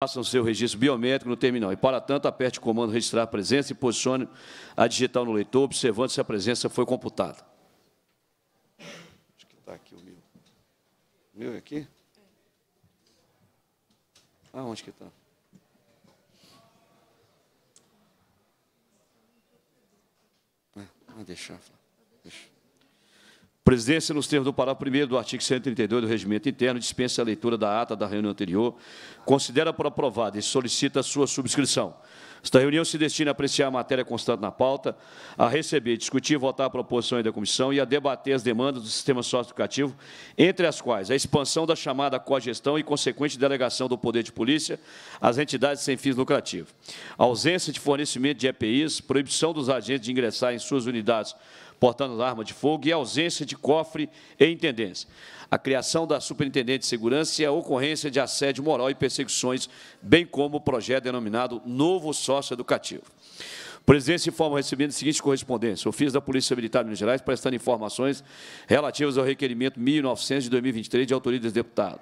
façam seu registro biométrico no terminal e, para tanto, aperte o comando registrar presença e posicione a digital no leitor, observando se a presença foi computada. Acho que está aqui o meu. O meu é aqui? Ah, onde que está? Ah, deixar, presidência, nos termos do parágrafo 1 do artigo 132 do Regimento Interno, dispensa a leitura da ata da reunião anterior, considera por aprovada e solicita a sua subscrição. Esta reunião se destina a apreciar a matéria constante na pauta, a receber, discutir e votar a proposição da comissão e a debater as demandas do sistema socioeducativo, entre as quais a expansão da chamada cogestão e consequente delegação do poder de polícia às entidades sem fins lucrativos, ausência de fornecimento de EPIs, proibição dos agentes de ingressar em suas unidades portando arma de fogo e ausência de cofre e intendência. A criação da Superintendente de Segurança e é a ocorrência de assédio moral e perseguições, bem como o projeto denominado Novo Sócio Educativo. Presidência informa recebendo a seguinte correspondência. Ofício da Polícia Militar de Minas Gerais prestando informações relativas ao requerimento 1900 de 2023 de autoria desse deputado.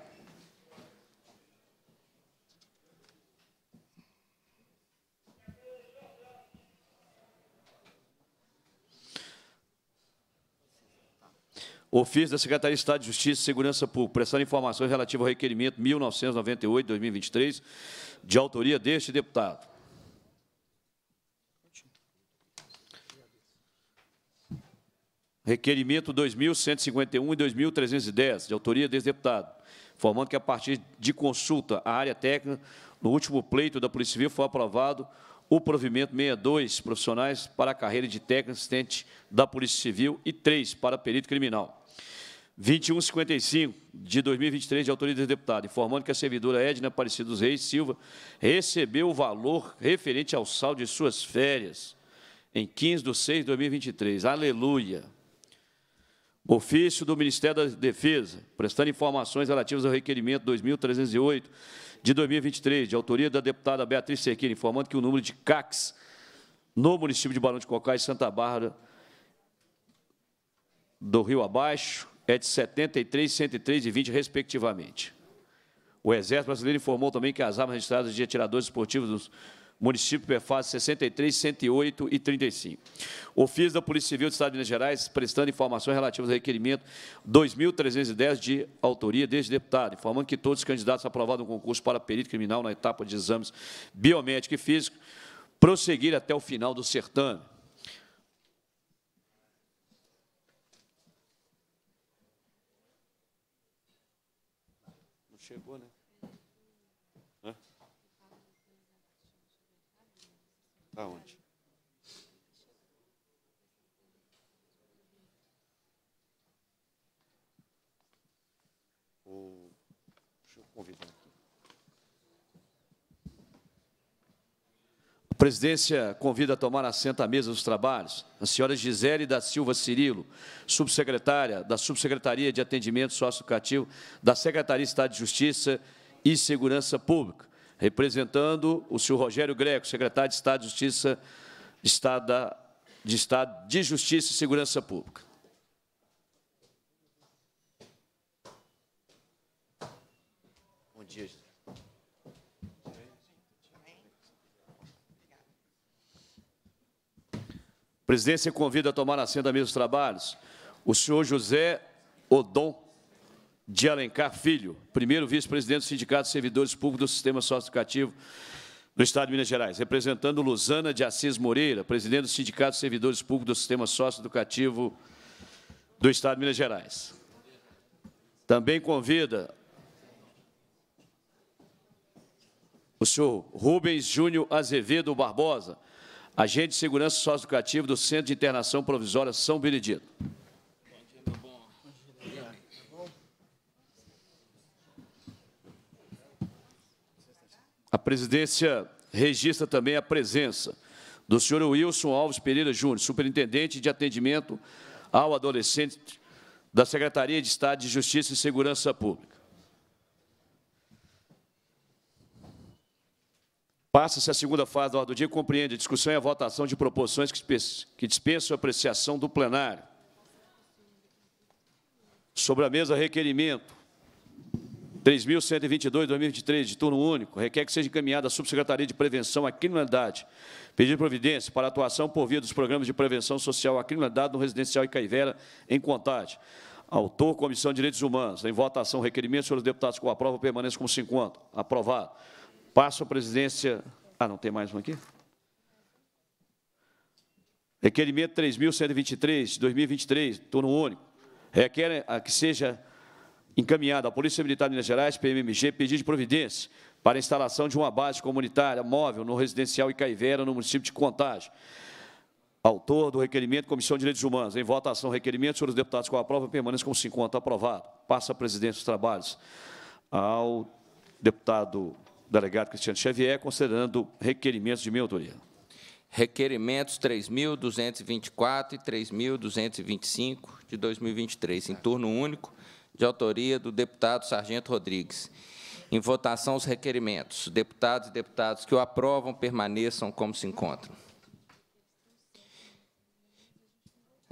Ofício da Secretaria de Estado de Justiça e Segurança Pública, prestando informações relativas ao requerimento 1998-2023, de autoria deste deputado. Requerimento 2151 e 2310, de autoria deste deputado, formando que, a partir de consulta à área técnica, no último pleito da Polícia Civil foi aprovado o provimento 62, profissionais para a carreira de técnico assistente da Polícia Civil e 3 para perito criminal. 2155 de 2023, de autoria do deputado, informando que a servidora Edna Aparecida dos Reis Silva recebeu o valor referente ao saldo de suas férias em 15 de 6 de 2023. Aleluia! Ofício do Ministério da Defesa, prestando informações relativas ao requerimento 2308 de 2023, de autoria da deputada Beatriz Cerqueira, informando que o número de CACs no município de Barão de Cocais, Santa Bárbara, do Rio Abaixo, é de 73, 103 e 20, respectivamente. O Exército Brasileiro informou também que as armas registradas de atiradores esportivos município Perfaz 63, 108 e 35. Ofício da Polícia Civil do Estado de Minas Gerais, prestando informações relativas ao requerimento 2.310 de autoria deste deputado, informando que todos os candidatos aprovados no concurso para perito criminal na etapa de exames biomédico e físico prosseguir até o final do certame. Não chegou, né? Aonde? O... A presidência convida a tomar assento à mesa dos trabalhos a senhora Gisele da Silva Cirilo, subsecretária da Subsecretaria de Atendimento Socioeducativo da Secretaria de Estado de Justiça e Segurança Pública representando o senhor Rogério Greco, secretário de Estado de Justiça, de Estado, da, de Estado de Justiça e Segurança Pública. Bom dia. A presidência convida a tomar assento senda mesa trabalhos o senhor José Odon de Alencar Filho, primeiro vice-presidente do Sindicato de Servidores Públicos do Sistema Socioeducativo do Estado de Minas Gerais, representando Luzana de Assis Moreira, presidente do Sindicato de Servidores Públicos do Sistema Socioeducativo do Estado de Minas Gerais. Também convida o senhor Rubens Júnior Azevedo Barbosa, agente de segurança socioeducativo do Centro de Internação Provisória São Benedito. A presidência registra também a presença do senhor Wilson Alves Pereira Júnior, superintendente de atendimento ao adolescente da Secretaria de Estado de Justiça e Segurança Pública. Passa-se a segunda fase da ordem do dia, compreende a discussão e a votação de proposições que dispensam a apreciação do plenário. Sobre a mesa, requerimento 3.122, 2023, de turno único, requer que seja encaminhada à Subsecretaria de Prevenção à Criminalidade, pedido providência para atuação por via dos programas de prevenção social à criminalidade no residencial Icaivera, em Contagem. Autor, Comissão de Direitos Humanos. Em votação, requerimento, senhores deputados, com aprova, permanece como se encontra. Aprovado. Passo a presidência... Ah, não tem mais um aqui? Requerimento 3.123, 2023, turno único. Requer ah, que seja encaminhado à Polícia Militar de Minas Gerais, PMMG, pedido de providência para a instalação de uma base comunitária móvel no residencial Icaivera, no município de Contagem. Autor do requerimento, Comissão de Direitos Humanos. Em votação, requerimento, senhores deputados, com a prova, permaneça com 50. Aprovado. Passa a presidência dos trabalhos ao deputado delegado Cristiano Xavier, considerando requerimentos de minha autoria. Requerimentos 3.224 e 3.225 de 2023, em turno único, de autoria do deputado Sargento Rodrigues. Em votação, os requerimentos. Deputados e deputados que o aprovam permaneçam como se encontram.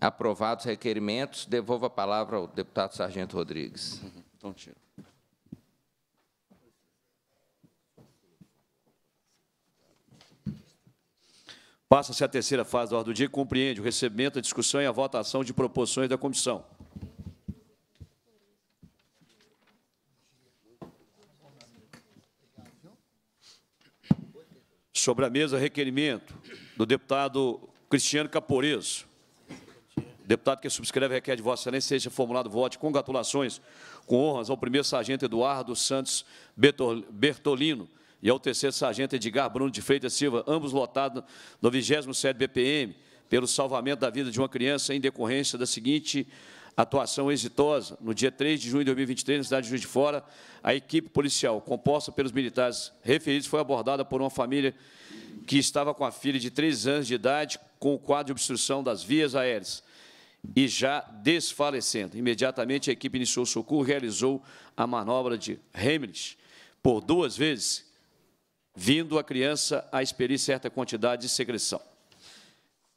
Aprovados os requerimentos, devolvo a palavra ao deputado Sargento Rodrigues. Uhum, então, Passa-se a terceira fase da ordem do dia, compreende o recebimento, a discussão e a votação de proposições da comissão Sobre a mesa, requerimento do deputado Cristiano Caporeso. Deputado que subscreve requer de Vossa Excelência seja formulado voto congratulações com honras ao primeiro sargento Eduardo Santos Bertolino e ao terceiro sargento Edgar Bruno de Freitas Silva, ambos lotados no 27 BPM, pelo salvamento da vida de uma criança em decorrência da seguinte Atuação exitosa. No dia 3 de junho de 2023, na cidade de Juiz de Fora, a equipe policial, composta pelos militares referidos, foi abordada por uma família que estava com a filha de 3 anos de idade com o quadro de obstrução das vias aéreas e já desfalecendo. Imediatamente, a equipe iniciou o socorro e realizou a manobra de Heimlich por duas vezes, vindo a criança a expelir certa quantidade de secreção.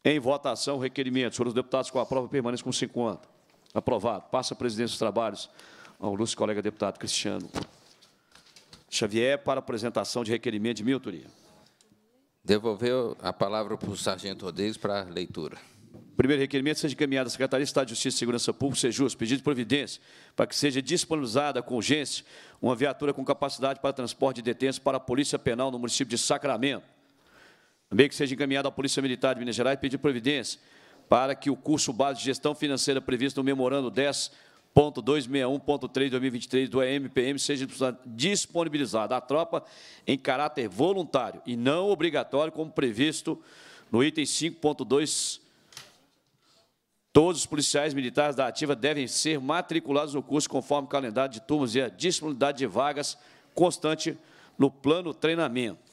Em votação, requerimentos. Foram os deputados com a prova permanente com 50. Aprovado. Passa a presidência dos trabalhos ao nosso colega deputado Cristiano Xavier, para apresentação de requerimento de minha autoria. Devolveu a palavra para o sargento Rodrigues para a leitura. Primeiro requerimento seja encaminhado à Secretaria de Estado de Justiça e Segurança Pública, SEJUS, pedido de providência para que seja disponibilizada com urgência uma viatura com capacidade para transporte de detentos para a Polícia Penal no município de Sacramento. Também que seja encaminhado à Polícia Militar de Minas Gerais pedido de providência para que o curso base de gestão financeira previsto no memorando 10.261.3-2023 do EMPM seja disponibilizado à tropa em caráter voluntário e não obrigatório, como previsto no item 5.2. Todos os policiais militares da ativa devem ser matriculados no curso conforme o calendário de turmas e a disponibilidade de vagas constante no plano treinamento.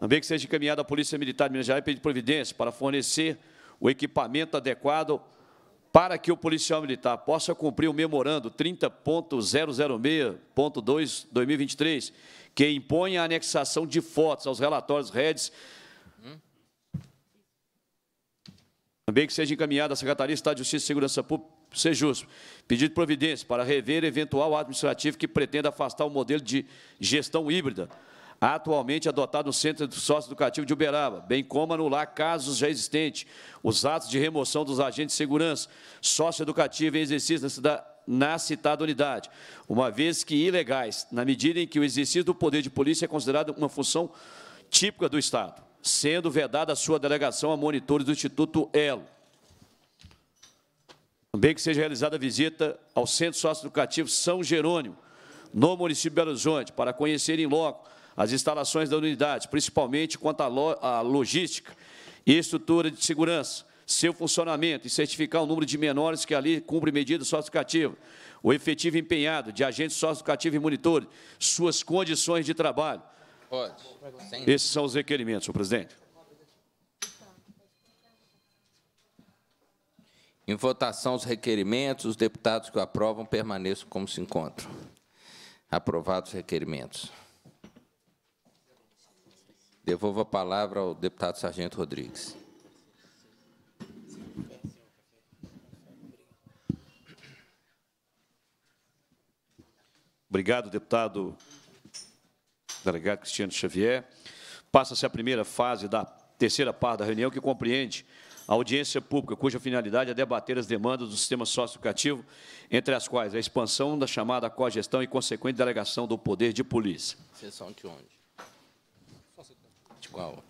Também que seja encaminhada à Polícia Militar de Minas Gerais pedir providência para fornecer o equipamento adequado para que o policial militar possa cumprir o memorando 30.006.2-2023, que impõe a anexação de fotos aos relatórios REDs. Também que seja encaminhada à Secretaria de Estado de Justiça e Segurança Pública, justo pedido de providência para rever eventual administrativo que pretenda afastar o modelo de gestão híbrida, atualmente adotado no Centro Socioeducativo de Uberaba, bem como anular casos já existentes, os atos de remoção dos agentes de segurança socioeducativa em exercício na cidade na citada unidade, uma vez que ilegais, na medida em que o exercício do poder de polícia é considerado uma função típica do Estado, sendo vedada a sua delegação a monitores do Instituto ELO. Também que seja realizada a visita ao Centro Socioeducativo São Jerônimo, no município de Belo Horizonte, para conhecer em loco as instalações da unidade, principalmente quanto à logística e estrutura de segurança, seu funcionamento e certificar o número de menores que ali cumpre medidas socioeducativa, o efetivo empenhado de agentes socioeducativos e monitores, suas condições de trabalho. Pode. Esses são os requerimentos, senhor presidente. Em votação, os requerimentos, os deputados que o aprovam permaneçam como se encontram. Aprovados os requerimentos. Devolvo a palavra ao deputado Sargento Rodrigues. Obrigado, deputado delegado Cristiano Xavier. Passa-se a primeira fase da terceira parte da reunião, que compreende a audiência pública, cuja finalidade é debater as demandas do sistema socioeducativo, entre as quais a expansão da chamada cogestão e consequente delegação do poder de polícia. Sessão de onde? Qual?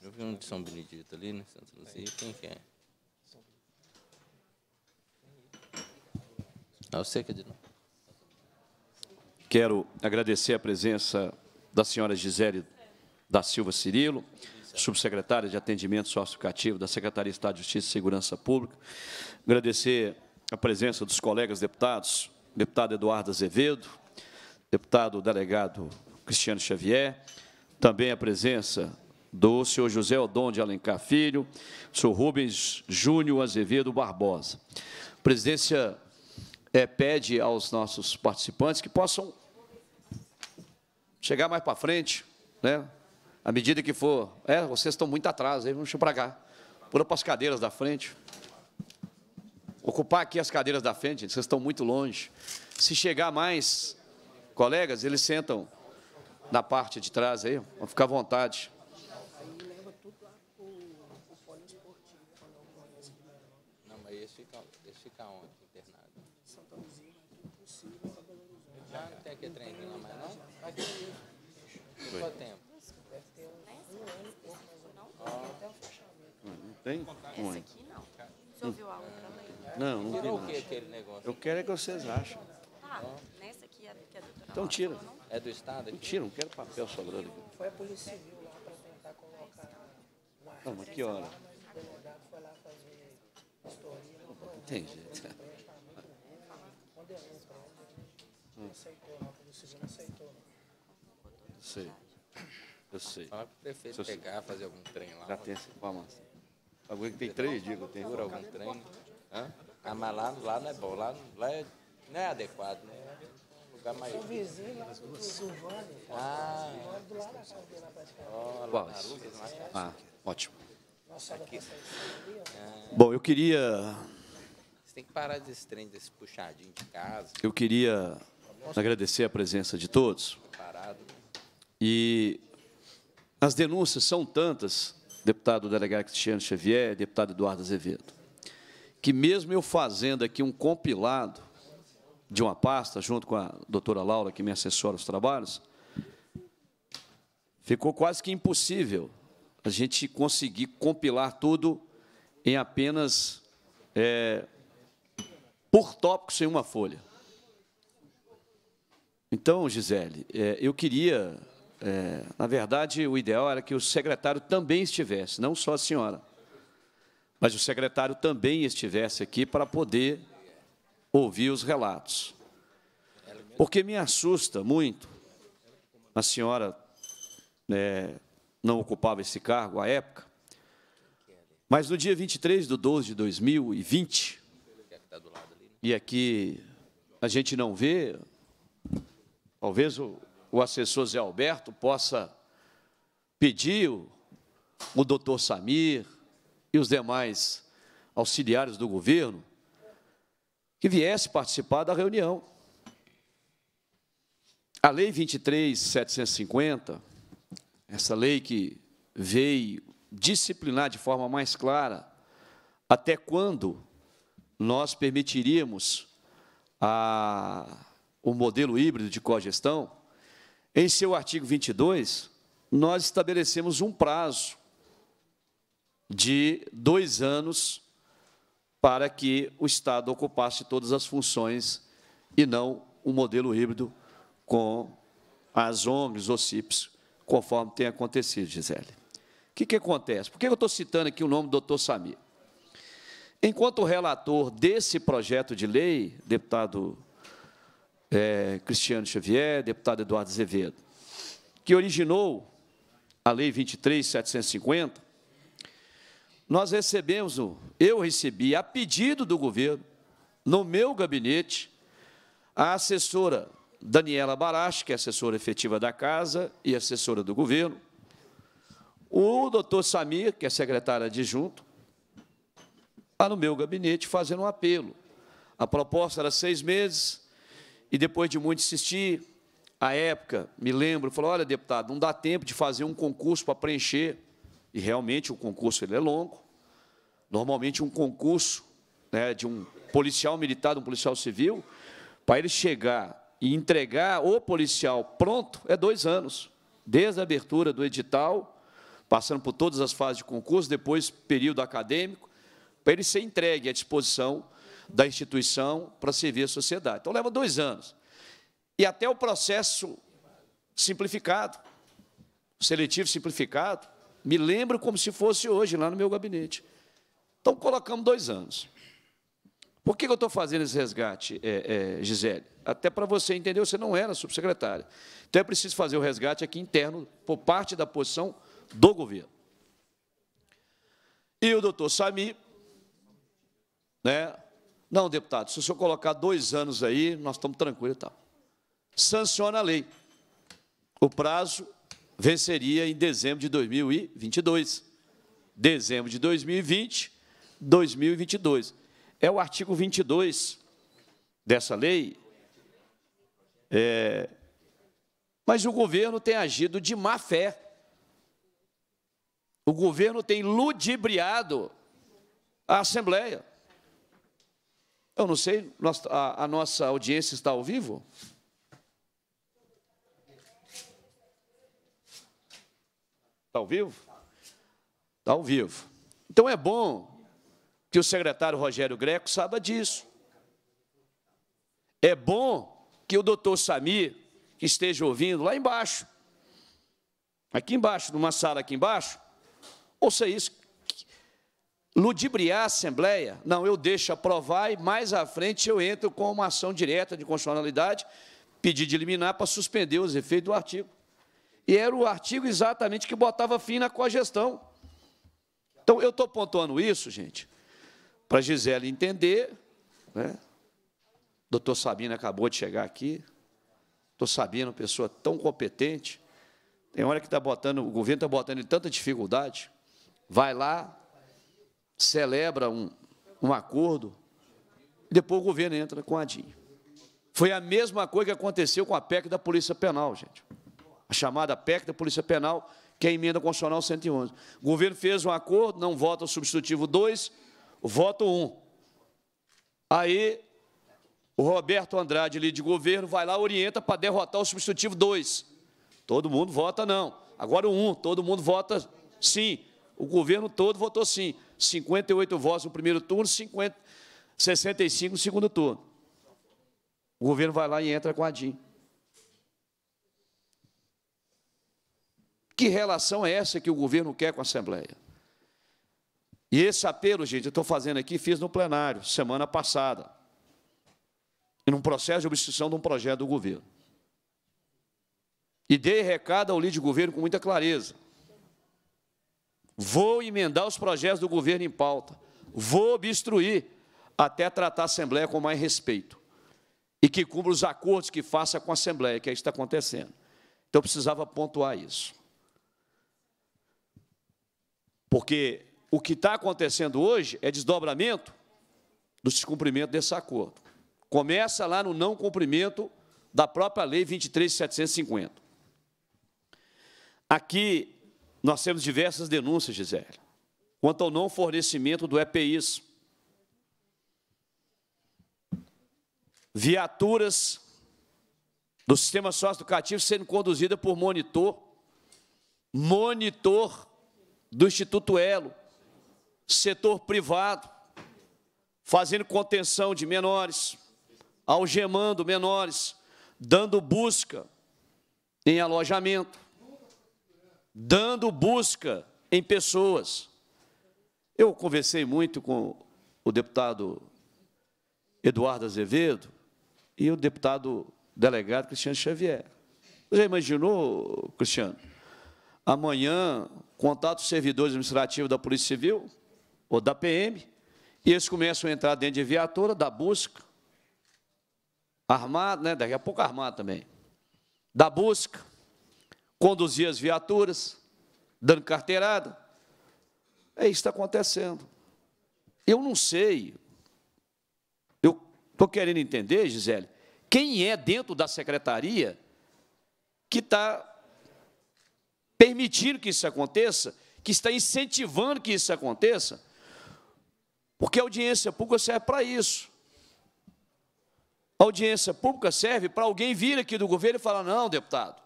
Eu vi um de São Benedito ali, né? Santa Luzia. Quem que é? Ah, você que é de Quero agradecer a presença da senhora Gisele da Silva Cirilo, subsecretária de Atendimento Socioeducativo da Secretaria de Estado de Justiça e Segurança Pública. Agradecer a presença dos colegas deputados, deputado Eduardo Azevedo, deputado delegado Cristiano Xavier, também a presença do senhor José Odon de Alencar Filho, senhor Rubens Júnior Azevedo Barbosa. A presidência é, pede aos nossos participantes que possam chegar mais para frente, né? à medida que for. É, vocês estão muito atrás, aí vamos para cá. Pula para as cadeiras da frente ocupar aqui as cadeiras da frente, vocês estão muito longe. Se chegar mais colegas, eles sentam na parte de trás aí, vão ficar à vontade. Não, mas esse Já não tem aqui não, não? tempo? Deve ter um ano e pouco, Até fechamento. Tem? aqui não. Você ouviu algo? Não, não Tirou o que aquele negócio? Eu quero é que vocês acham. Ah, nessa aqui é, que é do Então tira. É do Estado? Aqui? Tira, não quero papel sobrando Foi a Polícia Civil lá para tentar colocar um Não, mas que hora? O delegado foi lá fazer história. Não tem jeito. Eu Não né? hum. aceitou, não. A Polícia não aceitou, não. Sei. Eu sei. Fala prefeito pegar, fazer algum trem lá. Já tem essa informação. Agora que tem três dias que eu tenho. Por algum trem. Hã? Ah, mas lá, lá não é bom, lá, lá é, não é adequado, né? É um lugar mais. O vizinho lá do Silvânia, ah. Silvânia, do lado da caldeira praticamente. ah, ótimo. Tá ah. Bom, eu queria. Você tem que parar desse trem, desse puxadinho de casa. Eu queria agradecer a presença de todos. E as denúncias são tantas, deputado delegado Cristiano Xavier, deputado Eduardo Azevedo que mesmo eu fazendo aqui um compilado de uma pasta, junto com a doutora Laura, que me assessora os trabalhos, ficou quase que impossível a gente conseguir compilar tudo em apenas, é, por tópicos, em uma folha. Então, Gisele, é, eu queria... É, na verdade, o ideal era que o secretário também estivesse, não só a senhora mas o secretário também estivesse aqui para poder ouvir os relatos. Porque me assusta muito, a senhora é, não ocupava esse cargo à época, mas no dia 23 de 12 de 2020, e aqui a gente não vê, talvez o, o assessor Zé Alberto possa pedir o, o doutor Samir, e os demais auxiliares do governo que viesse participar da reunião. A Lei 23.750, essa lei que veio disciplinar de forma mais clara até quando nós permitiríamos a, o modelo híbrido de cogestão, em seu artigo 22, nós estabelecemos um prazo de dois anos para que o Estado ocupasse todas as funções e não um modelo híbrido com as ONGs ou CIPs, conforme tem acontecido, Gisele. O que, que acontece? Por que eu estou citando aqui o nome do doutor Samir? Enquanto relator desse projeto de lei, deputado é, Cristiano Xavier, deputado Eduardo Azevedo, que originou a Lei 23.750, nós recebemos, eu recebi a pedido do governo, no meu gabinete, a assessora Daniela Barache, que é assessora efetiva da Casa e assessora do governo, o doutor Samir, que é secretário adjunto, lá tá no meu gabinete fazendo um apelo. A proposta era seis meses, e depois de muito insistir, à época, me lembro, falou, olha, deputado, não dá tempo de fazer um concurso para preencher e realmente o concurso ele é longo. Normalmente um concurso né, de um policial militar, de um policial civil, para ele chegar e entregar o policial pronto é dois anos, desde a abertura do edital, passando por todas as fases de concurso, depois período acadêmico, para ele ser entregue à disposição da instituição para servir a sociedade. Então leva dois anos. E até o processo simplificado, seletivo simplificado, me lembro como se fosse hoje, lá no meu gabinete. Então, colocamos dois anos. Por que eu estou fazendo esse resgate, é, é, Gisele? Até para você entender, você não era subsecretária. Então, é preciso fazer o resgate aqui interno, por parte da posição do governo. E o doutor Sami, né? Não, deputado, se o senhor colocar dois anos aí, nós estamos tranquilos e tal. Sanciona a lei. O prazo venceria em dezembro de 2022. Dezembro de 2020, 2022. É o artigo 22 dessa lei. É, mas o governo tem agido de má fé. O governo tem ludibriado a Assembleia. Eu não sei, a, a nossa audiência está ao vivo? Está ao vivo? Está ao vivo. Então é bom que o secretário Rogério Greco saiba disso. É bom que o doutor Sami que esteja ouvindo lá embaixo, aqui embaixo, numa sala aqui embaixo, ouça isso. Ludibriar a Assembleia, não, eu deixo aprovar e mais à frente eu entro com uma ação direta de constitucionalidade, pedir de liminar para suspender os efeitos do artigo e era o artigo exatamente que botava fim na cogestão. Então, eu estou pontuando isso, gente, para Gisele entender. Né? Doutor Sabino acabou de chegar aqui. Doutor Sabino, pessoa tão competente. Tem hora que está botando, o governo está botando em tanta dificuldade. Vai lá, celebra um, um acordo, e depois o governo entra com a DIN. Foi a mesma coisa que aconteceu com a PEC da Polícia Penal, gente a chamada PEC da Polícia Penal, que é a emenda constitucional 111. O governo fez um acordo, não vota o substitutivo 2, voto 1. Um. Aí, o Roberto Andrade, ali de governo, vai lá orienta para derrotar o substitutivo 2. Todo mundo vota não. Agora o 1, um, todo mundo vota sim. O governo todo votou sim. 58 votos no primeiro turno, 50, 65 no segundo turno. O governo vai lá e entra com a DIN. Que relação é essa que o governo quer com a Assembleia? E esse apelo, gente, eu estou fazendo aqui, fiz no plenário, semana passada, em um processo de obstrução de um projeto do governo. E dei recado ao líder de governo com muita clareza. Vou emendar os projetos do governo em pauta. Vou obstruir até tratar a Assembleia com mais respeito. E que cumpra os acordos que faça com a Assembleia, que é isso que está acontecendo. Então, precisava pontuar isso. Porque o que está acontecendo hoje é desdobramento do descumprimento desse acordo. Começa lá no não cumprimento da própria lei 23.750. Aqui nós temos diversas denúncias, Gisele, quanto ao não fornecimento do EPIs. Viaturas do sistema educativo sendo conduzidas por monitor, monitor do Instituto Elo, setor privado, fazendo contenção de menores, algemando menores, dando busca em alojamento, dando busca em pessoas. Eu conversei muito com o deputado Eduardo Azevedo e o deputado delegado Cristiano Xavier. Você já imaginou, Cristiano, Amanhã, contato os servidores administrativos da Polícia Civil ou da PM, e eles começam a entrar dentro de viatura, da busca, armado, né? daqui a pouco armado também, da busca, conduzir as viaturas, dando carteirada. É isso que está acontecendo. Eu não sei, eu estou querendo entender, Gisele, quem é dentro da secretaria que está permitindo que isso aconteça, que está incentivando que isso aconteça, porque a audiência pública serve para isso. A audiência pública serve para alguém vir aqui do governo e falar: não, deputado,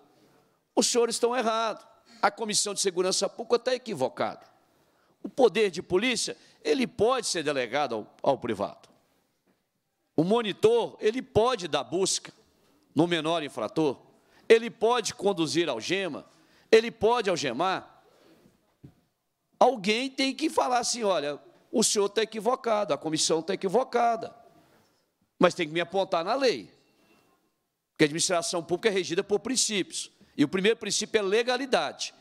os senhores estão errados, a Comissão de Segurança Pública está equivocada. O poder de polícia, ele pode ser delegado ao, ao privado. O monitor, ele pode dar busca no menor infrator, ele pode conduzir algema, ele pode algemar? Alguém tem que falar assim: olha, o senhor está equivocado, a comissão está equivocada. Mas tem que me apontar na lei. Porque a administração pública é regida por princípios. E o primeiro princípio é legalidade.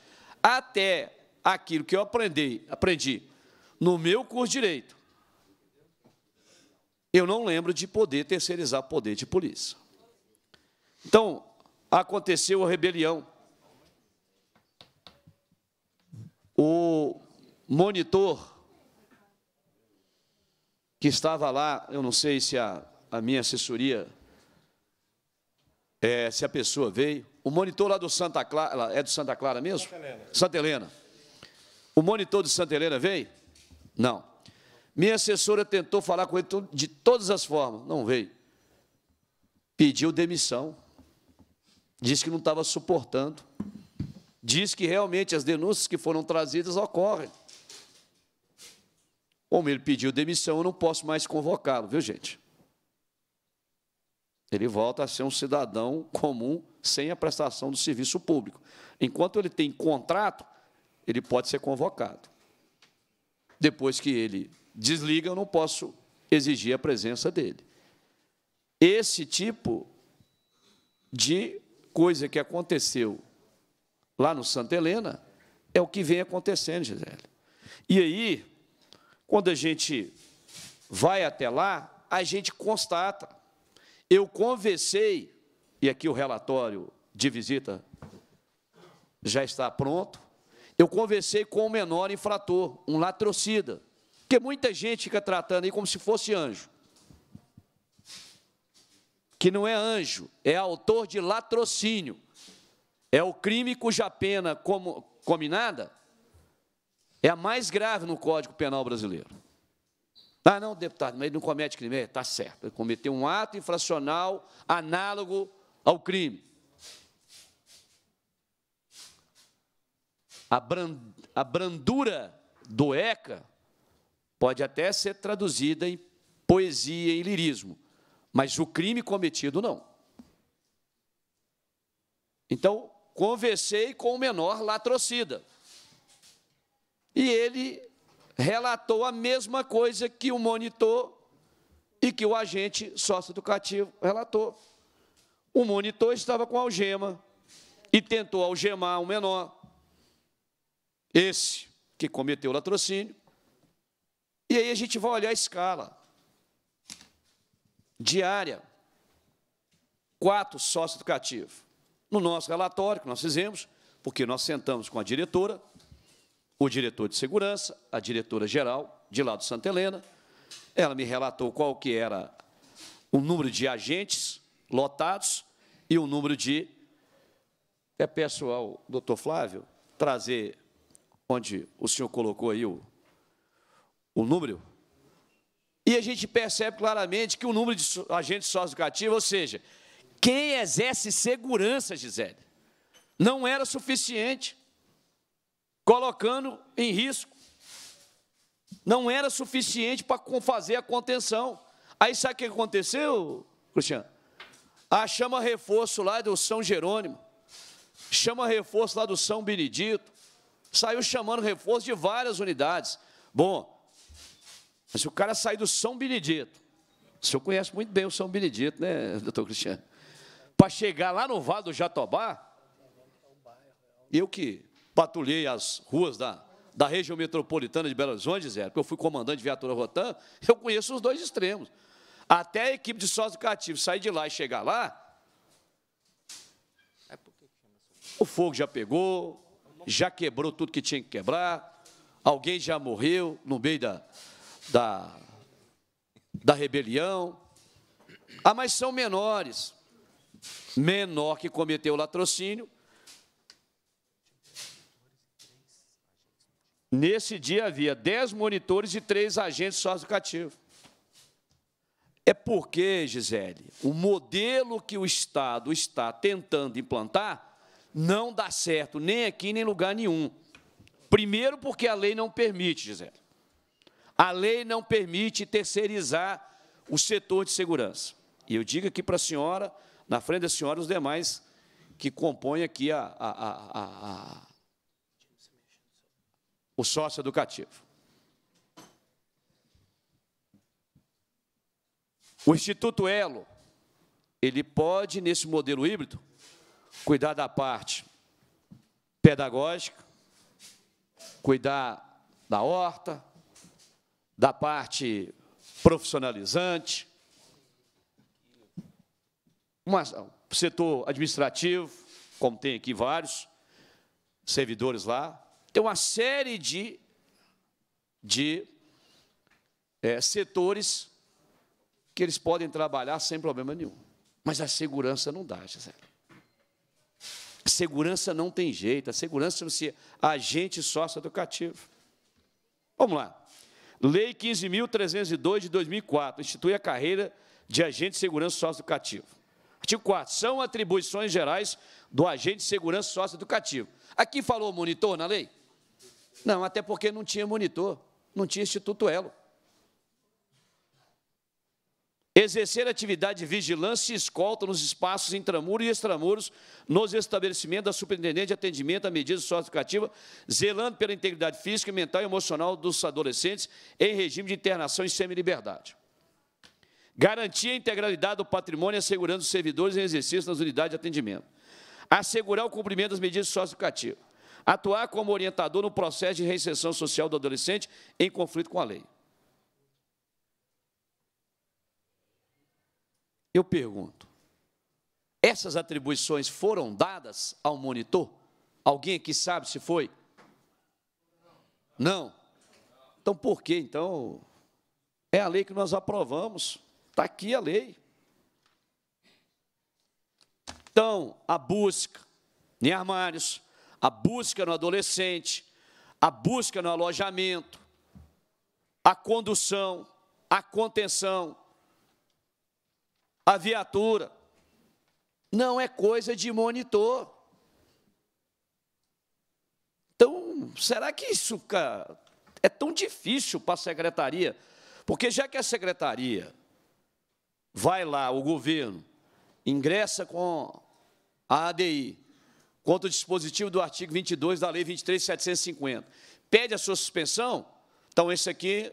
Até aquilo que eu aprendi, aprendi no meu curso de direito, eu não lembro de poder terceirizar poder de polícia. Então, aconteceu a rebelião o monitor que estava lá, eu não sei se a, a minha assessoria, é, se a pessoa veio, o monitor lá do Santa Clara, é do Santa Clara mesmo? Santa Helena. Santa Helena. O monitor de Santa Helena veio? Não. Minha assessora tentou falar com ele de todas as formas, não veio. Pediu demissão, disse que não estava suportando diz que realmente as denúncias que foram trazidas ocorrem. Como ele pediu demissão, eu não posso mais convocá-lo, viu, gente? Ele volta a ser um cidadão comum sem a prestação do serviço público. Enquanto ele tem contrato, ele pode ser convocado. Depois que ele desliga, eu não posso exigir a presença dele. Esse tipo de coisa que aconteceu lá no Santa Helena, é o que vem acontecendo, Gisele. E aí, quando a gente vai até lá, a gente constata. Eu conversei, e aqui o relatório de visita já está pronto. Eu conversei com o um menor infrator, um latrocida, que muita gente fica tratando aí como se fosse anjo. Que não é anjo, é autor de latrocínio. É o crime cuja pena como, combinada é a mais grave no Código Penal brasileiro. Ah, não, deputado, mas ele não comete crime. Está é, certo, ele cometeu um ato infracional análogo ao crime. A, brand, a brandura do ECA pode até ser traduzida em poesia, em lirismo, mas o crime cometido não. Então, conversei com o menor latrocida. E ele relatou a mesma coisa que o monitor e que o agente sócio educativo relatou. O monitor estava com algema e tentou algemar o menor, esse que cometeu o latrocínio. E aí a gente vai olhar a escala diária. Quatro, sócio educativo no nosso relatório que nós fizemos, porque nós sentamos com a diretora, o diretor de segurança, a diretora geral de lá do Santa Helena, ela me relatou qual que era o número de agentes lotados e o número de... É peço ao doutor Flávio trazer onde o senhor colocou aí o, o número, e a gente percebe claramente que o número de agentes socioeducativos, ou seja, quem exerce segurança, Gisele, não era suficiente, colocando em risco. Não era suficiente para fazer a contenção. Aí sabe o que aconteceu, Cristiano? Ah, chama reforço lá do São Jerônimo, chama reforço lá do São Benedito, saiu chamando reforço de várias unidades. Bom, mas se o cara sair do São Benedito, o senhor conhece muito bem o São Benedito, né, doutor Cristiano? para chegar lá no Vale do Jatobá, eu que patrulhei as ruas da, da região metropolitana de Belo Horizonte, Zé, porque eu fui comandante de viatura Rotan, eu conheço os dois extremos. Até a equipe de sócio cativo sair de lá e chegar lá, o fogo já pegou, já quebrou tudo que tinha que quebrar, alguém já morreu no meio da, da, da rebelião. Ah, mas são menores menor que cometeu o latrocínio. Nesse dia havia dez monitores e três agentes sócio É porque, Gisele, o modelo que o Estado está tentando implantar não dá certo, nem aqui, nem em lugar nenhum. Primeiro, porque a lei não permite, Gisele. A lei não permite terceirizar o setor de segurança. E eu digo aqui para a senhora, na frente da senhora, os demais que compõem aqui a, a, a, a o sócio educativo. O Instituto Elo, ele pode, nesse modelo híbrido, cuidar da parte pedagógica, cuidar da horta, da parte profissionalizante, um setor administrativo, como tem aqui vários servidores lá, tem uma série de, de é, setores que eles podem trabalhar sem problema nenhum. Mas a segurança não dá, Gisele. A segurança não tem jeito. A segurança chama-se agente sócio-educativo. Vamos lá. Lei 15.302 de 2004 institui a carreira de agente de segurança sócio-educativo. Artigo 4. São atribuições gerais do agente de segurança socioeducativo. Aqui falou monitor na lei? Não, até porque não tinha monitor, não tinha Instituto Elo. Exercer atividade de vigilância e escolta nos espaços intramuros e extramuros, nos estabelecimentos da superintendente de atendimento à medida socioeducativa, zelando pela integridade física, mental e emocional dos adolescentes em regime de internação e semi-liberdade. Garantir a integralidade do patrimônio assegurando os servidores em exercício nas unidades de atendimento. Assegurar o cumprimento das medidas socioeducativas. Atuar como orientador no processo de reinserção social do adolescente em conflito com a lei. Eu pergunto, essas atribuições foram dadas ao monitor? Alguém aqui sabe se foi? Não. Então, por que, então? É a lei que nós aprovamos. Está aqui a lei. Então, a busca em né, armários, a busca no adolescente, a busca no alojamento, a condução, a contenção, a viatura, não é coisa de monitor. Então, será que isso cara, é tão difícil para a secretaria? Porque já que a secretaria vai lá o governo, ingressa com a ADI, contra o dispositivo do artigo 22 da Lei 23.750, pede a sua suspensão, então esse aqui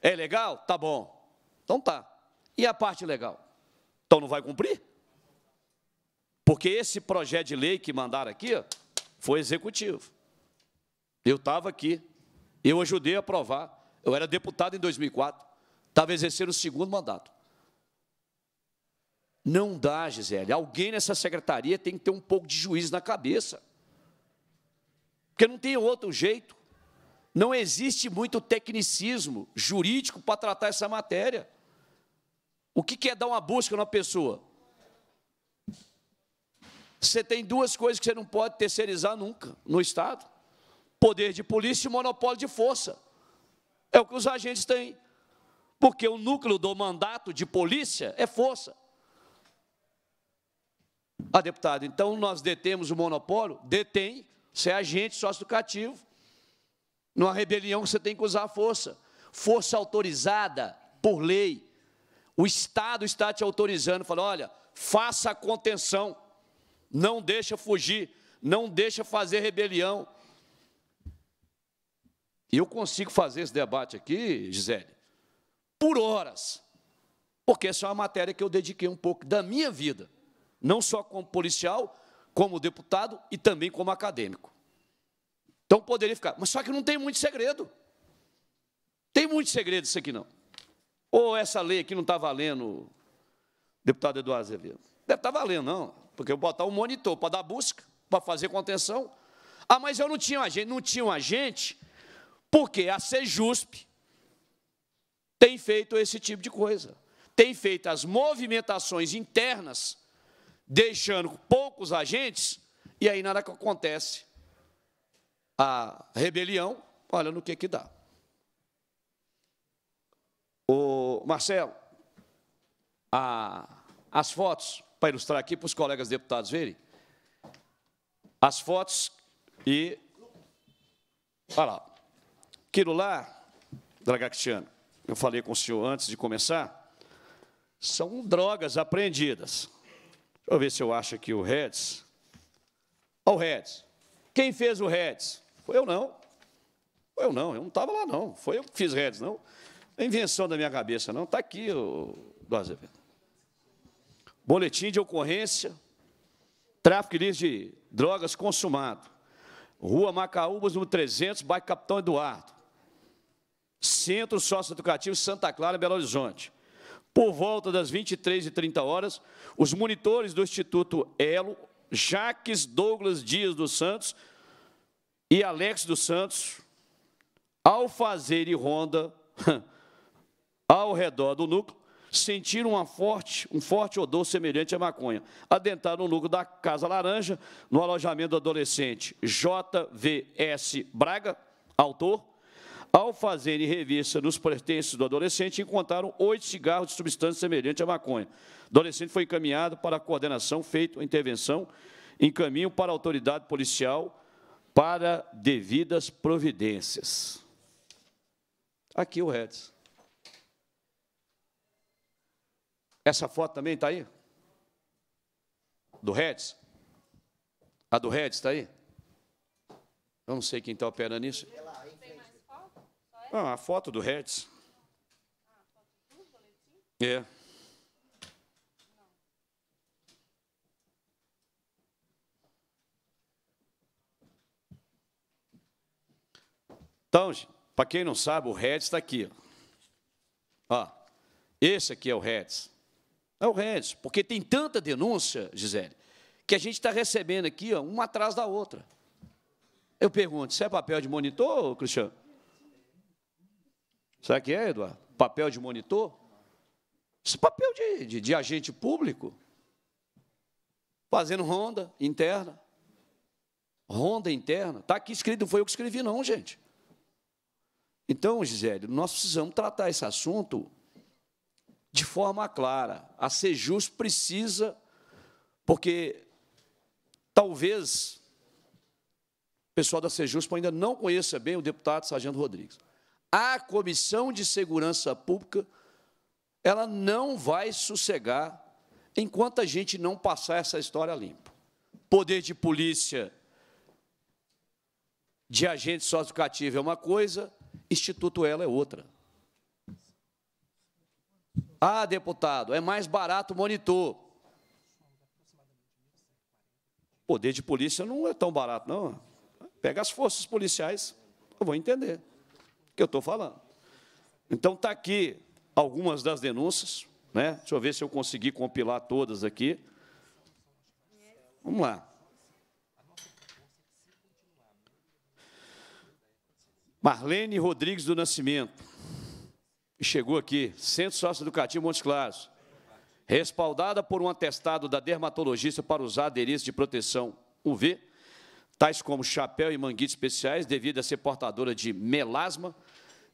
é legal? Tá bom. Então tá. E a parte legal? Então não vai cumprir? Porque esse projeto de lei que mandaram aqui ó, foi executivo. Eu estava aqui, eu ajudei a aprovar, eu era deputado em 2004, estava exercendo o segundo mandato. Não dá, Gisele. Alguém nessa secretaria tem que ter um pouco de juízo na cabeça. Porque não tem outro jeito. Não existe muito tecnicismo jurídico para tratar essa matéria. O que é dar uma busca numa pessoa? Você tem duas coisas que você não pode terceirizar nunca no Estado: poder de polícia e monopólio de força. É o que os agentes têm. Porque o núcleo do mandato de polícia é força. Ah, deputado, então nós detemos o monopólio? Detém. Você é agente sócio-educativo. Numa rebelião você tem que usar a força. Força autorizada por lei. O Estado está te autorizando, fala, olha, faça a contenção, não deixa fugir, não deixa fazer rebelião. E Eu consigo fazer esse debate aqui, Gisele, por horas, porque essa é uma matéria que eu dediquei um pouco da minha vida não só como policial, como deputado e também como acadêmico. Então poderia ficar, mas só que não tem muito segredo. Tem muito segredo isso aqui não. Ou essa lei aqui não está valendo, deputado Eduardo Azevedo. Deve estar tá valendo, não, porque eu botar um monitor para dar busca, para fazer contenção. Ah, mas eu não tinha um agente. Não tinha um agente porque a cejusp tem feito esse tipo de coisa. Tem feito as movimentações internas deixando poucos agentes, e aí nada que acontece. A rebelião, olha no que que dá. O Marcelo, a, as fotos, para ilustrar aqui, para os colegas deputados verem, as fotos e... Olha lá. Aquilo lá, Dragactiano, eu falei com o senhor antes de começar, são drogas apreendidas. Deixa eu ver se eu acho aqui o Reds. Olha o Reds. Quem fez o Reds? Foi eu não. Foi eu não, eu não estava lá não. Foi eu que fiz Reds, não. É invenção da minha cabeça, não. Está aqui o do Azevedo. Boletim de ocorrência, tráfico de drogas consumado. Rua Macaúbas, número 300, bairro Capitão Eduardo. Centro Educativo Santa Clara, Belo Horizonte. Por volta das 23 e 30 horas, os monitores do Instituto Elo, Jaques Douglas Dias dos Santos e Alex dos Santos, ao fazerem ronda ao redor do núcleo, sentiram uma forte, um forte odor semelhante à maconha. Adentraram o núcleo da Casa Laranja, no alojamento do adolescente JVS Braga, autor, ao fazerem revista nos pertences do adolescente, encontraram oito cigarros de substância semelhante à maconha. O adolescente foi encaminhado para a coordenação, feito a intervenção em caminho para a autoridade policial para devidas providências. Aqui o Reds. Essa foto também está aí? Do Reds? A do Reds está aí? Eu não sei quem está operando isso. Ela ah, a foto do Hertz. Ah, é. Então, para quem não sabe, o Hertz está aqui. ó. Esse aqui é o Hertz. É o Hertz, porque tem tanta denúncia, Gisele, que a gente está recebendo aqui ó, uma atrás da outra. Eu pergunto, isso é papel de monitor, Cristiano? Sabe que é, Eduardo? Papel de monitor? esse é papel de, de, de agente público. Fazendo ronda interna. Ronda interna. Está aqui escrito, não foi eu que escrevi, não, gente. Então, Gisele, nós precisamos tratar esse assunto de forma clara. A Sejus precisa, porque talvez o pessoal da Sejus ainda não conheça bem o deputado Sargento Rodrigues a Comissão de Segurança Pública ela não vai sossegar enquanto a gente não passar essa história limpa. Poder de polícia de agente socioeducativo é uma coisa, instituto ela é outra. Ah, deputado, é mais barato o monitor. Poder de polícia não é tão barato, não. Pega as forças policiais, eu vou entender que eu estou falando. Então, está aqui algumas das denúncias. Né? Deixa eu ver se eu consegui compilar todas aqui. Vamos lá. Marlene Rodrigues do Nascimento, chegou aqui, Centro socioeducativo Educativo Montes Claros, respaldada por um atestado da dermatologista para usar adereço de proteção UV, tais como chapéu e manguite especiais, devido a ser portadora de melasma.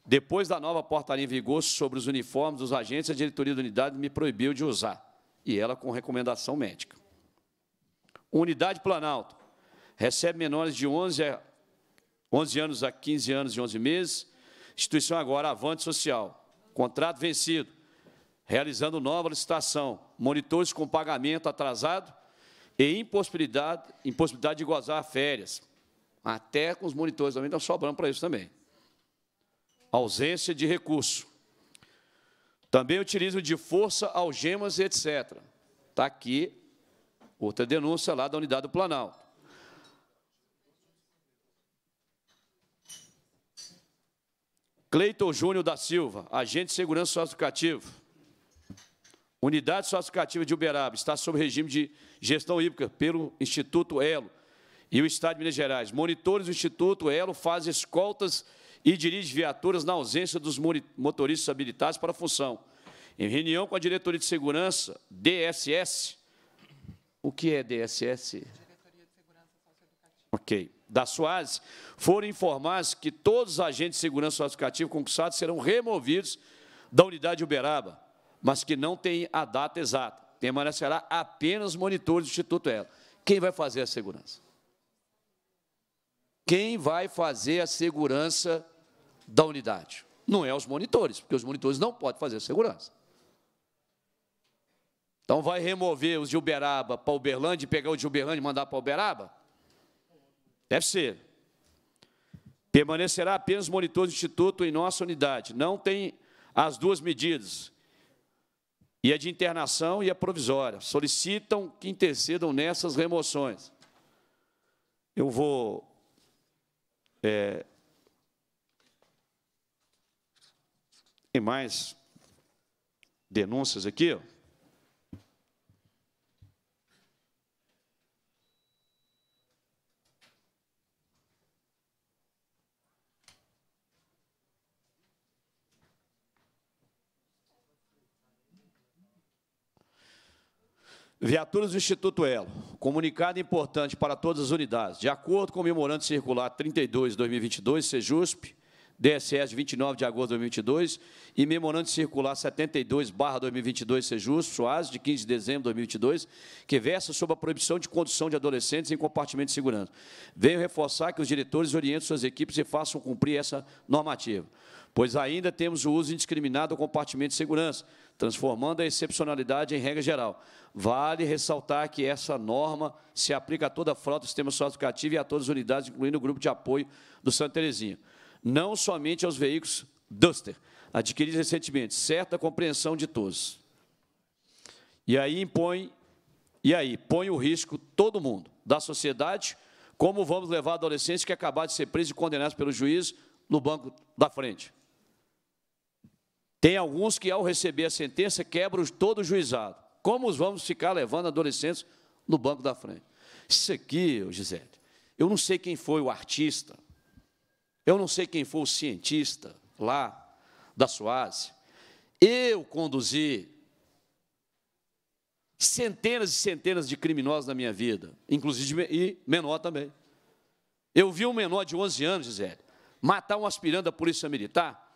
Depois da nova portaria em vigor sobre os uniformes dos agentes, a diretoria da unidade me proibiu de usar, e ela com recomendação médica. Unidade Planalto recebe menores de 11, a, 11 anos a 15 anos e 11 meses. Instituição agora Avante Social. Contrato vencido. Realizando nova licitação. Monitores com pagamento atrasado e impossibilidade, impossibilidade de gozar férias. Até com os monitores também, nós sobramos para isso também. Ausência de recurso. Também utilizo de força, algemas, etc. Está aqui outra denúncia lá da unidade do Planalto. Cleiton Júnior da Silva, agente de segurança socioeducativo. Unidade Sociocativa de Uberaba está sob regime de gestão híbrida pelo Instituto Elo e o Estado de Minas Gerais. Monitores do Instituto Elo fazem escoltas e dirige viaturas na ausência dos motoristas habilitados para a função. Em reunião com a Diretoria de Segurança, DSS, o que é DSS? Ok. Da SUAS, foram informados que todos os agentes de segurança socioeducativa concursados serão removidos da unidade de Uberaba mas que não tem a data exata. Permanecerá apenas monitores do Instituto Elo. Quem vai fazer a segurança? Quem vai fazer a segurança da unidade? Não é os monitores, porque os monitores não podem fazer a segurança. Então, vai remover os de Uberaba para Uberlândia e pegar o de Uberlândia e mandar para Uberaba? Deve ser. Permanecerá apenas monitores do Instituto em nossa unidade. Não tem as duas medidas e a de internação e a provisória. Solicitam que intercedam nessas remoções. Eu vou é, tem mais denúncias aqui, ó. Viaturas do Instituto Elo, comunicado importante para todas as unidades. De acordo com o Memorando Circular 32-2022, CEJUSP, DSS 29 de agosto de 2022 e Memorando Circular 72, barra 2022, Sejusp, Soares, de 15 de dezembro de 2022, que versa sobre a proibição de condução de adolescentes em compartimento de segurança. Venho reforçar que os diretores orientem suas equipes e façam cumprir essa normativa, pois ainda temos o uso indiscriminado do compartimento de segurança, transformando a excepcionalidade em regra geral. Vale ressaltar que essa norma se aplica a toda a frota do sistema socioeducativo e a todas as unidades, incluindo o grupo de apoio do Santa Terezinha. Não somente aos veículos Duster, adquiridos recentemente, certa compreensão de todos. E aí impõe, e aí põe o risco todo mundo, da sociedade, como vamos levar adolescentes que acabaram de ser presos e condenados pelo juiz no banco da frente. Tem alguns que, ao receber a sentença, quebram todo o juizado. Como os vamos ficar levando adolescentes no banco da frente? Isso aqui, Gisele, eu não sei quem foi o artista, eu não sei quem foi o cientista lá da Suáze. Eu conduzi centenas e centenas de criminosos na minha vida, inclusive e menor também. Eu vi um menor de 11 anos, Gisele, matar um aspirante da Polícia Militar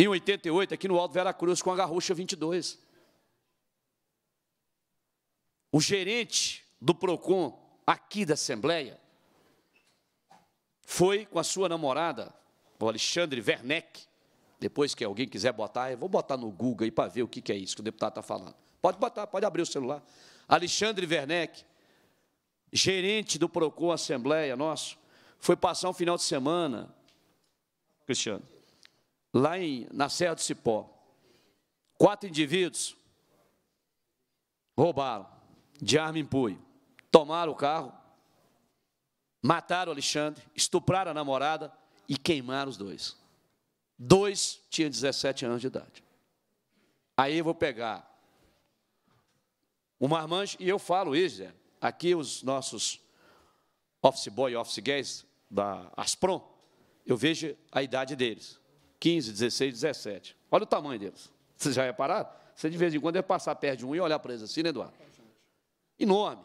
em 88, aqui no Alto Vera Cruz, com a Garrucha 22. O gerente do PROCON, aqui da Assembleia, foi com a sua namorada, o Alexandre Werneck. Depois que alguém quiser botar, eu vou botar no Google aí para ver o que é isso que o deputado está falando. Pode botar, pode abrir o celular. Alexandre Werneck, gerente do PROCON Assembleia nosso, foi passar um final de semana, Cristiano, lá em, na Serra do Cipó. Quatro indivíduos roubaram de arma em punho, tomaram o carro, mataram o Alexandre, estupraram a namorada e queimaram os dois. Dois tinham 17 anos de idade. Aí eu vou pegar o marmanjo, e eu falo isso, Zé, aqui os nossos office boy, office guys da Asprom, eu vejo a idade deles. 15, 16, 17. Olha o tamanho deles. Vocês já repararam? É Você, de vez em quando, deve passar perto de um e olhar para eles assim, né, Eduardo? Enorme.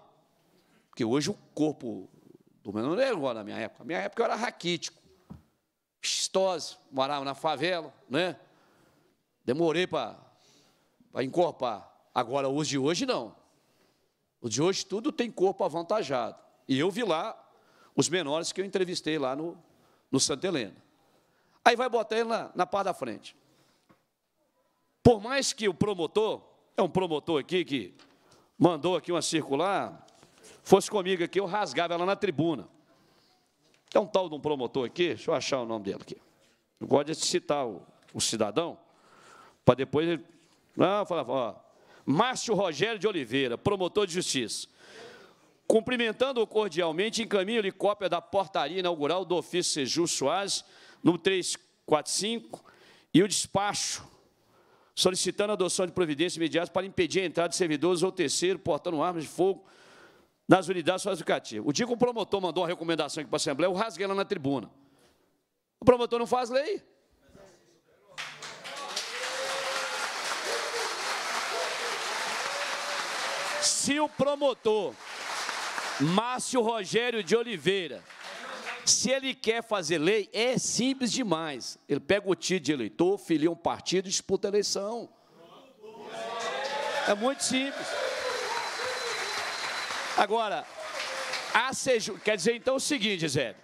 Porque hoje o corpo do menor era igual na minha época. Na minha época eu era raquítico, estose, morava na favela, né? Demorei para encorpar. Agora, os de hoje, não. Os de hoje, tudo tem corpo avantajado. E eu vi lá os menores que eu entrevistei lá no, no Santa Helena. Aí vai botar ele na, na pá da frente. Por mais que o promotor, é um promotor aqui que mandou aqui uma circular, fosse comigo aqui, eu rasgava ela na tribuna. É um tal de um promotor aqui, deixa eu achar o nome dele aqui. Eu gosto de citar o, o cidadão, para depois ele. Não, falar, ó. Márcio Rogério de Oliveira, promotor de justiça. Cumprimentando-o cordialmente, encaminho-lhe cópia da portaria inaugural do ofício Seju Soares, no 345, e o despacho solicitando a adoção de providências imediatas para impedir a entrada de servidores ou terceiro portando armas de fogo nas unidades educativas. O dia que o promotor mandou uma recomendação aqui para a Assembleia, eu rasguei ela na tribuna. O promotor não faz lei. Se o promotor Márcio Rogério de Oliveira se ele quer fazer lei, é simples demais. Ele pega o título de eleitor, filia um partido e disputa a eleição. É muito simples. Agora, a quer dizer então o seguinte, Zé.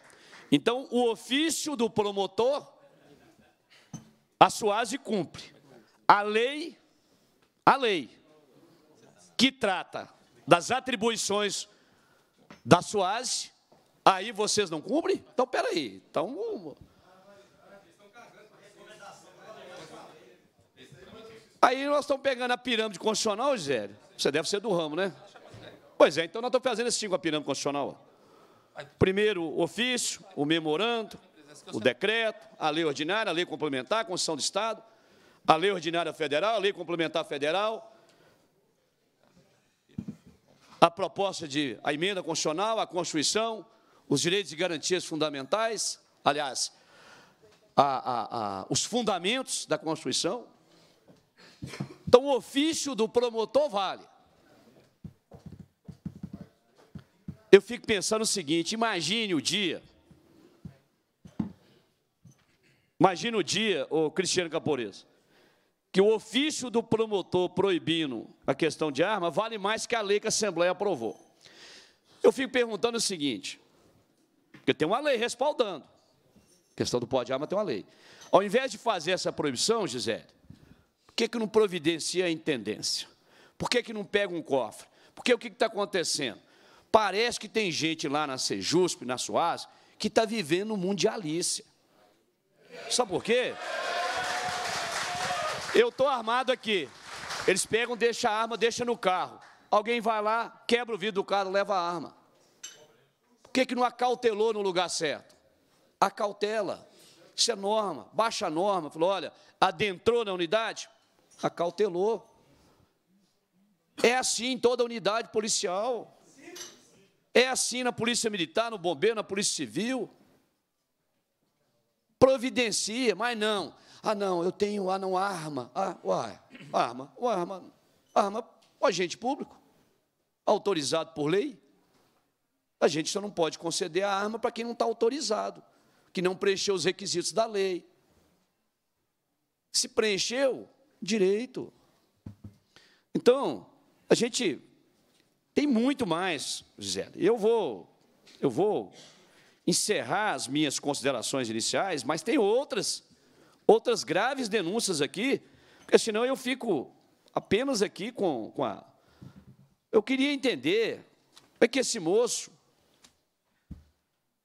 Então, o ofício do promotor, a Suase cumpre. A lei, a lei que trata das atribuições da Suase, Aí vocês não cumprem? Então, peraí. Então. Aí nós estamos pegando a pirâmide constitucional, Gisele. Você deve ser do ramo, né? Pois é, então nós estamos fazendo esse tipo a pirâmide constitucional. Primeiro o ofício, o memorando, o decreto, a lei ordinária, a lei complementar, a Constituição do Estado, a lei ordinária federal, a lei complementar federal, a proposta de a emenda constitucional, a Constituição, os direitos e garantias fundamentais, aliás, a, a, a, os fundamentos da Constituição. Então, o ofício do promotor vale. Eu fico pensando o seguinte: imagine o dia. Imagine o dia, o Cristiano Caporeza, que o ofício do promotor proibindo a questão de arma vale mais que a lei que a Assembleia aprovou. Eu fico perguntando o seguinte: porque tem uma lei respaldando. A questão do pó de arma tem uma lei. Ao invés de fazer essa proibição, Gisele, por que, que não providencia a intendência? Por que, que não pega um cofre? Porque o que está acontecendo? Parece que tem gente lá na Sejusp, na Suaz, que está vivendo um mundialícia. Sabe por quê? Eu estou armado aqui. Eles pegam, deixam a arma, deixam no carro. Alguém vai lá, quebra o vidro do carro, leva a arma que, que não acautelou no lugar certo? Acautela. Isso é norma, baixa a norma. Falou, olha, adentrou na unidade? Acautelou. É assim em toda unidade policial. É assim na polícia militar, no bombeiro, na polícia civil. Providencia, mas não. Ah, não, eu tenho, ah, não, arma. Ah, uai, arma, arma, arma, agente público, autorizado por lei. A gente só não pode conceder a arma para quem não está autorizado, que não preencheu os requisitos da lei. Se preencheu, direito. Então, a gente tem muito mais, Gisele. Eu vou, eu vou encerrar as minhas considerações iniciais, mas tem outras, outras graves denúncias aqui, porque senão eu fico apenas aqui com, com a. Eu queria entender como é que esse moço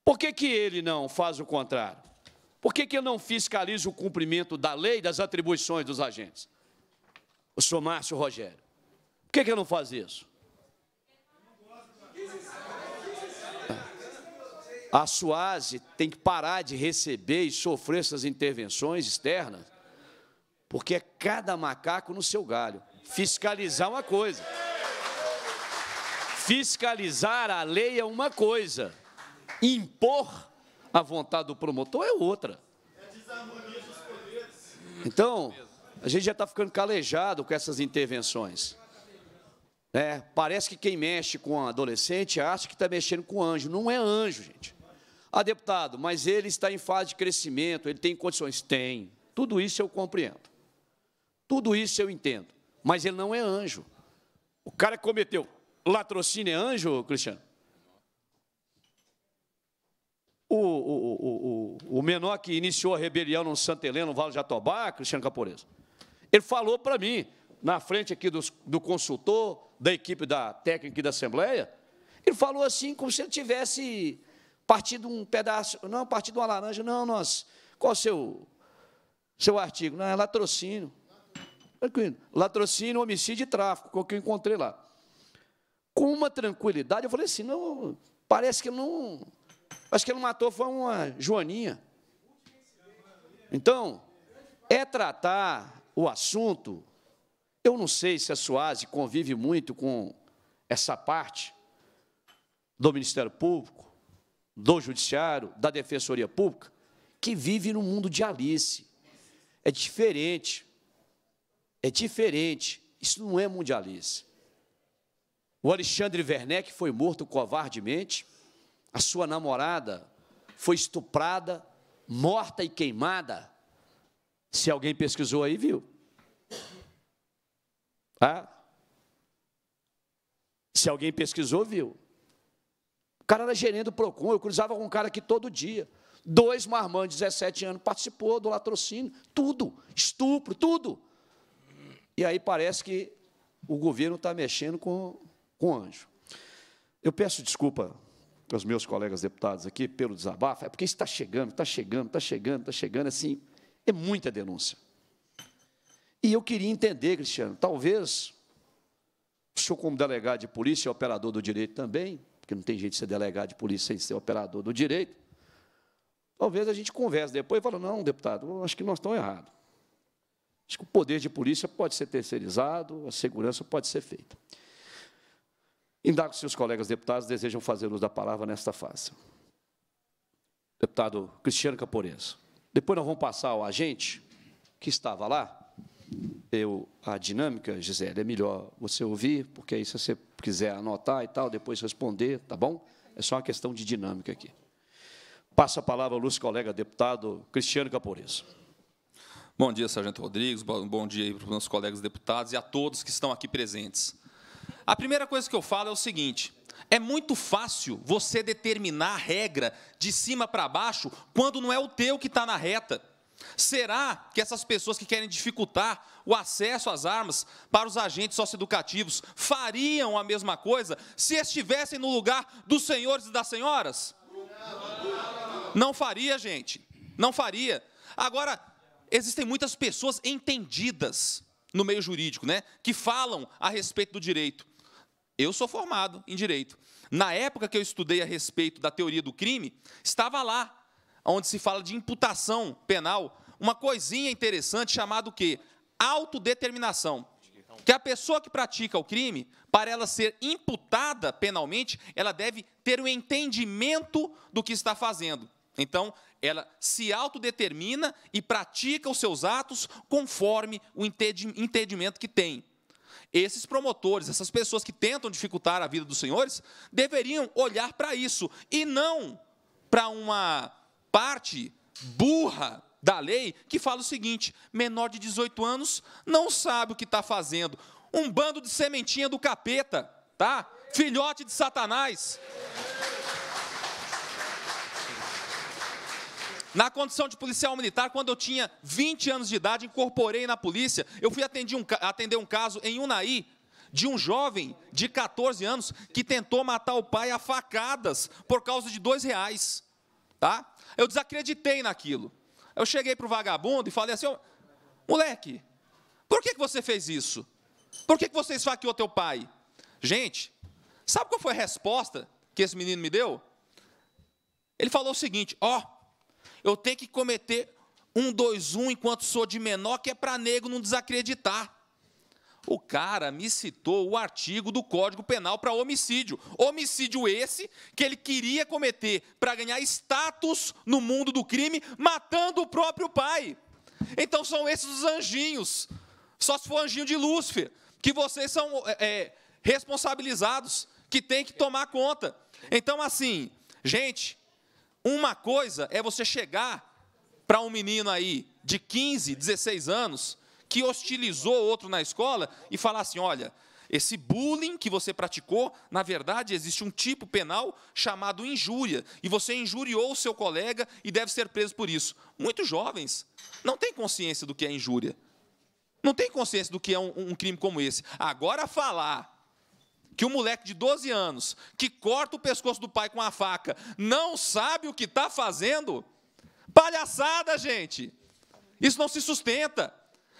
por que, que ele não faz o contrário? Por que, que não fiscalizo o cumprimento da lei das atribuições dos agentes? O senhor Márcio Rogério. Por que, que não faz isso? A SUASE tem que parar de receber e sofrer essas intervenções externas, porque é cada macaco no seu galho. Fiscalizar uma coisa. Fiscalizar a lei é uma coisa impor a vontade do promotor é outra. Então, a gente já está ficando calejado com essas intervenções. É, parece que quem mexe com adolescente acha que está mexendo com anjo. Não é anjo, gente. Ah, deputado, mas ele está em fase de crescimento, ele tem condições. Tem. Tudo isso eu compreendo. Tudo isso eu entendo. Mas ele não é anjo. O cara que cometeu latrocínio é anjo, Cristiano? O, o, o, o, menor que iniciou a rebelião no Santa Helena, no Vale de Jatobá, Cristiano Caporeza, ele falou para mim, na frente aqui do, do consultor, da equipe da técnica e da Assembleia, ele falou assim, como se ele tivesse partido um pedaço, não, partido uma laranja, não, nós, qual o seu, seu artigo? Não, é latrocínio. Tranquilo. Latrocínio, homicídio e tráfico, é o que eu encontrei lá. Com uma tranquilidade, eu falei assim, não, parece que não Acho que ele matou foi uma joaninha. Então, é tratar o assunto. Eu não sei se a Suaze convive muito com essa parte do Ministério Público, do Judiciário, da Defensoria Pública, que vive no mundo de Alice. É diferente. É diferente. Isso não é mundialista. O Alexandre Werneck foi morto covardemente a sua namorada foi estuprada, morta e queimada. Se alguém pesquisou aí, viu. Se alguém pesquisou, viu. O cara era gerente do PROCON, eu cruzava com um cara aqui todo dia. Dois marmãs de 17 anos participou do latrocínio, tudo, estupro, tudo. E aí parece que o governo está mexendo com, com anjo. Eu peço desculpa para os meus colegas deputados aqui pelo desabafo, é porque está chegando, está chegando, está chegando, está chegando, assim, é muita denúncia. E eu queria entender, Cristiano, talvez o senhor, como delegado de polícia e operador do direito também, porque não tem jeito de ser delegado de polícia sem ser operador do direito, talvez a gente converse depois e fala, não, deputado, acho que nós estamos errados. Acho que o poder de polícia pode ser terceirizado, a segurança pode ser feita. Indago se os colegas deputados desejam fazer uso da palavra nesta fase. Deputado Cristiano Caporeza. Depois nós vamos passar ao agente que estava lá. Eu, a dinâmica, Gisele, é melhor você ouvir, porque aí se você quiser anotar e tal, depois responder, tá bom? É só uma questão de dinâmica aqui. Passa a palavra ao nosso colega deputado Cristiano Caporeza. Bom dia, Sargento Rodrigues, bom dia para os nossos colegas deputados e a todos que estão aqui presentes. A primeira coisa que eu falo é o seguinte: é muito fácil você determinar a regra de cima para baixo quando não é o teu que está na reta. Será que essas pessoas que querem dificultar o acesso às armas para os agentes socioeducativos fariam a mesma coisa se estivessem no lugar dos senhores e das senhoras? Não faria, gente. Não faria. Agora, existem muitas pessoas entendidas no meio jurídico, né, que falam a respeito do direito. Eu sou formado em direito. Na época que eu estudei a respeito da teoria do crime, estava lá, onde se fala de imputação penal, uma coisinha interessante chamada o quê? Autodeterminação. Que a pessoa que pratica o crime, para ela ser imputada penalmente, ela deve ter o um entendimento do que está fazendo. Então, ela se autodetermina e pratica os seus atos conforme o entendimento que tem. Esses promotores, essas pessoas que tentam dificultar a vida dos senhores, deveriam olhar para isso e não para uma parte burra da lei que fala o seguinte: menor de 18 anos não sabe o que está fazendo. Um bando de sementinha do capeta, tá? Filhote de Satanás. Na condição de policial militar, quando eu tinha 20 anos de idade, incorporei na polícia. Eu fui atender um, atender um caso em Unai de um jovem de 14 anos que tentou matar o pai a facadas por causa de dois reais. Tá? Eu desacreditei naquilo. Eu cheguei para o vagabundo e falei assim: moleque, por que, que você fez isso? Por que, que você esfaqueou teu pai? Gente, sabe qual foi a resposta que esse menino me deu? Ele falou o seguinte: ó. Oh, eu tenho que cometer um, dois, um, enquanto sou de menor, que é para nego não desacreditar. O cara me citou o artigo do Código Penal para homicídio. Homicídio esse que ele queria cometer para ganhar status no mundo do crime, matando o próprio pai. Então são esses os anjinhos, só se for anjinho de Lúcifer, que vocês são é, é responsabilizados, que tem que tomar conta. Então, assim, gente, uma coisa é você chegar para um menino aí de 15, 16 anos que hostilizou outro na escola e falar assim: olha, esse bullying que você praticou, na verdade, existe um tipo penal chamado injúria, e você injuriou o seu colega e deve ser preso por isso. Muitos jovens não têm consciência do que é injúria. Não têm consciência do que é um, um crime como esse. Agora falar que um moleque de 12 anos, que corta o pescoço do pai com uma faca, não sabe o que está fazendo? Palhaçada, gente! Isso não se sustenta.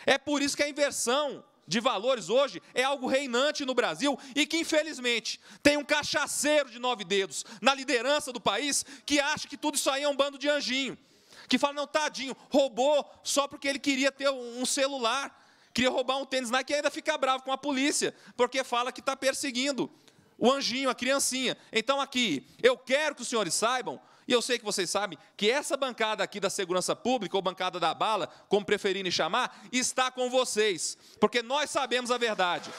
É por isso que a inversão de valores hoje é algo reinante no Brasil e que, infelizmente, tem um cachaceiro de nove dedos na liderança do país que acha que tudo isso aí é um bando de anjinho. Que fala, não, tadinho, roubou só porque ele queria ter um celular. Queria roubar um tênis Nike e ainda fica bravo com a polícia, porque fala que está perseguindo o anjinho, a criancinha. Então, aqui, eu quero que os senhores saibam, e eu sei que vocês sabem, que essa bancada aqui da segurança pública, ou bancada da bala, como preferirem chamar, está com vocês, porque nós sabemos a verdade.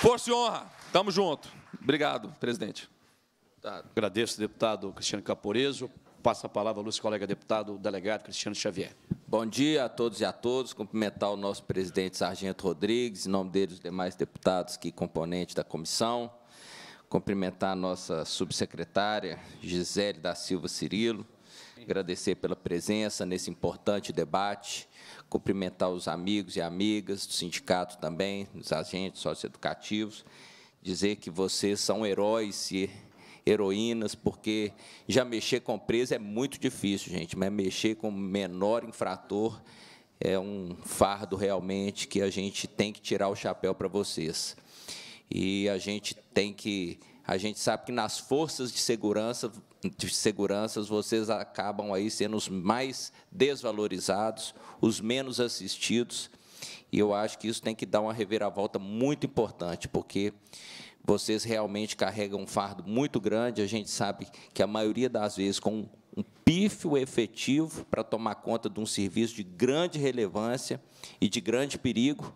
Força e honra. Tamo junto. Obrigado, presidente. Agradeço, deputado Cristiano Caporeso. Passa a palavra ao Lúcio, colega deputado, delegado Cristiano Xavier. Bom dia a todos e a todos. Cumprimentar o nosso presidente Sargento Rodrigues, em nome dele os demais deputados que componentes da comissão. Cumprimentar a nossa subsecretária Gisele da Silva Cirilo. Agradecer pela presença nesse importante debate. Cumprimentar os amigos e amigas do sindicato também, os agentes socioeducativos. Dizer que vocês são heróis e heroínas, porque já mexer com preso é muito difícil, gente, mas mexer com menor infrator é um fardo realmente que a gente tem que tirar o chapéu para vocês. E a gente tem que a gente sabe que nas forças de segurança, de seguranças, vocês acabam aí sendo os mais desvalorizados, os menos assistidos. E eu acho que isso tem que dar uma reviravolta muito importante, porque vocês realmente carregam um fardo muito grande. A gente sabe que a maioria das vezes com um pífio efetivo para tomar conta de um serviço de grande relevância e de grande perigo,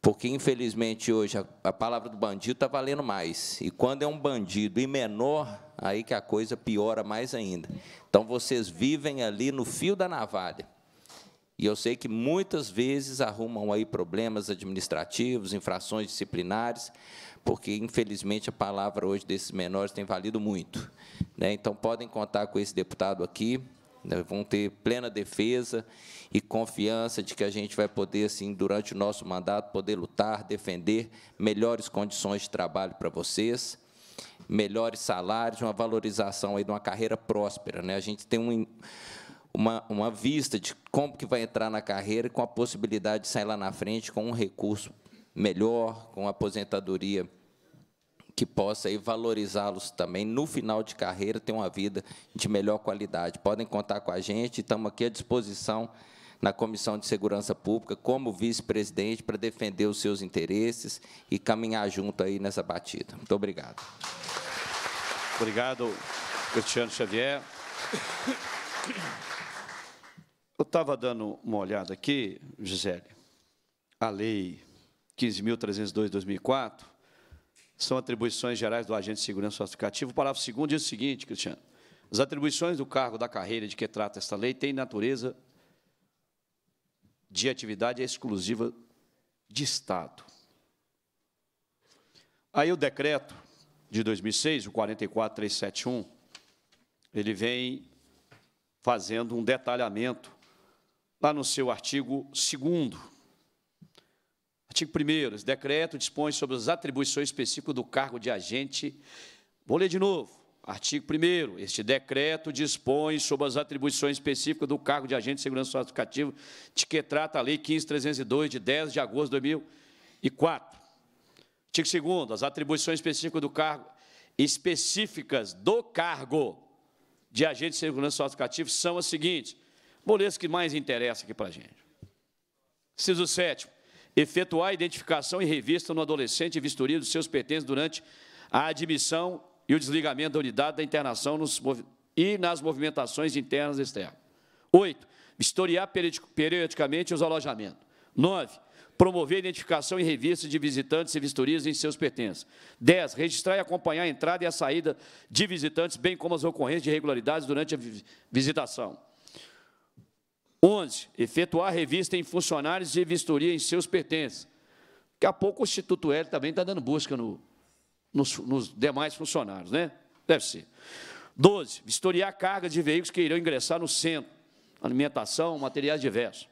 porque, infelizmente, hoje a, a palavra do bandido está valendo mais. E quando é um bandido e menor, aí que a coisa piora mais ainda. Então, vocês vivem ali no fio da navalha. E eu sei que muitas vezes arrumam aí problemas administrativos, infrações disciplinares, porque, infelizmente, a palavra hoje desses menores tem valido muito. Né? Então, podem contar com esse deputado aqui, né? vão ter plena defesa e confiança de que a gente vai poder, assim, durante o nosso mandato, poder lutar, defender melhores condições de trabalho para vocês, melhores salários, uma valorização aí de uma carreira próspera. Né? A gente tem um, uma, uma vista de como que vai entrar na carreira com a possibilidade de sair lá na frente com um recurso melhor, com aposentadoria que possa valorizá-los também no final de carreira, ter uma vida de melhor qualidade. Podem contar com a gente, estamos aqui à disposição na Comissão de Segurança Pública como vice-presidente para defender os seus interesses e caminhar junto aí nessa batida. Muito obrigado. Obrigado, Cristiano Xavier. Eu estava dando uma olhada aqui, Gisele, a lei 15.302 2004, são atribuições gerais do agente de segurança classificativo. O parágrafo 2 diz o seguinte, Cristiano. As atribuições do cargo da carreira de que trata esta lei têm natureza de atividade exclusiva de Estado. Aí o decreto de 2006, o 44371, ele vem fazendo um detalhamento lá no seu artigo 2 Artigo 1 o decreto dispõe sobre as atribuições específicas do cargo de agente. Vou ler de novo. Artigo 1 este decreto dispõe sobre as atribuições específicas do cargo de agente de segurança educativa, de que trata a Lei 15.302, de 10 de agosto de 2004. Artigo 2 as atribuições específicas do cargo, específicas do cargo de agente de segurança educativa são as seguintes. Vou ler as que mais interessa aqui para a gente. Ciso 7 efetuar a identificação e revista no adolescente e vistoria dos seus pertences durante a admissão e o desligamento da unidade da internação nos, e nas movimentações internas e externas. Oito, Vistoriar periodicamente os alojamentos. Nove, Promover a identificação e revista de visitantes e vistorias em seus pertences. Dez, Registrar e acompanhar a entrada e a saída de visitantes, bem como as ocorrências de irregularidades durante a visitação. 11. Efetuar revista em funcionários e vistoria em seus pertences. Daqui a pouco o Instituto L também está dando busca no, nos, nos demais funcionários, né? Deve ser. 12. Vistoriar carga de veículos que irão ingressar no centro. Alimentação, materiais diversos.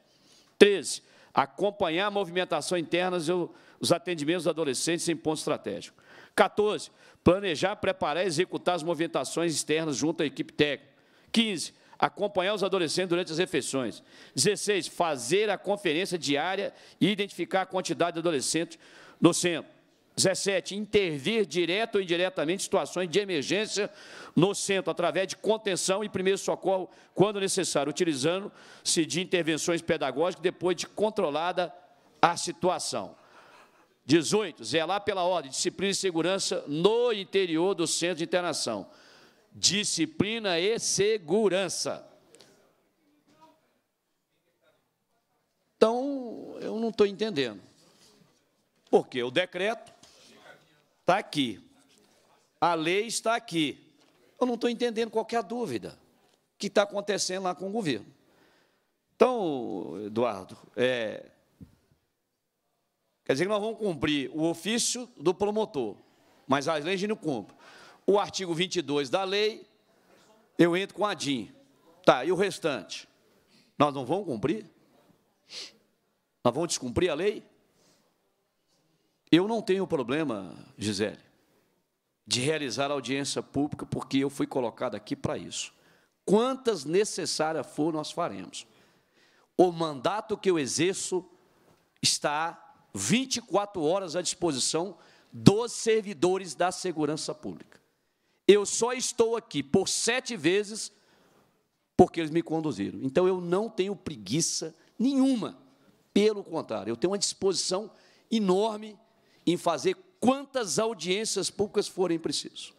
13. Acompanhar a movimentação interna e os atendimentos dos adolescentes em ponto estratégico. 14. Planejar, preparar e executar as movimentações externas junto à equipe técnica. 15 acompanhar os adolescentes durante as refeições. 16, fazer a conferência diária e identificar a quantidade de adolescentes no centro. 17, intervir direto ou indiretamente situações de emergência no centro, através de contenção e primeiro socorro, quando necessário, utilizando-se de intervenções pedagógicas depois de controlada a situação. 18, zelar pela ordem, disciplina e segurança no interior do centro de internação disciplina e segurança. Então, eu não estou entendendo. Porque o decreto está aqui, a lei está aqui. Eu não estou entendendo qualquer é dúvida que está acontecendo lá com o governo. Então, Eduardo, é, quer dizer que nós vamos cumprir o ofício do promotor, mas as leis a gente não cumpre o artigo 22 da lei, eu entro com a DIN. Tá, e o restante? Nós não vamos cumprir? Nós vamos descumprir a lei? Eu não tenho problema, Gisele, de realizar audiência pública, porque eu fui colocado aqui para isso. Quantas necessárias for, nós faremos. O mandato que eu exerço está 24 horas à disposição dos servidores da segurança pública. Eu só estou aqui por sete vezes porque eles me conduziram. Então eu não tenho preguiça nenhuma. Pelo contrário, eu tenho uma disposição enorme em fazer quantas audiências públicas forem preciso.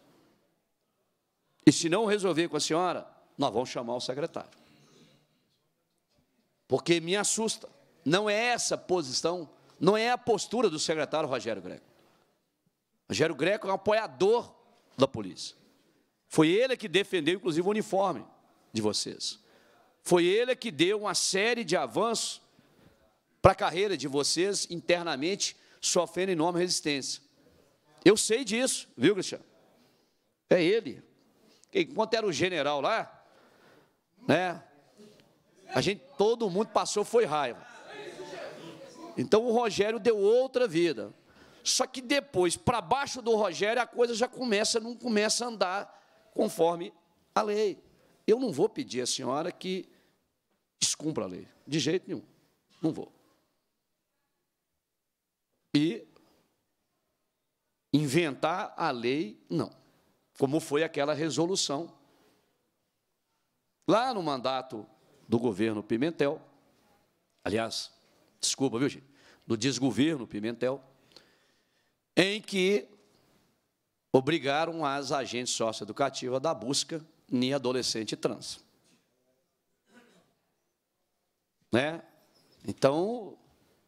E se não resolver com a senhora, nós vamos chamar o secretário. Porque me assusta. Não é essa posição, não é a postura do secretário Rogério Greco. Rogério Greco é um apoiador da polícia. Foi ele que defendeu, inclusive, o uniforme de vocês. Foi ele que deu uma série de avanços para a carreira de vocês internamente, sofrendo enorme resistência. Eu sei disso, viu, Cristiano? É ele. Enquanto era o general lá, né? A gente, todo mundo passou, foi raiva. Então o Rogério deu outra vida. Só que depois, para baixo do Rogério, a coisa já começa, não começa a andar conforme a lei. Eu não vou pedir à senhora que descumpra a lei, de jeito nenhum. Não vou. E inventar a lei, não. Como foi aquela resolução. Lá no mandato do governo Pimentel, aliás, desculpa, viu, gente? Do desgoverno Pimentel, em que obrigaram as agentes socioeducativas da busca em adolescente trans. Né? Então,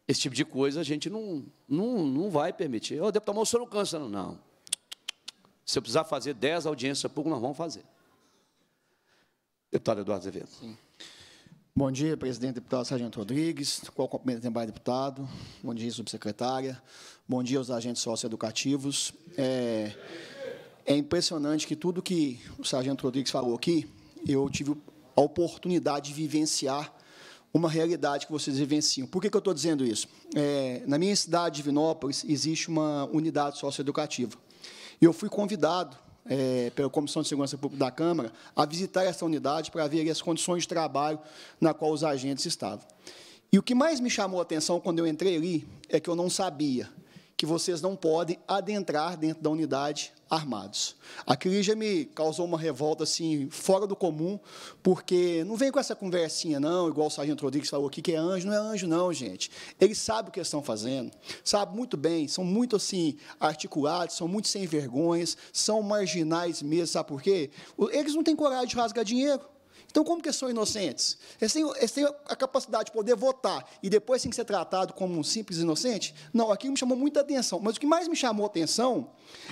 esse tipo de coisa a gente não, não, não vai permitir. o deputado, mas o senhor não cansa, não. não. Se eu precisar fazer 10 audiências públicas, nós vamos fazer. Deputado Eduardo Azevedo. Sim. Bom dia, presidente, deputado Sargento Rodrigues. Qual cumprimento tem mais, deputado? Bom dia, subsecretária. Bom dia aos agentes socioeducativos. É, é impressionante que tudo que o sargento Rodrigues falou aqui, eu tive a oportunidade de vivenciar uma realidade que vocês vivenciam. Por que, que eu estou dizendo isso? É, na minha cidade, de Vinópolis, existe uma unidade socioeducativa. E eu fui convidado é, pela Comissão de Segurança Pública da Câmara a visitar essa unidade para ver as condições de trabalho na qual os agentes estavam. E o que mais me chamou a atenção quando eu entrei ali é que eu não sabia que vocês não podem adentrar dentro da unidade armados. Aquilo já me causou uma revolta assim fora do comum, porque não vem com essa conversinha não, igual o sargento Rodrigues falou aqui que é anjo, não é anjo não, gente. Eles sabem o que estão fazendo, sabem muito bem, são muito assim articulados, são muito sem vergonhas, são marginais mesmo, sabe por quê? Eles não têm coragem de rasgar dinheiro. Então, como que são inocentes? Eles têm, eles têm a capacidade de poder votar e depois tem que ser tratado como um simples inocente? Não, aqui me chamou muita atenção. Mas o que mais me chamou atenção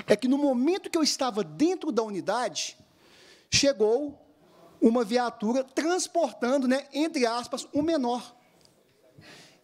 é que, no momento que eu estava dentro da unidade, chegou uma viatura transportando, né, entre aspas, um menor.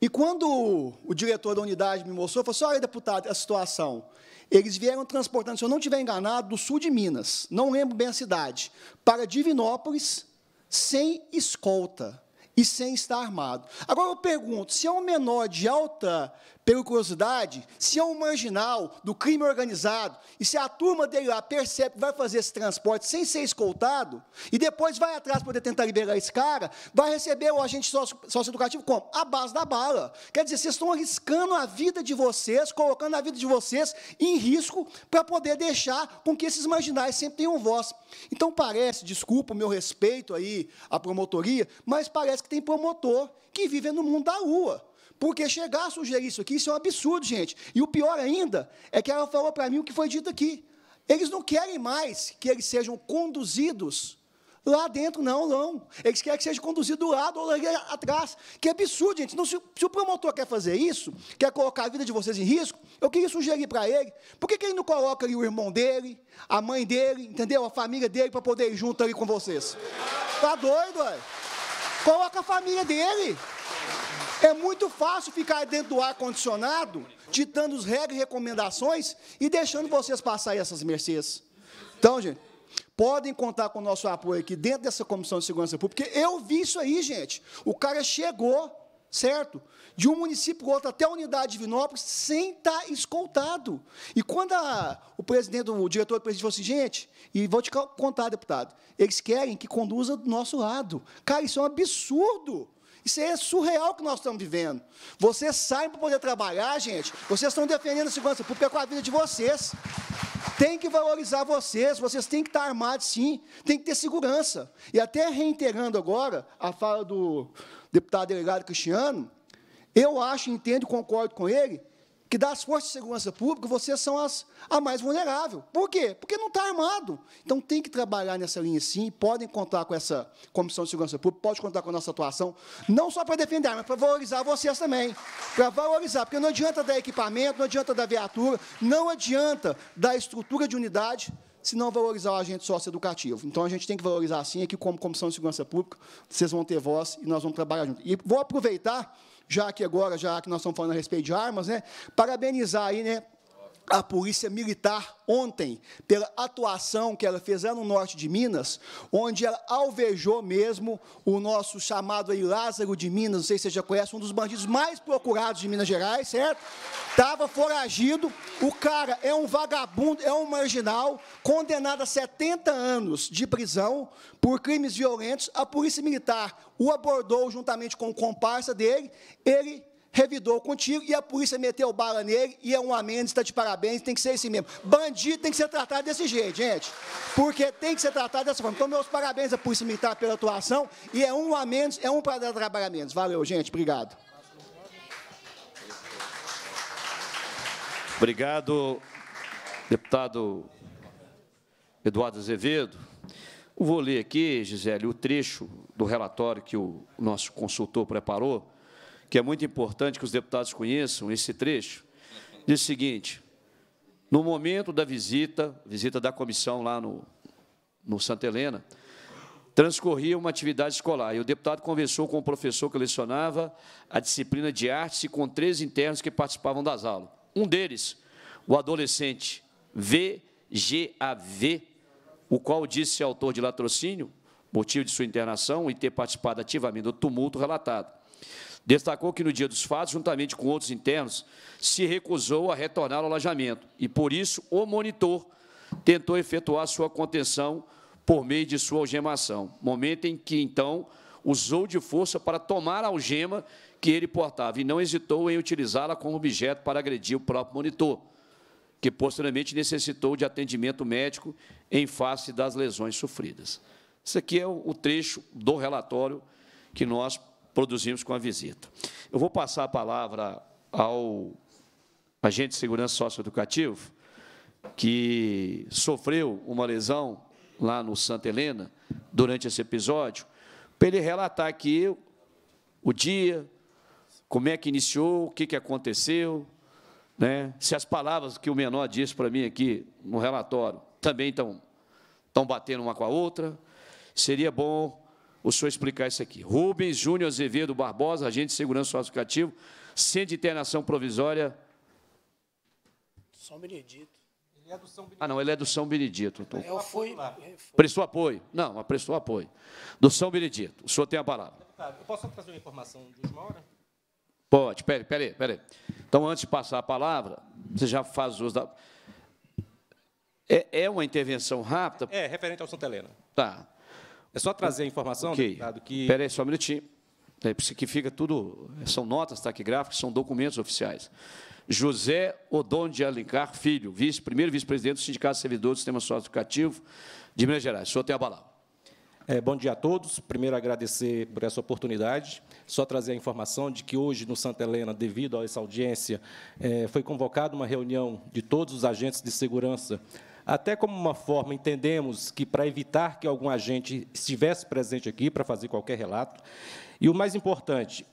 E quando o diretor da unidade me mostrou, falou assim, olha, deputado, a situação. Eles vieram transportando, se eu não estiver enganado, do sul de Minas, não lembro bem a cidade, para Divinópolis, sem escolta e sem estar armado. Agora eu pergunto: se é um menor de alta tenho curiosidade, se é um marginal do crime organizado, e se a turma dele lá percebe que vai fazer esse transporte sem ser escoltado, e depois vai atrás para tentar liberar esse cara, vai receber o agente socioeducativo como? A base da bala. Quer dizer, vocês estão arriscando a vida de vocês, colocando a vida de vocês em risco para poder deixar com que esses marginais sempre tenham voz. Então parece, desculpa o meu respeito aí à promotoria, mas parece que tem promotor que vive no mundo da rua porque chegar a sugerir isso aqui, isso é um absurdo, gente. E o pior ainda é que ela falou para mim o que foi dito aqui. Eles não querem mais que eles sejam conduzidos lá dentro, não, não. Eles querem que seja conduzido do lado ou atrás. Que absurdo, gente. Não, se, se, o promotor quer fazer isso, quer colocar a vida de vocês em risco, eu queria sugerir para ele, por que, que ele não coloca ali o irmão dele, a mãe dele, entendeu? A família dele para poder ir junto ali com vocês. Tá doido, ué? Coloca a família dele. É muito fácil ficar dentro do ar-condicionado, ditando as regras e recomendações e deixando vocês passar essas mercês. Então, gente, podem contar com o nosso apoio aqui dentro dessa Comissão de Segurança Pública, porque eu vi isso aí, gente. O cara chegou, certo? De um município para outro, até a unidade de Vinópolis, sem estar tá escoltado. E quando a, o presidente, o diretor do presidente falou assim, gente, e vou te contar, deputado, eles querem que conduza do nosso lado. Cara, isso é um absurdo. Isso é surreal que nós estamos vivendo. Vocês saem para poder trabalhar, gente. Vocês estão defendendo a segurança pública com a vida de vocês. Tem que valorizar vocês, vocês têm que estar tá armados, sim. Tem que ter segurança. E até reiterando agora a fala do deputado delegado Cristiano, eu acho, entendo e concordo com ele, que das forças de segurança pública, vocês são as, a mais vulnerável. Por quê? Porque não está armado. Então, tem que trabalhar nessa linha, sim. Podem contar com essa Comissão de Segurança Pública, pode contar com a nossa atuação, não só para defender, mas é para valorizar vocês também. Para valorizar, porque não adianta dar equipamento, não adianta dar viatura, não adianta dar estrutura de unidade se não valorizar o agente socioeducativo. Então, a gente tem que valorizar, sim, aqui como Comissão de Segurança Pública, vocês vão ter voz e nós vamos trabalhar junto. E vou aproveitar já que agora, já que nós estamos falando a respeito de armas, né? Parabenizar aí, né? a polícia militar ontem pela atuação que ela fez lá no norte de Minas, onde ela alvejou mesmo o nosso chamado aí Lázaro de Minas, não sei se você já conhece, um dos bandidos mais procurados de Minas Gerais, certo? Estava foragido, o cara é um vagabundo, é um marginal, condenado a 70 anos de prisão por crimes violentos, a polícia militar o abordou juntamente com o comparsa dele, ele revidou contigo e a polícia meteu bala nele e é um amém, está de parabéns, tem que ser esse assim mesmo. Bandido tem que ser tratado desse jeito, gente. Porque tem que ser tratado dessa forma. Então, meus parabéns à Polícia Militar pela atuação e é um a menos, é um para dar menos. Valeu, gente. Obrigado. Obrigado, deputado Eduardo Azevedo. Vou ler aqui, Gisele, o trecho do relatório que o nosso consultor preparou que é muito importante que os deputados conheçam esse trecho, diz o seguinte: no momento da visita, visita da comissão lá no, no Santa Helena, transcorria uma atividade escolar e o deputado conversou com o professor que lecionava a disciplina de artes e com três internos que participavam das aulas. Um deles, o adolescente VGAV, o qual disse ser autor de latrocínio, motivo de sua internação e ter participado ativamente do tumulto relatado. Destacou que no dia dos fatos, juntamente com outros internos, se recusou a retornar ao alojamento e, por isso, o monitor tentou efetuar sua contenção por meio de sua algemação, momento em que, então, usou de força para tomar a algema que ele portava e não hesitou em utilizá-la como objeto para agredir o próprio monitor, que posteriormente necessitou de atendimento médico em face das lesões sofridas. Isso aqui é o trecho do relatório que nós produzimos com a visita. Eu vou passar a palavra ao agente de segurança socioeducativo, que sofreu uma lesão lá no Santa Helena durante esse episódio, para ele relatar aqui o dia, como é que iniciou, o que, que aconteceu, né? se as palavras que o menor disse para mim aqui no relatório também estão, estão batendo uma com a outra. Seria bom o senhor explicar isso aqui. Rubens Júnior Azevedo Barbosa, agente de segurança socioeducativo, centro de internação provisória. São Benedito. Ele é do São Benedito. Ah, não, ele é do São Benedito. Então. Eu fui, Prestou apoio. Não, mas prestou apoio. Do São Benedito. O senhor tem a palavra. Deputado, eu posso trazer uma informação de última hora? Pode, peraí, peraí, peraí. Então, antes de passar a palavra, você já faz uso da. É, é uma intervenção rápida? É, referente ao Santa Helena. Tá. É só trazer a informação, okay. deputado, que... Espera aí só um minutinho. É que fica tudo... São notas taquigráficas, tá, são documentos oficiais. José Odon de Alencar Filho, vice, primeiro vice-presidente do Sindicato de Servidores do Sistema Socioeducativo de Minas Gerais. O senhor tem a palavra. É, bom dia a todos. Primeiro, agradecer por essa oportunidade. Só trazer a informação de que hoje, no Santa Helena, devido a essa audiência, é, foi convocada uma reunião de todos os agentes de segurança até como uma forma, entendemos que para evitar que algum agente estivesse presente aqui para fazer qualquer relato, e o mais importante,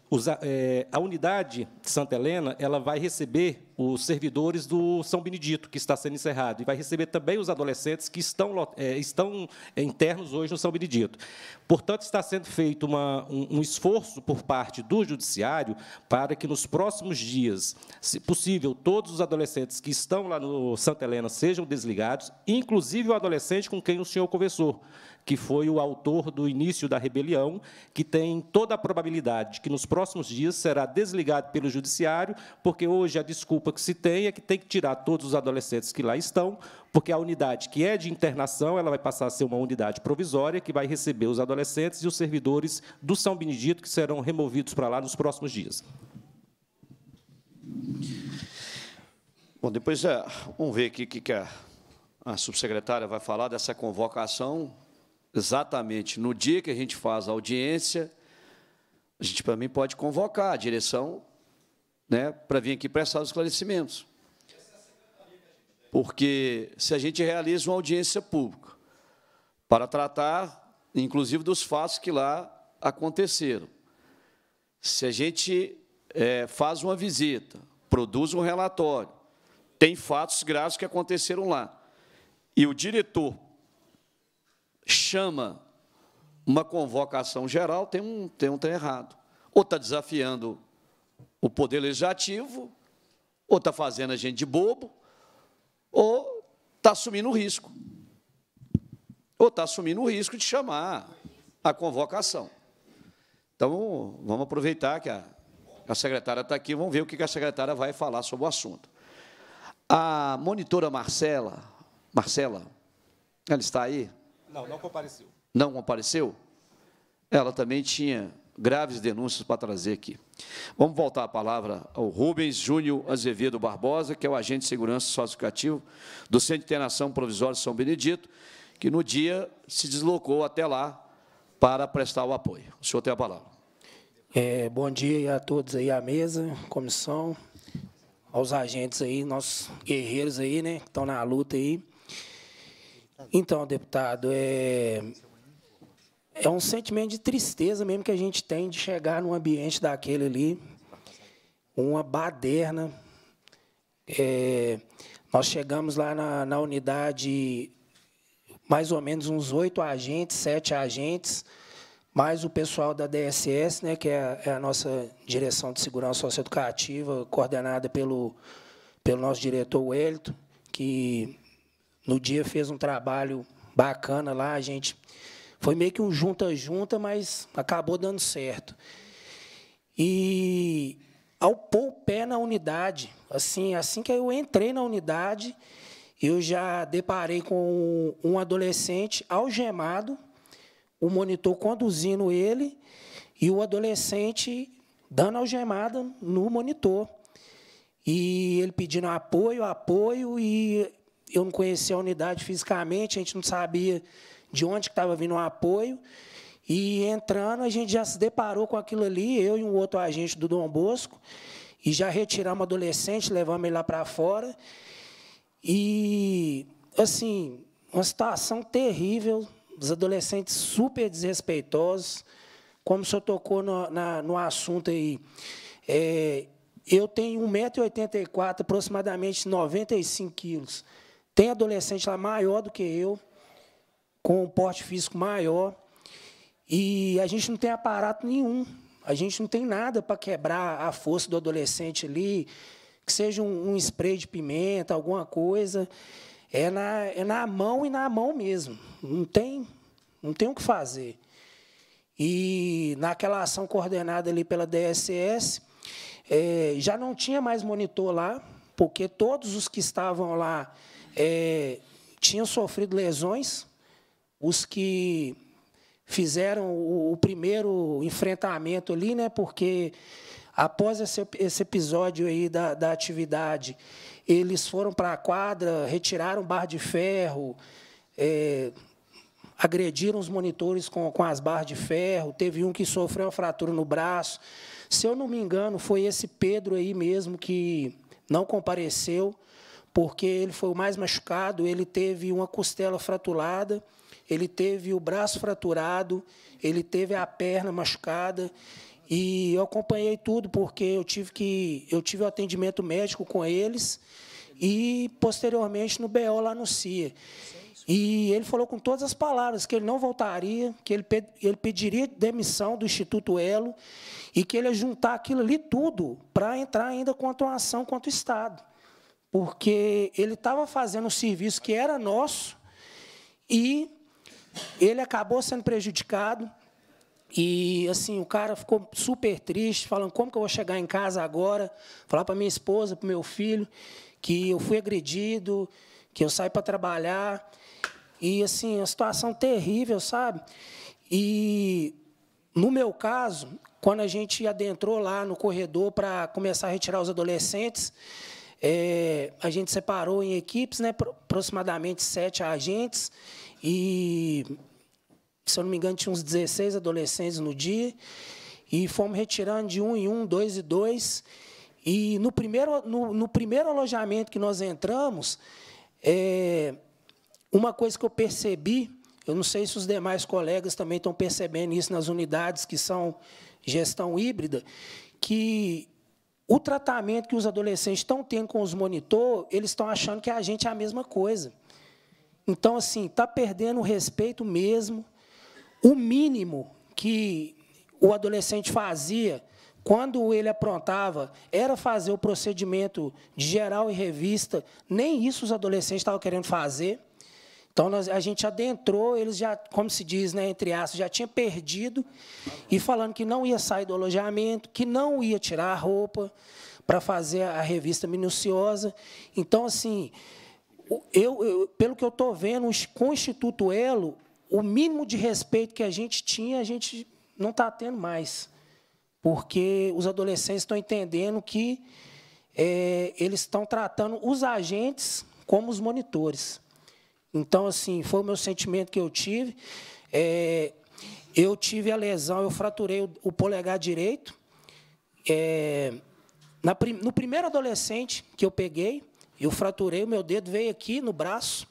é, a unidade Santa Helena ela vai receber os servidores do São Benedito, que está sendo encerrado, e vai receber também os adolescentes que estão, é, estão internos hoje no São Benedito. Portanto, está sendo feito uma, um esforço por parte do Judiciário para que, nos próximos dias, se possível, todos os adolescentes que estão lá no Santa Helena sejam desligados, inclusive o adolescente com quem o senhor conversou que foi o autor do início da rebelião, que tem toda a probabilidade de que nos próximos dias será desligado pelo judiciário, porque hoje a desculpa que se tem é que tem que tirar todos os adolescentes que lá estão, porque a unidade que é de internação, ela vai passar a ser uma unidade provisória que vai receber os adolescentes e os servidores do São Benedito que serão removidos para lá nos próximos dias. Bom, depois eh, vamos ver aqui o que a, a subsecretária vai falar dessa convocação exatamente no dia que a gente faz a audiência, a gente também pode convocar a direção né, para vir aqui prestar os esclarecimentos. Porque se a gente realiza uma audiência pública para tratar, inclusive, dos fatos que lá aconteceram, se a gente é, faz uma visita, produz um relatório, tem fatos graves que aconteceram lá, e o diretor chama uma convocação geral, tem um, tem um trem errado. Ou está desafiando o poder legislativo, ou está fazendo a gente de bobo, ou está assumindo o risco. Ou está assumindo o risco de chamar a convocação. Então, vamos aproveitar que a, a secretária está aqui, vamos ver o que a secretária vai falar sobre o assunto. A monitora Marcela, Marcela, ela está aí? Não, não compareceu. Não compareceu? Ela também tinha graves denúncias para trazer aqui. Vamos voltar a palavra ao Rubens Júnior Azevedo Barbosa, que é o agente de segurança socioeducativo do Centro de Internação Provisório de São Benedito, que no dia se deslocou até lá para prestar o apoio. O senhor tem a palavra. É, bom dia a todos aí à mesa, comissão, aos agentes aí, nossos guerreiros aí, né, que estão na luta aí. Então, deputado, é, é um sentimento de tristeza mesmo que a gente tem de chegar num ambiente daquele ali, uma baderna. É, nós chegamos lá na, na unidade, mais ou menos uns oito agentes, sete agentes, mais o pessoal da DSS, né, que é a, é a nossa direção de segurança socioeducativa, coordenada pelo, pelo nosso diretor Wellington, que no dia fez um trabalho bacana lá, a gente foi meio que um junta-junta, mas acabou dando certo. E ao pôr o pé na unidade, assim, assim que eu entrei na unidade, eu já deparei com um adolescente algemado, o monitor conduzindo ele e o adolescente dando algemada no monitor. E ele pedindo apoio, apoio, e eu não conhecia a unidade fisicamente, a gente não sabia de onde estava vindo o apoio. E entrando, a gente já se deparou com aquilo ali, eu e um outro agente do Dom Bosco, e já retiramos o adolescente, levamos ele lá para fora. E, assim, uma situação terrível, os adolescentes super desrespeitosos. Como o senhor tocou no, na, no assunto aí, é, eu tenho 1,84m, aproximadamente 95 quilos. Tem adolescente lá maior do que eu, com um porte físico maior, e a gente não tem aparato nenhum, a gente não tem nada para quebrar a força do adolescente ali, que seja um, um spray de pimenta, alguma coisa. É na, é na mão e na mão mesmo. Não tem, não tem o que fazer. E naquela ação coordenada ali pela DSS, é, eh, já não tinha mais monitor lá, porque todos os que estavam lá é, tinham sofrido lesões, os que fizeram o, o, primeiro enfrentamento ali, né? Porque após esse, esse episódio aí da, da atividade, eles foram para a quadra, retiraram barra de ferro, é, agrediram os monitores com, com as barras de ferro, teve um que sofreu uma fratura no braço. Se eu não me engano, foi esse Pedro aí mesmo que não compareceu porque ele foi o mais machucado, ele teve uma costela fraturada, ele teve o braço fraturado, ele teve a perna machucada. E eu acompanhei tudo porque eu tive que eu tive o atendimento médico com eles e posteriormente no BO lá no CIA. E ele falou com todas as palavras que ele não voltaria, que ele, ele pediria demissão do Instituto Elo e que ele ia juntar aquilo ali tudo para entrar ainda contra uma ação contra o Estado porque ele estava fazendo um serviço que era nosso e ele acabou sendo prejudicado. E assim, o cara ficou super triste, falando como que eu vou chegar em casa agora, falar para minha esposa, para o meu filho, que eu fui agredido, que eu saí para trabalhar. E assim, uma situação terrível, sabe? E no meu caso, quando a gente adentrou lá no corredor para começar a retirar os adolescentes, é, a gente separou em equipes, né, aproximadamente sete agentes, e, se eu não me engano, tinha uns 16 adolescentes no dia, e fomos retirando de um em um, dois e dois. E no primeiro, no, no primeiro alojamento que nós entramos, é, uma coisa que eu percebi, eu não sei se os demais colegas também estão percebendo isso nas unidades que são gestão híbrida, que o tratamento que os adolescentes estão tendo com os monitor, eles estão achando que a gente é a mesma coisa. Então, assim, está perdendo o respeito mesmo. O mínimo que o adolescente fazia quando ele aprontava era fazer o procedimento de geral e revista. Nem isso os adolescentes estavam querendo fazer. Então nós, a gente adentrou, eles já, como se diz, né, entre aspas, já tinha perdido e falando que não ia sair do alojamento, que não ia tirar a roupa para fazer a revista minuciosa. Então assim, eu, eu pelo que eu estou vendo, com o Instituto Elo, o mínimo de respeito que a gente tinha, a gente não está tendo mais, porque os adolescentes estão entendendo que é, eles estão tratando os agentes como os monitores. Então, assim, foi o meu sentimento que eu tive. É, eu tive a lesão, eu fraturei o, o polegar direito. É, na, no primeiro adolescente que eu peguei, eu fraturei, o meu dedo veio aqui no braço.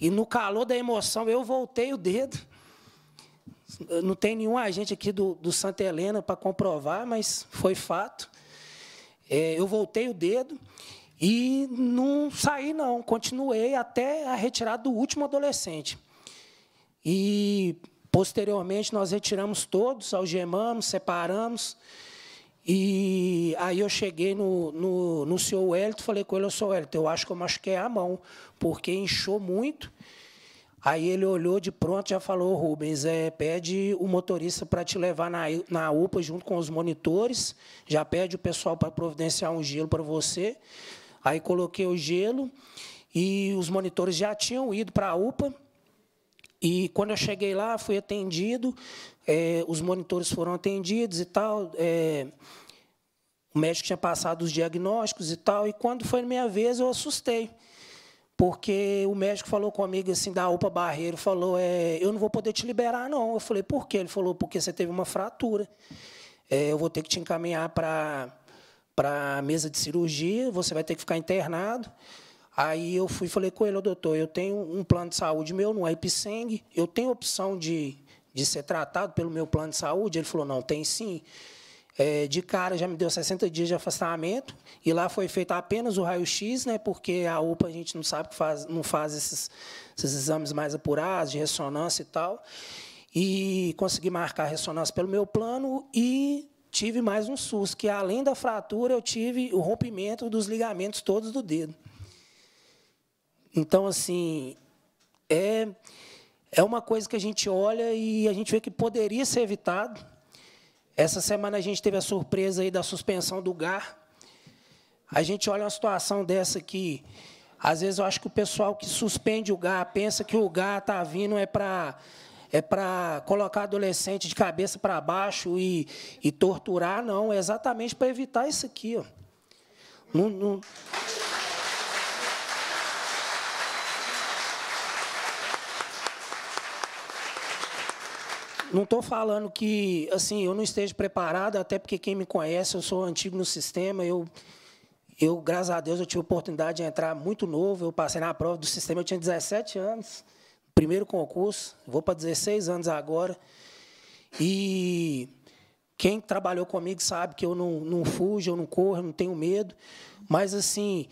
E no calor da emoção, eu voltei o dedo. Não tem nenhum agente aqui do, do Santa Helena para comprovar, mas foi fato. É, eu voltei o dedo e não saí, não. Continuei até a retirada do último adolescente. E, posteriormente, nós retiramos todos, algemamos, separamos. E aí eu cheguei no, no, no senhor Wellington, falei com ele, eu sou Wellington, eu acho que eu machuquei a mão, porque inchou muito. Aí ele olhou de pronto já falou, Rubens, é, pede o motorista para te levar na, na UPA junto com os monitores, já pede o pessoal para providenciar um gelo para você. Aí coloquei o gelo e os monitores já tinham ido para a UPA. E quando eu cheguei lá, fui atendido, é, os monitores foram atendidos e tal. É, o médico tinha passado os diagnósticos e tal. E quando foi minha vez, eu assustei. Porque o médico falou comigo assim, da UPA Barreiro, falou, é, eu não vou poder te liberar, não. Eu falei, por quê? Ele falou, porque você teve uma fratura. É, eu vou ter que te encaminhar para para a mesa de cirurgia, você vai ter que ficar internado. Aí eu fui e falei com ele, doutor, eu tenho um plano de saúde meu no é Ipseng, eu tenho opção de, de ser tratado pelo meu plano de saúde? Ele falou, não, tem sim. É, de cara já me deu 60 dias de afastamento e lá foi feito apenas o raio-x, né? Porque a UPA a gente não sabe que faz, não faz esses, esses exames mais apurados de ressonância e tal. E consegui marcar a ressonância pelo meu plano e tive mais um susto, que além da fratura, eu tive o rompimento dos ligamentos todos do dedo. Então, assim, é, é uma coisa que a gente olha e a gente vê que poderia ser evitado. Essa semana a gente teve a surpresa aí da suspensão do GAR. A gente olha uma situação dessa que, às vezes, eu acho que o pessoal que suspende o GAR pensa que o GAR está vindo é para é para colocar adolescente de cabeça para baixo e, e torturar, não. É exatamente para evitar isso aqui. Ó. Não, não... Não estou falando que assim eu não esteja preparado, até porque quem me conhece, eu sou antigo no sistema, eu, eu graças a Deus, eu tive a oportunidade de entrar muito novo, eu passei na prova do sistema, eu tinha 17 anos primeiro concurso, vou para 16 anos agora. E quem trabalhou comigo sabe que eu não, não fujo, eu não corro, eu não tenho medo. Mas, assim,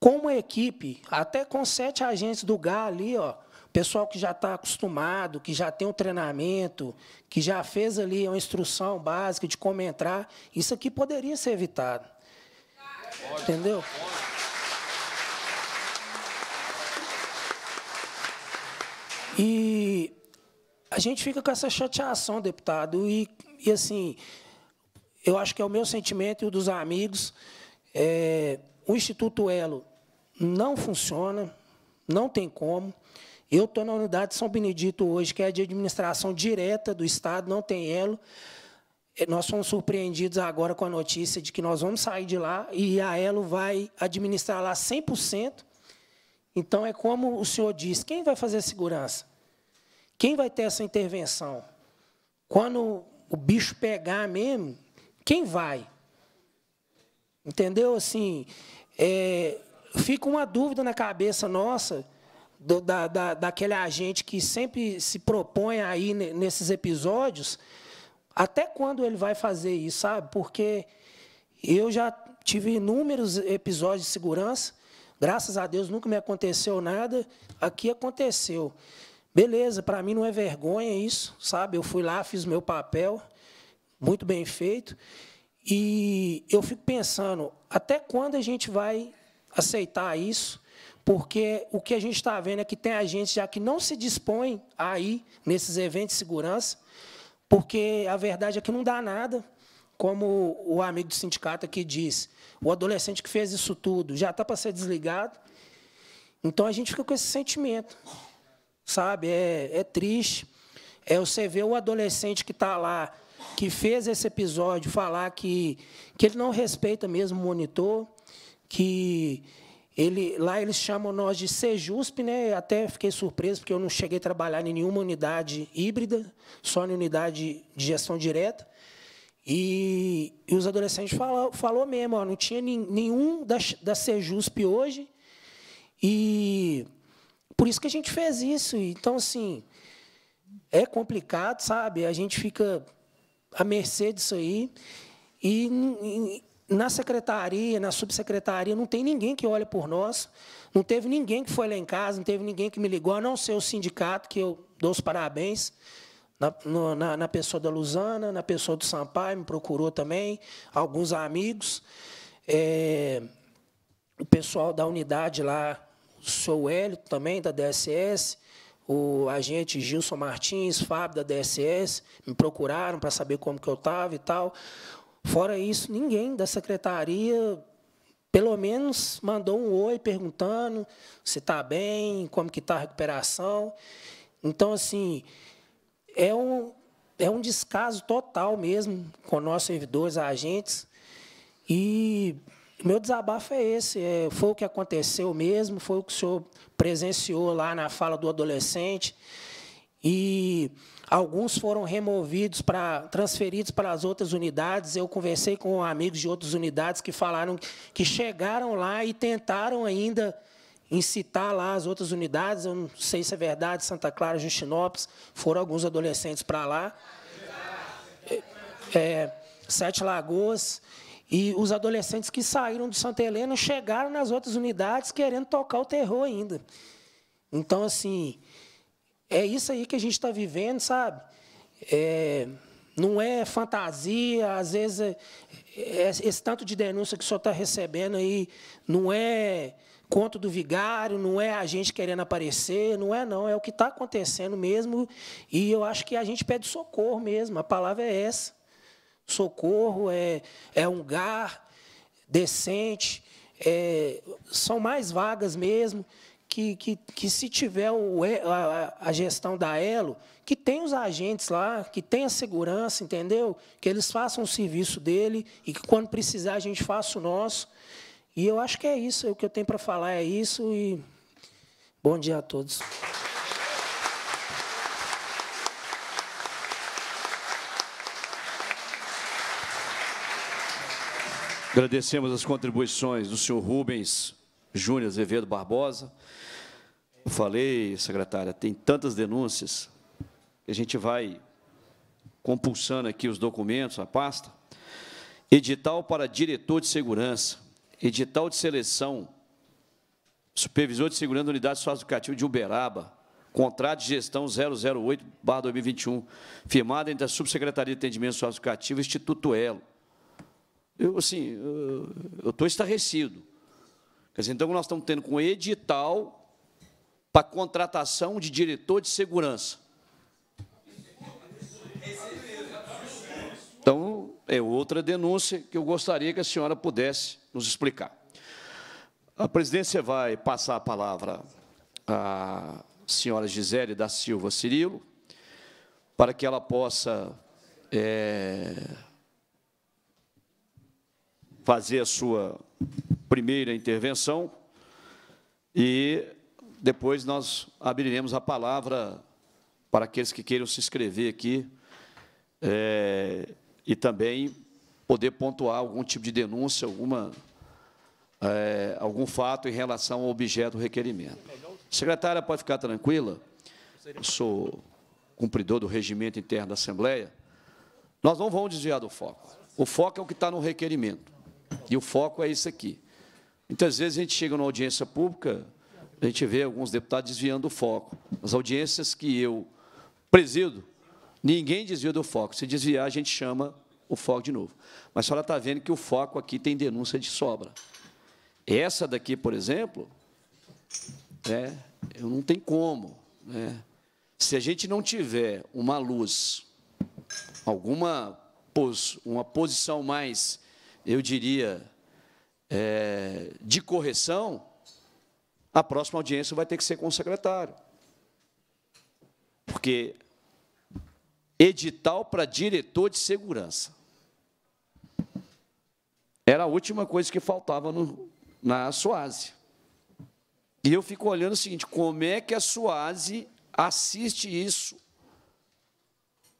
como equipe, até com sete agentes do GA ali, ó, pessoal que já está acostumado, que já tem o um treinamento, que já fez ali uma instrução básica de como entrar, isso aqui poderia ser evitado. Entendeu? E a gente fica com essa chateação, deputado, e, e assim, eu acho que é o meu sentimento e o dos amigos. É, o Instituto Elo não funciona, não tem como. Eu estou na unidade São Benedito hoje, que é de administração direta do Estado, não tem elo. É, nós fomos surpreendidos agora com a notícia de que nós vamos sair de lá e a Elo vai administrar lá 100%. Então é como o senhor diz: quem vai fazer a segurança? Quem vai ter essa intervenção? Quando o bicho pegar mesmo, quem vai? Entendeu? Assim, é, fica uma dúvida na cabeça nossa do, da, da, daquele agente que sempre se propõe aí nesses episódios, até quando ele vai fazer isso, sabe? Porque eu já tive inúmeros episódios de segurança Graças a Deus nunca me aconteceu nada, aqui aconteceu. Beleza, para mim não é vergonha isso, sabe? Eu fui lá, fiz meu papel, muito bem feito. E eu fico pensando, até quando a gente vai aceitar isso? Porque o que a gente está vendo é que tem a gente já que não se dispõe a ir nesses eventos de segurança, porque a verdade é que não dá nada como o amigo do sindicato aqui diz, o adolescente que fez isso tudo já está para ser desligado. Então a gente fica com esse sentimento, sabe? É, é triste. É você ver o adolescente que está lá, que fez esse episódio, falar que, que ele não respeita mesmo o monitor, que ele, lá eles chamam nós de CEJUSP, né? Até fiquei surpreso porque eu não cheguei a trabalhar em nenhuma unidade híbrida, só na unidade de gestão direta. E, e os adolescentes falou, falou mesmo, ó, não tinha nenhum da, da Sejusp hoje. E por isso que a gente fez isso. Então, assim, é complicado, sabe? A gente fica à mercê disso aí. E, e na secretaria, na subsecretaria, não tem ninguém que olha por nós. Não teve ninguém que foi lá em casa, não teve ninguém que me ligou, a não ser o sindicato, que eu dou os parabéns na, no, na, na, pessoa da Luzana, na pessoa do Sampaio, me procurou também, alguns amigos. É, o pessoal da unidade lá, o seu Hélio também, da DSS, o agente Gilson Martins, Fábio, da DSS, me procuraram para saber como que eu estava e tal. Fora isso, ninguém da secretaria, pelo menos, mandou um oi perguntando se está bem, como que está a recuperação. Então, assim, é um, é um descaso total mesmo com nossos servidores, agentes. E meu desabafo é esse. É, foi o que aconteceu mesmo, foi o que o senhor presenciou lá na fala do adolescente. E alguns foram removidos, para transferidos para as outras unidades. Eu conversei com amigos de outras unidades que falaram que chegaram lá e tentaram ainda incitar lá as outras unidades, eu não sei se é verdade, Santa Clara, Justinópolis, foram alguns adolescentes para lá. É, é, Sete Lagoas. E os adolescentes que saíram de Santa Helena chegaram nas outras unidades querendo tocar o terror ainda. Então, assim, é isso aí que a gente está vivendo, sabe? É, não é fantasia, às vezes é, é, esse tanto de denúncia que o senhor está recebendo aí não é conto do vigário, não é a gente querendo aparecer, não é não, é o que está acontecendo mesmo. E eu acho que a gente pede socorro mesmo, a palavra é essa. Socorro é, é um lugar decente, é, são mais vagas mesmo. Que, que, que se tiver o, a, a gestão da Elo, que tem os agentes lá, que tem a segurança, entendeu? Que eles façam o serviço dele e que quando precisar a gente faça o nosso e eu acho que é isso, o que eu tenho para falar é isso e bom dia a todos. Agradecemos as contribuições do senhor Rubens Júnior Azevedo Barbosa. Eu falei, secretária, tem tantas denúncias, a gente vai compulsando aqui os documentos, a pasta. Edital para diretor de segurança edital de seleção, supervisor de segurança da unidade socioeducativa de Uberaba, contrato de gestão 008-2021, firmado entre a Subsecretaria de Atendimento Socioeducativo e o Instituto Elo. Eu, assim, eu estou estarrecido. Quer dizer, então, nós estamos tendo com edital para contratação de diretor de segurança. é outra denúncia que eu gostaria que a senhora pudesse nos explicar. A presidência vai passar a palavra à senhora Gisele da Silva Cirilo, para que ela possa é, fazer a sua primeira intervenção e depois nós abriremos a palavra para aqueles que queiram se inscrever aqui é, e também poder pontuar algum tipo de denúncia, alguma, é, algum fato em relação ao objeto do requerimento. Secretária, pode ficar tranquila, eu sou cumpridor do regimento interno da Assembleia, nós não vamos desviar do foco. O foco é o que está no requerimento, e o foco é isso aqui. Muitas vezes a gente chega numa audiência pública, a gente vê alguns deputados desviando o foco. As audiências que eu presido, Ninguém desvia do foco. Se desviar, a gente chama o foco de novo. Mas a senhora está vendo que o foco aqui tem denúncia de sobra. Essa daqui, por exemplo, é, eu não tem como. Né? Se a gente não tiver uma luz, alguma pos, uma posição mais, eu diria, é, de correção, a próxima audiência vai ter que ser com o secretário. Porque edital para diretor de segurança. Era a última coisa que faltava no, na SUASE. E eu fico olhando o seguinte, como é que a SUASE assiste isso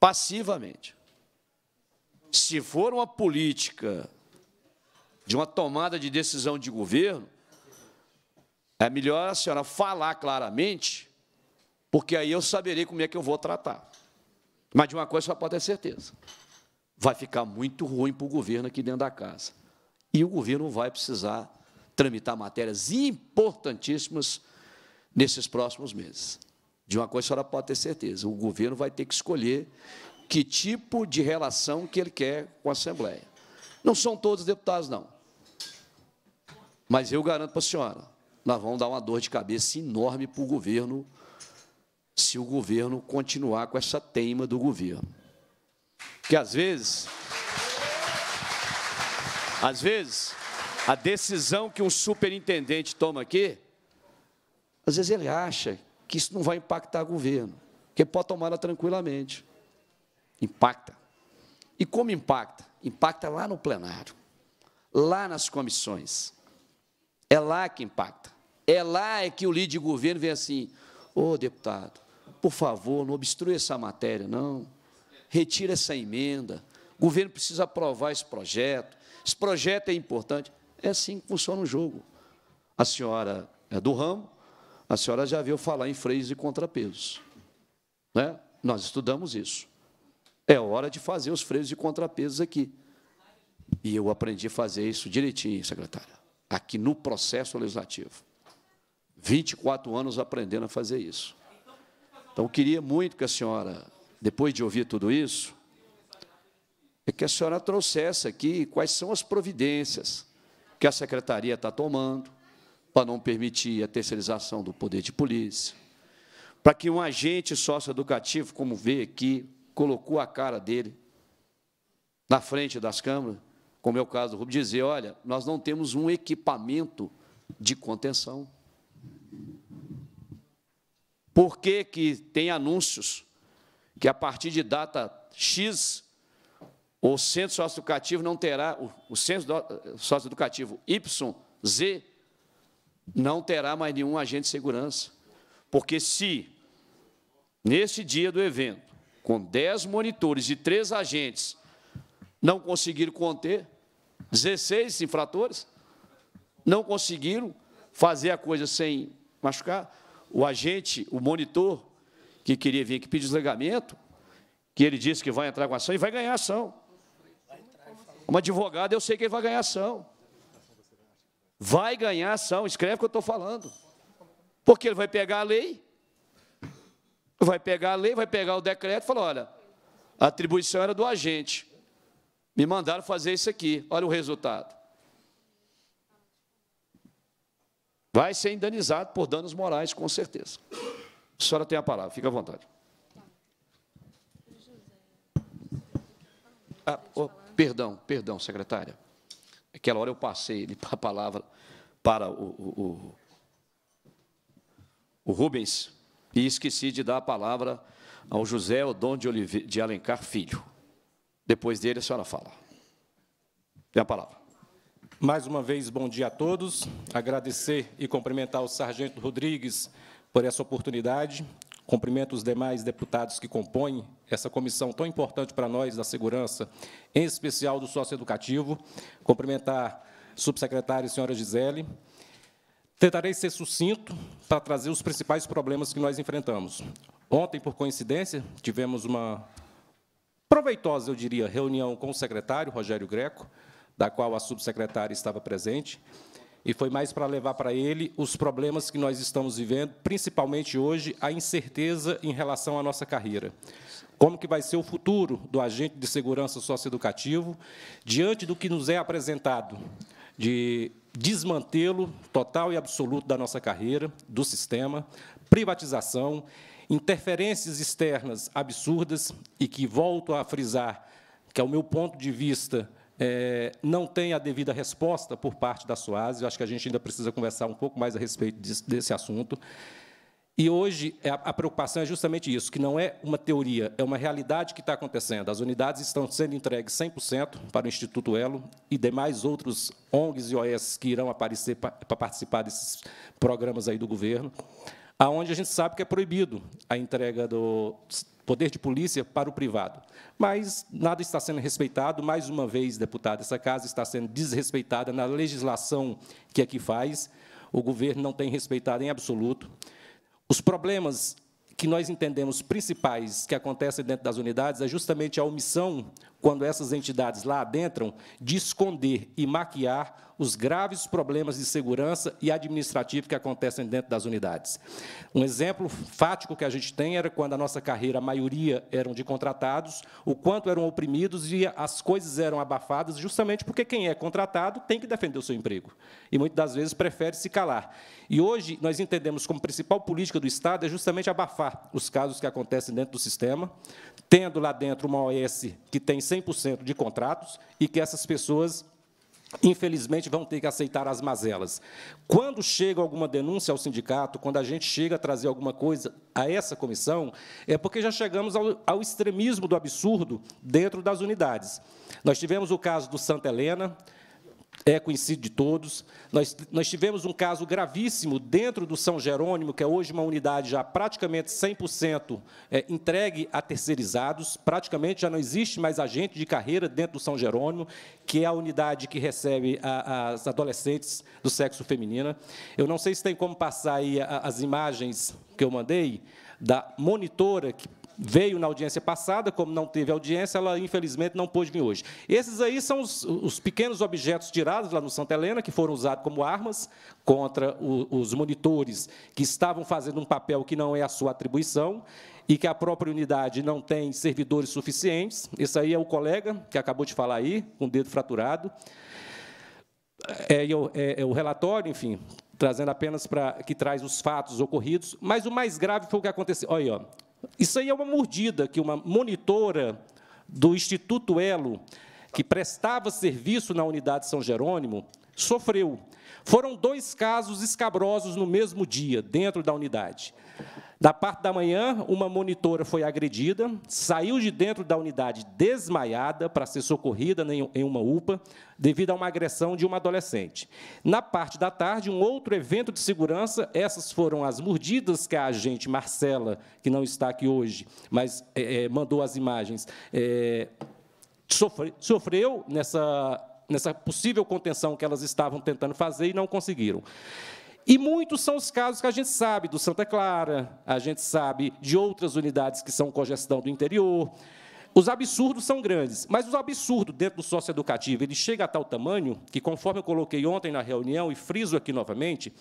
passivamente? Se for uma política de uma tomada de decisão de governo, é melhor a senhora falar claramente, porque aí eu saberei como é que eu vou tratar. Mas de uma coisa só pode ter certeza: vai ficar muito ruim para o governo aqui dentro da casa. E o governo vai precisar tramitar matérias importantíssimas nesses próximos meses. De uma coisa a senhora pode ter certeza: o governo vai ter que escolher que tipo de relação que ele quer com a Assembleia. Não são todos deputados, não. Mas eu garanto para a senhora, nós vamos dar uma dor de cabeça enorme para o governo se o governo continuar com essa teima do governo. Que às vezes, às vezes, a decisão que um superintendente toma aqui, às vezes ele acha que isso não vai impactar o governo, que ele pode tomar ela tranquilamente. Impacta. E como impacta? Impacta lá no plenário, lá nas comissões. É lá que impacta. É lá é que o líder de governo vem assim, ô oh, deputado, por favor, não obstrua essa matéria, não. Retire essa emenda. O governo precisa aprovar esse projeto. Esse projeto é importante. É assim que funciona o jogo. A senhora é do ramo, a senhora já viu falar em freios e contrapesos. Né? Nós estudamos isso. É hora de fazer os freios e contrapesos aqui. E eu aprendi a fazer isso direitinho, secretária, aqui no processo legislativo. 24 anos aprendendo a fazer isso. Então, eu queria muito que a senhora, depois de ouvir tudo isso, é que a senhora trouxesse aqui quais são as providências que a secretaria está tomando para não permitir a terceirização do poder de polícia, para que um agente socioeducativo, como vê aqui, colocou a cara dele na frente das câmaras, como é o caso do Rubio, dizer, olha, nós não temos um equipamento de contenção. Por que, que tem anúncios que a partir de data X o centro socioeducativo não terá, o, centro socioeducativo Y, Z, não terá mais nenhum agente de segurança. Porque se, nesse dia do evento, com 10 monitores e 3 agentes, não conseguiram conter 16 infratores, não conseguiram fazer a coisa sem machucar, o agente, o monitor, que queria vir aqui pedir desligamento, que ele disse que vai entrar com ação e vai ganhar ação. Como advogado, eu sei que ele vai ganhar ação. Vai ganhar ação, escreve o que eu estou falando. Porque ele vai pegar a lei, vai pegar a lei, vai pegar o decreto e falar, olha, a atribuição era do agente. Me mandaram fazer isso aqui, olha o resultado. Vai ser indenizado por danos morais, com certeza. A senhora tem a palavra, fica à vontade. Ah, oh, perdão, perdão, secretária. Aquela hora eu passei a palavra para o, o, o, Rubens e esqueci de dar a palavra ao José Odon de, de Alencar Filho. Depois dele, a senhora fala. Tem a palavra. Mais uma vez, bom dia a todos. Agradecer e cumprimentar o Sargento Rodrigues por essa oportunidade. Cumprimento os demais deputados que compõem essa comissão tão importante para nós da segurança, em especial do sócio educativo. Cumprimentar subsecretária senhora Gisele. Tentarei ser sucinto para trazer os principais problemas que nós enfrentamos. Ontem, por coincidência, tivemos uma proveitosa, eu diria, reunião com o secretário, Rogério Greco, da qual a subsecretária estava presente, e foi mais para levar para ele os problemas que nós estamos vivendo, principalmente hoje, a incerteza em relação à nossa carreira. Como que vai ser o futuro do agente de segurança socioeducativo diante do que nos é apresentado de desmantelo total e absoluto da nossa carreira, do sistema, privatização, interferências externas absurdas e que volto a frisar que é o meu ponto de vista é, não tem a devida resposta por parte da SOAS, eu acho que a gente ainda precisa conversar um pouco mais a respeito desse, desse assunto. E hoje é, a, a preocupação é justamente isso, que não é uma teoria, é uma realidade que está acontecendo. As unidades estão sendo entregues 100% para o Instituto Elo e demais outros ONGs e OS que irão aparecer para participar desses programas aí do governo, aonde a gente sabe que é proibido a entrega do poder de polícia para o privado. Mas nada está sendo respeitado. Mais uma vez, deputado, essa casa está sendo desrespeitada na legislação que aqui faz. O governo não tem respeitado em absoluto. Os problemas que nós entendemos principais que acontecem dentro das unidades é justamente a omissão quando essas entidades lá adentram, de esconder e maquiar os graves problemas de segurança e administrativo que acontecem dentro das unidades. Um exemplo fático que a gente tem era quando a nossa carreira, a maioria eram de contratados, o quanto eram oprimidos e as coisas eram abafadas, justamente porque quem é contratado tem que defender o seu emprego e muitas das vezes prefere se calar. E hoje nós entendemos como principal política do Estado é justamente abafar os casos que acontecem dentro do sistema, tendo lá dentro uma OS que tem 100% de contratos e que essas pessoas infelizmente vão ter que aceitar as mazelas. Quando chega alguma denúncia ao sindicato, quando a gente chega a trazer alguma coisa a essa comissão, é porque já chegamos ao, ao extremismo do absurdo dentro das unidades. Nós tivemos o caso do Santa Helena, é conhecido de todos. Nós, nós tivemos um caso gravíssimo dentro do São Jerônimo, que é hoje uma unidade já praticamente 100% é, entregue a terceirizados, praticamente já não existe mais agente de carreira dentro do São Jerônimo, que é a unidade que recebe a, as adolescentes do sexo feminino. Eu não sei se tem como passar aí as imagens que eu mandei da monitora que veio na audiência passada, como não teve audiência, ela infelizmente não pôde vir hoje. Esses aí são os, os pequenos objetos tirados lá no Santa Helena, que foram usados como armas contra o, os monitores que estavam fazendo um papel que não é a sua atribuição e que a própria unidade não tem servidores suficientes. Esse aí é o colega que acabou de falar aí, com o dedo fraturado. É, é, é, é o relatório, enfim, trazendo apenas para que traz os fatos ocorridos, mas o mais grave foi o que aconteceu. Olha, aí, ó, isso aí é uma mordida que uma monitora do Instituto Elo, que prestava serviço na unidade São Jerônimo, sofreu. Foram dois casos escabrosos no mesmo dia, dentro da unidade. Da parte da manhã, uma monitora foi agredida, saiu de dentro da unidade desmaiada para ser socorrida em uma UPA, devido a uma agressão de uma adolescente. Na parte da tarde, um outro evento de segurança, essas foram as mordidas que a agente Marcela, que não está aqui hoje, mas é, é mandou as imagens, é, sofre, sofreu nessa, nessa possível contenção que elas estavam tentando fazer e não conseguiram. E muitos são os casos que a gente sabe do Santa Clara, a gente sabe de outras unidades que são congestão do interior. Os absurdos são grandes, mas o absurdo dentro do socioeducativo ele chega a tal tamanho que, conforme eu coloquei ontem na reunião e friso aqui novamente,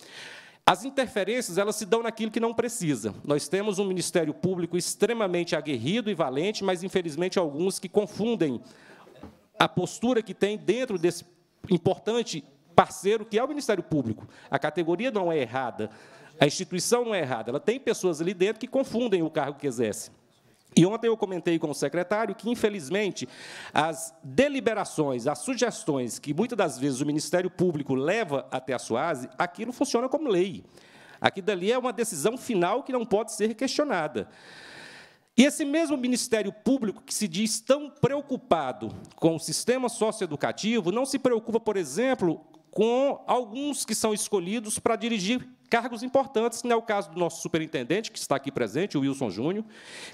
as interferências elas se dão naquilo que não precisa. Nós temos um Ministério Público extremamente aguerrido e valente, mas infelizmente alguns que confundem a postura que tem dentro desse importante parceiro que é o Ministério Público. A categoria não é errada, a instituição não é errada, ela tem pessoas ali dentro que confundem o cargo que exerce. E ontem eu comentei com o secretário que, infelizmente, as deliberações, as sugestões que muitas das vezes o Ministério Público leva até a SUASE, aquilo funciona como lei. Aqui dali é uma decisão final que não pode ser questionada. E esse mesmo Ministério Público, que se diz tão preocupado com o sistema socioeducativo, não se preocupa, por exemplo, com alguns que são escolhidos para dirigir cargos importantes, que é né, o caso do nosso superintendente, que está aqui presente, o Wilson Júnior,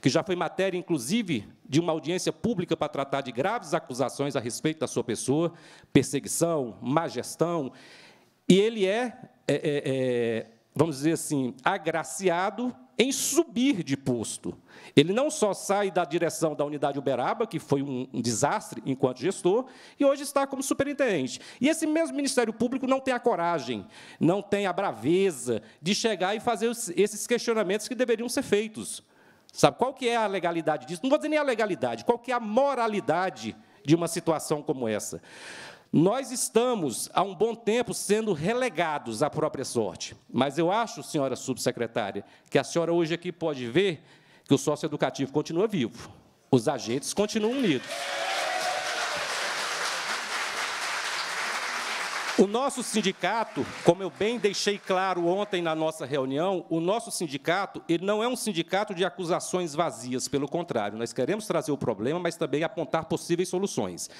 que já foi matéria, inclusive, de uma audiência pública para tratar de graves acusações a respeito da sua pessoa, perseguição, má gestão. E ele é, é, é, é vamos dizer assim, agraciado em subir de posto. Ele não só sai da direção da unidade Uberaba, que foi um, um, desastre enquanto gestor, e hoje está como superintendente. E esse mesmo Ministério Público não tem a coragem, não tem a braveza de chegar e fazer os, esses questionamentos que deveriam ser feitos. Sabe qual que é a legalidade disso? Não vou dizer nem a legalidade, qual que é a moralidade de uma situação como essa. Nós estamos há um bom tempo sendo relegados à própria sorte, mas eu acho, senhora subsecretária, que a senhora hoje aqui pode ver que o sócio educativo continua vivo, os agentes continuam unidos. O nosso sindicato, como eu bem deixei claro ontem na nossa reunião, o nosso sindicato ele não é um sindicato de acusações vazias, pelo contrário, nós queremos trazer o problema, mas também apontar possíveis soluções.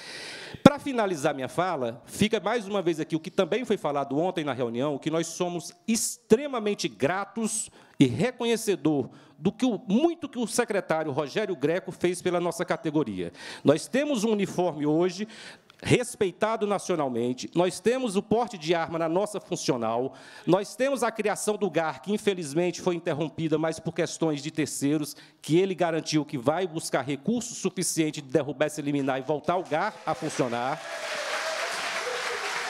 Para finalizar minha fala, fica mais uma vez aqui o que também foi falado ontem na reunião, que nós somos extremamente gratos e reconhecedor do que o, muito que o secretário Rogério Greco fez pela nossa categoria. Nós temos um uniforme hoje, respeitado nacionalmente, nós temos o porte de arma na nossa funcional, nós temos a criação do GAR, que infelizmente foi interrompida, mas por questões de terceiros, que ele garantiu que vai buscar recursos suficientes de derrubar esse liminar e voltar o GAR a funcionar.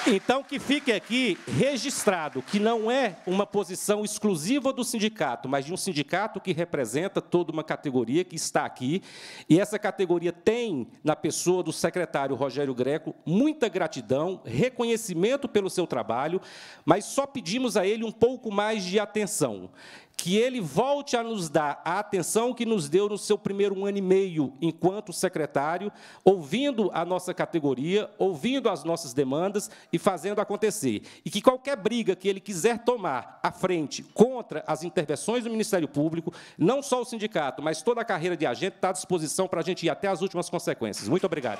Então, que fique aqui registrado que não é uma posição exclusiva do sindicato, mas de um sindicato que representa toda uma categoria que está aqui. E essa categoria tem, na pessoa do secretário Rogério Greco, muita gratidão, reconhecimento pelo seu trabalho, mas só pedimos a ele um pouco mais de atenção que ele volte a nos dar a atenção que nos deu no seu primeiro ano e meio enquanto secretário, ouvindo a nossa categoria, ouvindo as nossas demandas e fazendo acontecer. E que qualquer briga que ele quiser tomar à frente contra as intervenções do Ministério Público, não só o sindicato, mas toda a carreira de agente está à disposição para a gente ir até as últimas consequências. Muito obrigado.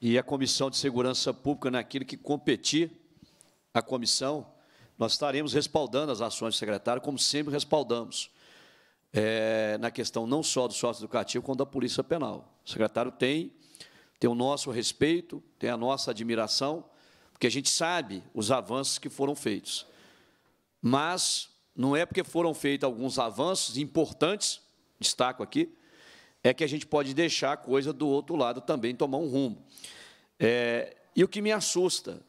e a Comissão de Segurança Pública, naquilo que competir a comissão, nós estaremos respaldando as ações do secretário, como sempre respaldamos, é, na questão não só do sócio educativo, como da Polícia Penal. O secretário tem, tem o nosso respeito, tem a nossa admiração, porque a gente sabe os avanços que foram feitos. Mas não é porque foram feitos alguns avanços importantes, destaco aqui, é que a gente pode deixar a coisa do outro lado também tomar um rumo. É, e o que me assusta,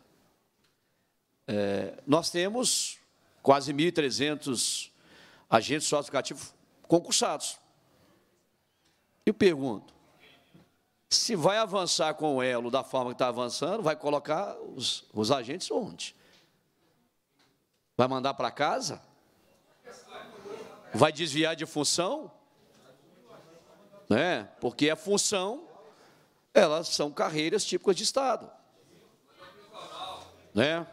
é, nós temos quase 1.300 agentes educativos concursados. Eu pergunto, se vai avançar com o elo da forma que está avançando, vai colocar os, os agentes onde? Vai mandar para casa? Vai desviar de função? né? Porque a função, elas são carreiras típicas de Estado, né?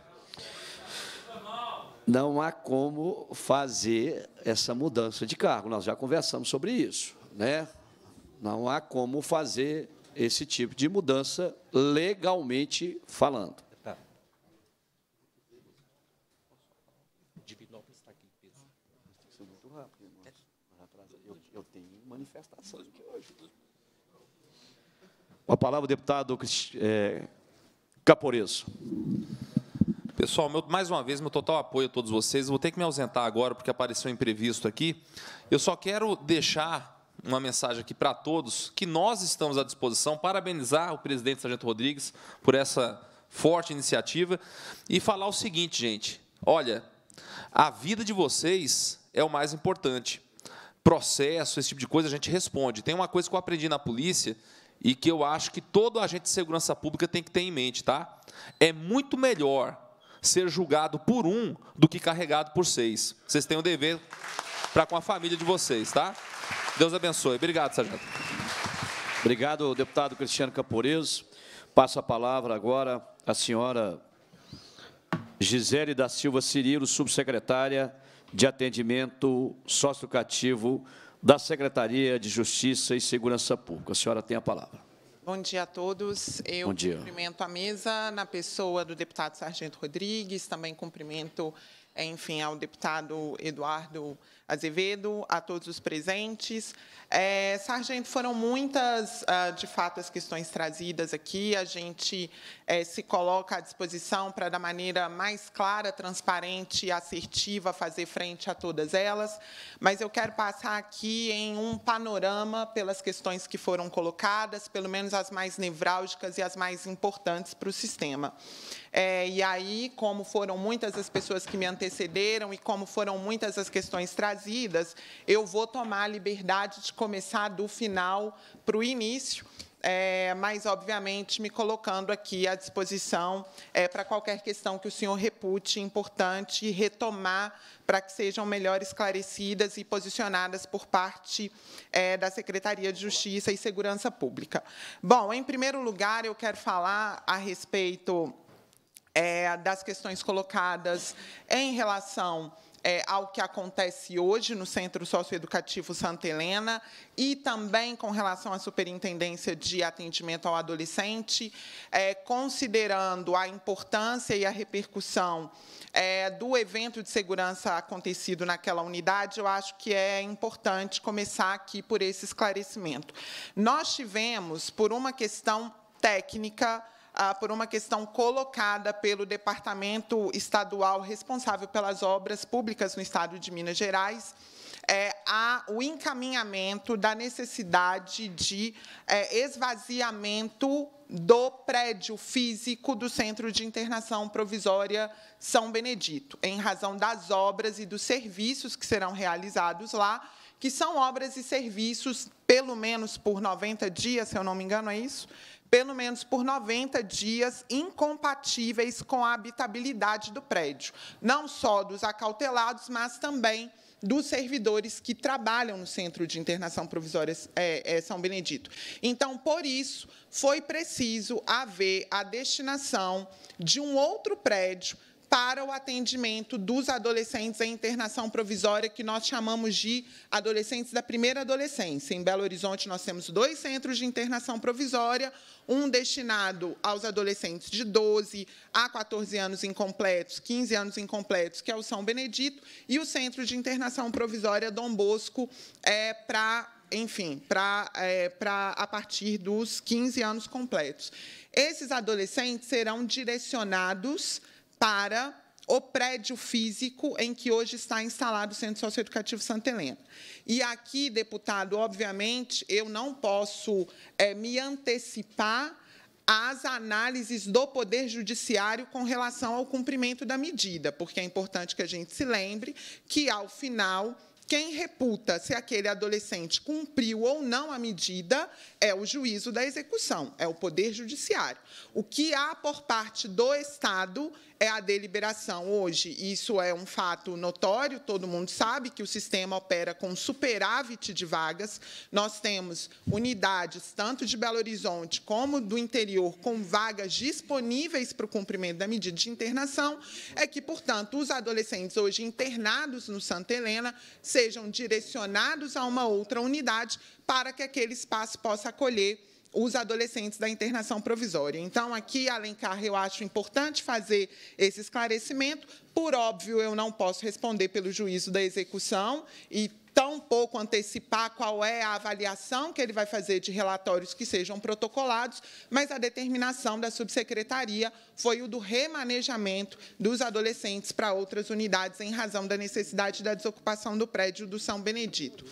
Não há como fazer essa mudança de cargo. Nós já conversamos sobre isso, né? Não há como fazer esse tipo de mudança legalmente falando. Tá. É manifestações. A palavra, deputado é, Caporeso. Pessoal, meu, mais uma vez, meu total apoio a todos vocês. Vou ter que me ausentar agora, porque apareceu um imprevisto aqui. Eu só quero deixar uma mensagem aqui para todos, que nós estamos à disposição, parabenizar o presidente Sargento Rodrigues por essa forte iniciativa e falar o seguinte, gente, olha, a vida de vocês é o mais importante. Processo, esse tipo de coisa, a gente responde. Tem uma coisa que eu aprendi na polícia, e que eu acho que todo agente de segurança pública tem que ter em mente, tá? É muito melhor ser julgado por um do que carregado por seis. Vocês têm o um dever para com a família de vocês, tá? Deus abençoe. Obrigado, sargento. Obrigado, deputado Cristiano Camporeso. Passo a palavra agora à senhora Gisele da Silva Cirilo, subsecretária de Atendimento Socioeducativo da Secretaria de Justiça e Segurança Pública. A senhora tem a palavra. Bom dia a todos. Eu Bom dia. cumprimento a mesa na pessoa do deputado Sargento Rodrigues, também cumprimento, enfim, ao deputado Eduardo Azevedo, a todos os presentes. É, sargento, foram muitas, ah, de fato, as questões trazidas aqui. A gente é, se coloca à disposição para, da maneira mais clara, transparente e assertiva, fazer frente a todas elas. Mas eu quero passar aqui em um panorama pelas questões que foram colocadas, pelo menos as mais nevrálgicas e as mais importantes para o sistema. É, e aí, como foram muitas as pessoas que me antecederam e como foram muitas as questões trazidas, trazidas, eu vou tomar a liberdade de começar do final para o início, é, mas, obviamente, me colocando aqui à disposição é, para qualquer questão que o senhor repute importante e retomar para que sejam melhor esclarecidas e posicionadas por parte é, da Secretaria de Justiça e Segurança Pública. Bom, em primeiro lugar, eu quero falar a respeito é, das questões colocadas em relação é, ao que acontece hoje no Centro Socioeducativo Santa Helena e também com relação à Superintendência de Atendimento ao Adolescente, é, considerando a importância e a repercussão é, do evento de segurança acontecido naquela unidade, eu acho que é importante começar aqui por esse esclarecimento. Nós tivemos, por uma questão técnica, ah, por uma questão colocada pelo departamento estadual responsável pelas obras públicas no estado de Minas Gerais, é, há o encaminhamento da necessidade de é, esvaziamento do prédio físico do Centro de Internação Provisória São Benedito, em razão das obras e dos serviços que serão realizados lá, que são obras e serviços, pelo menos por 90 dias, se eu não me engano, é isso? pelo menos por 90 dias incompatíveis com a habitabilidade do prédio, não só dos acautelados, mas também dos servidores que trabalham no Centro de Internação Provisória é, é, São Benedito. Então, por isso, foi preciso haver a destinação de um outro prédio para o atendimento dos adolescentes em internação provisória, que nós chamamos de adolescentes da primeira adolescência. Em Belo Horizonte, nós temos dois centros de internação provisória, um destinado aos adolescentes de 12 a 14 anos incompletos, 15 anos incompletos, que é o São Benedito, e o Centro de Internação Provisória Dom Bosco, é, para enfim, para é, pra, a partir dos 15 anos completos. Esses adolescentes serão direcionados para o prédio físico em que hoje está instalado o Centro Socioeducativo Santa Helena. E aqui, deputado, obviamente, eu não posso é, me antecipar às análises do Poder Judiciário com relação ao cumprimento da medida, porque é importante que a gente se lembre que, ao final, quem reputa se aquele adolescente cumpriu ou não a medida é o juízo da execução, é o Poder Judiciário. O que há por parte do Estado é a deliberação. Hoje, isso é um fato notório, todo mundo sabe que o sistema opera com superávit de vagas. Nós temos unidades, tanto de Belo Horizonte como do interior, com vagas disponíveis para o cumprimento da medida de internação. É que, portanto, os adolescentes hoje internados no Santa Helena sejam direcionados a uma outra unidade para que aquele espaço possa acolher os adolescentes da internação provisória. Então, aqui, Alencar, eu acho importante fazer esse esclarecimento. Por óbvio, eu não posso responder pelo juízo da execução e tão pouco antecipar qual é a avaliação que ele vai fazer de relatórios que sejam protocolados, mas a determinação da subsecretaria foi o do remanejamento dos adolescentes para outras unidades em razão da necessidade da desocupação do prédio do São Benedito.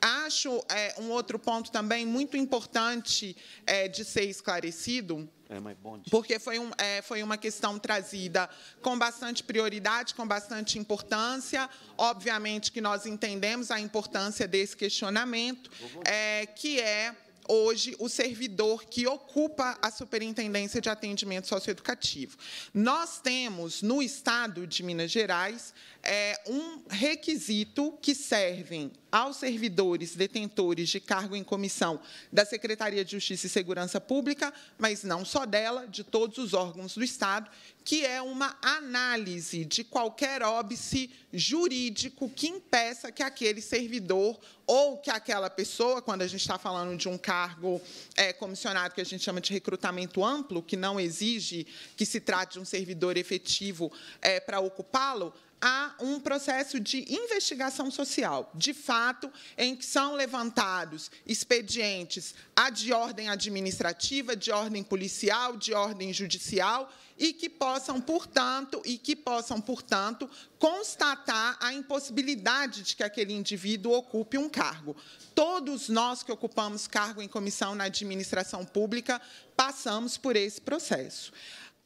Acho é, um outro ponto também muito importante é, de ser esclarecido, é, Porque foi, um, é, foi uma questão trazida com bastante prioridade, com bastante importância. Obviamente que nós entendemos a importância desse questionamento, é, que é hoje o servidor que ocupa a Superintendência de Atendimento Socioeducativo. Nós temos, no Estado de Minas Gerais, é, um requisito que servem aos servidores detentores de cargo em comissão da Secretaria de Justiça e Segurança Pública, mas não só dela, de todos os órgãos do Estado, que é uma análise de qualquer óbice jurídico que impeça que aquele servidor ou que aquela pessoa, quando a gente está falando de um cargo é, comissionado que a gente chama de recrutamento amplo, que não exige que se trate de um servidor efetivo é, para ocupá-lo, há um processo de investigação social, de fato, em que são levantados expedientes de ordem administrativa, de ordem policial, de ordem judicial e que possam, portanto, e que possam, portanto, constatar a impossibilidade de que aquele indivíduo ocupe um cargo. Todos nós que ocupamos cargo em comissão na administração pública passamos por esse processo.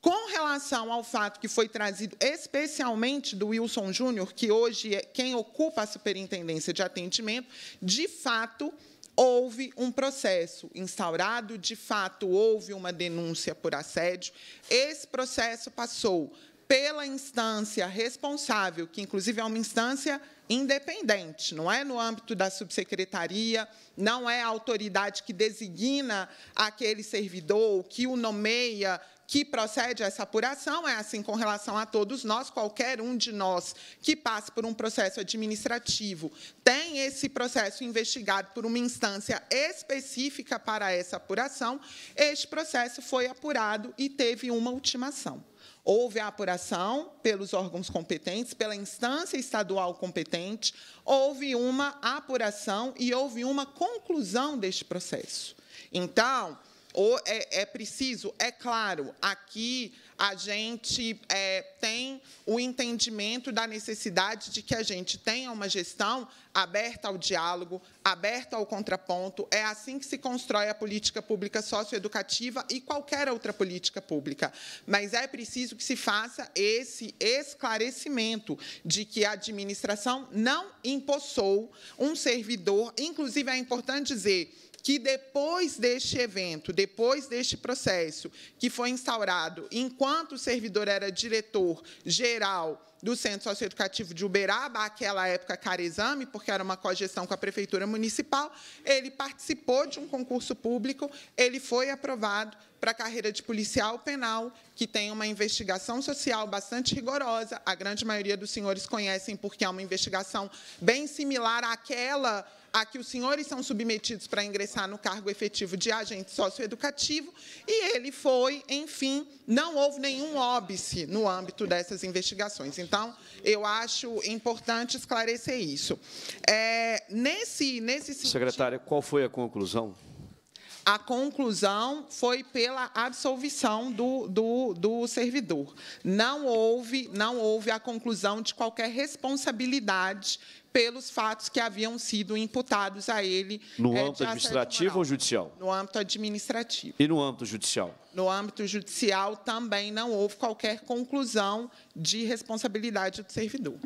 Com relação ao fato que foi trazido especialmente do Wilson Júnior, que hoje é quem ocupa a superintendência de atendimento, de fato, houve um processo instaurado, de fato, houve uma denúncia por assédio. Esse processo passou pela instância responsável, que inclusive é uma instância independente, não é no âmbito da subsecretaria, não é a autoridade que designa aquele servidor, que o nomeia que procede a essa apuração, é assim com relação a todos nós, qualquer um de nós que passe por um processo administrativo tem esse processo investigado por uma instância específica para essa apuração, este processo foi apurado e teve uma ultimação. Houve a apuração pelos órgãos competentes, pela instância estadual competente, houve uma apuração e houve uma conclusão deste processo. Então, ou é, é preciso, é claro, aqui a gente é, tem o entendimento da necessidade de que a gente tenha uma gestão aberta ao diálogo, aberta ao contraponto. É assim que se constrói a política pública socioeducativa e qualquer outra política pública. Mas é preciso que se faça esse esclarecimento de que a administração não empossou um servidor. Inclusive, é importante dizer que depois deste evento, depois deste processo que foi instaurado, enquanto o servidor era diretor geral do Centro Socioeducativo de Uberaba, aquela época carexame, porque era uma cogestão com a Prefeitura Municipal, ele participou de um concurso público, ele foi aprovado para a carreira de policial penal, que tem uma investigação social bastante rigorosa. A grande maioria dos senhores conhecem, porque é uma investigação bem similar àquela a que os senhores são submetidos para ingressar no cargo efetivo de agente socioeducativo, e ele foi, enfim, não houve nenhum óbice no âmbito dessas investigações. Então, eu acho importante esclarecer isso. É, nesse, nesse sentido... Secretária, qual foi a conclusão? a conclusão foi pela absolvição do, do, do, servidor. Não houve, não houve a conclusão de qualquer responsabilidade pelos fatos que haviam sido imputados a ele. No é, âmbito administrativo ou judicial? No âmbito administrativo. E no âmbito judicial? No âmbito judicial também não houve qualquer conclusão de responsabilidade do servidor.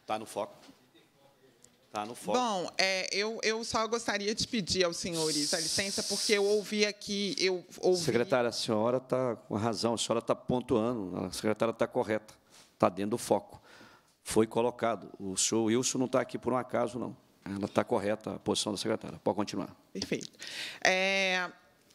Está no foco. Tá no foco. Bom, é, eu, eu só gostaria de pedir aos senhores a licença, porque eu ouvi aqui. Eu ouvi... Secretária, a senhora está com razão, a senhora está pontuando, a secretária está correta, está dentro do foco. Foi colocado. O senhor Wilson não está aqui por um acaso, não. Ela está correta, a posição da secretária. Pode continuar. Perfeito. É,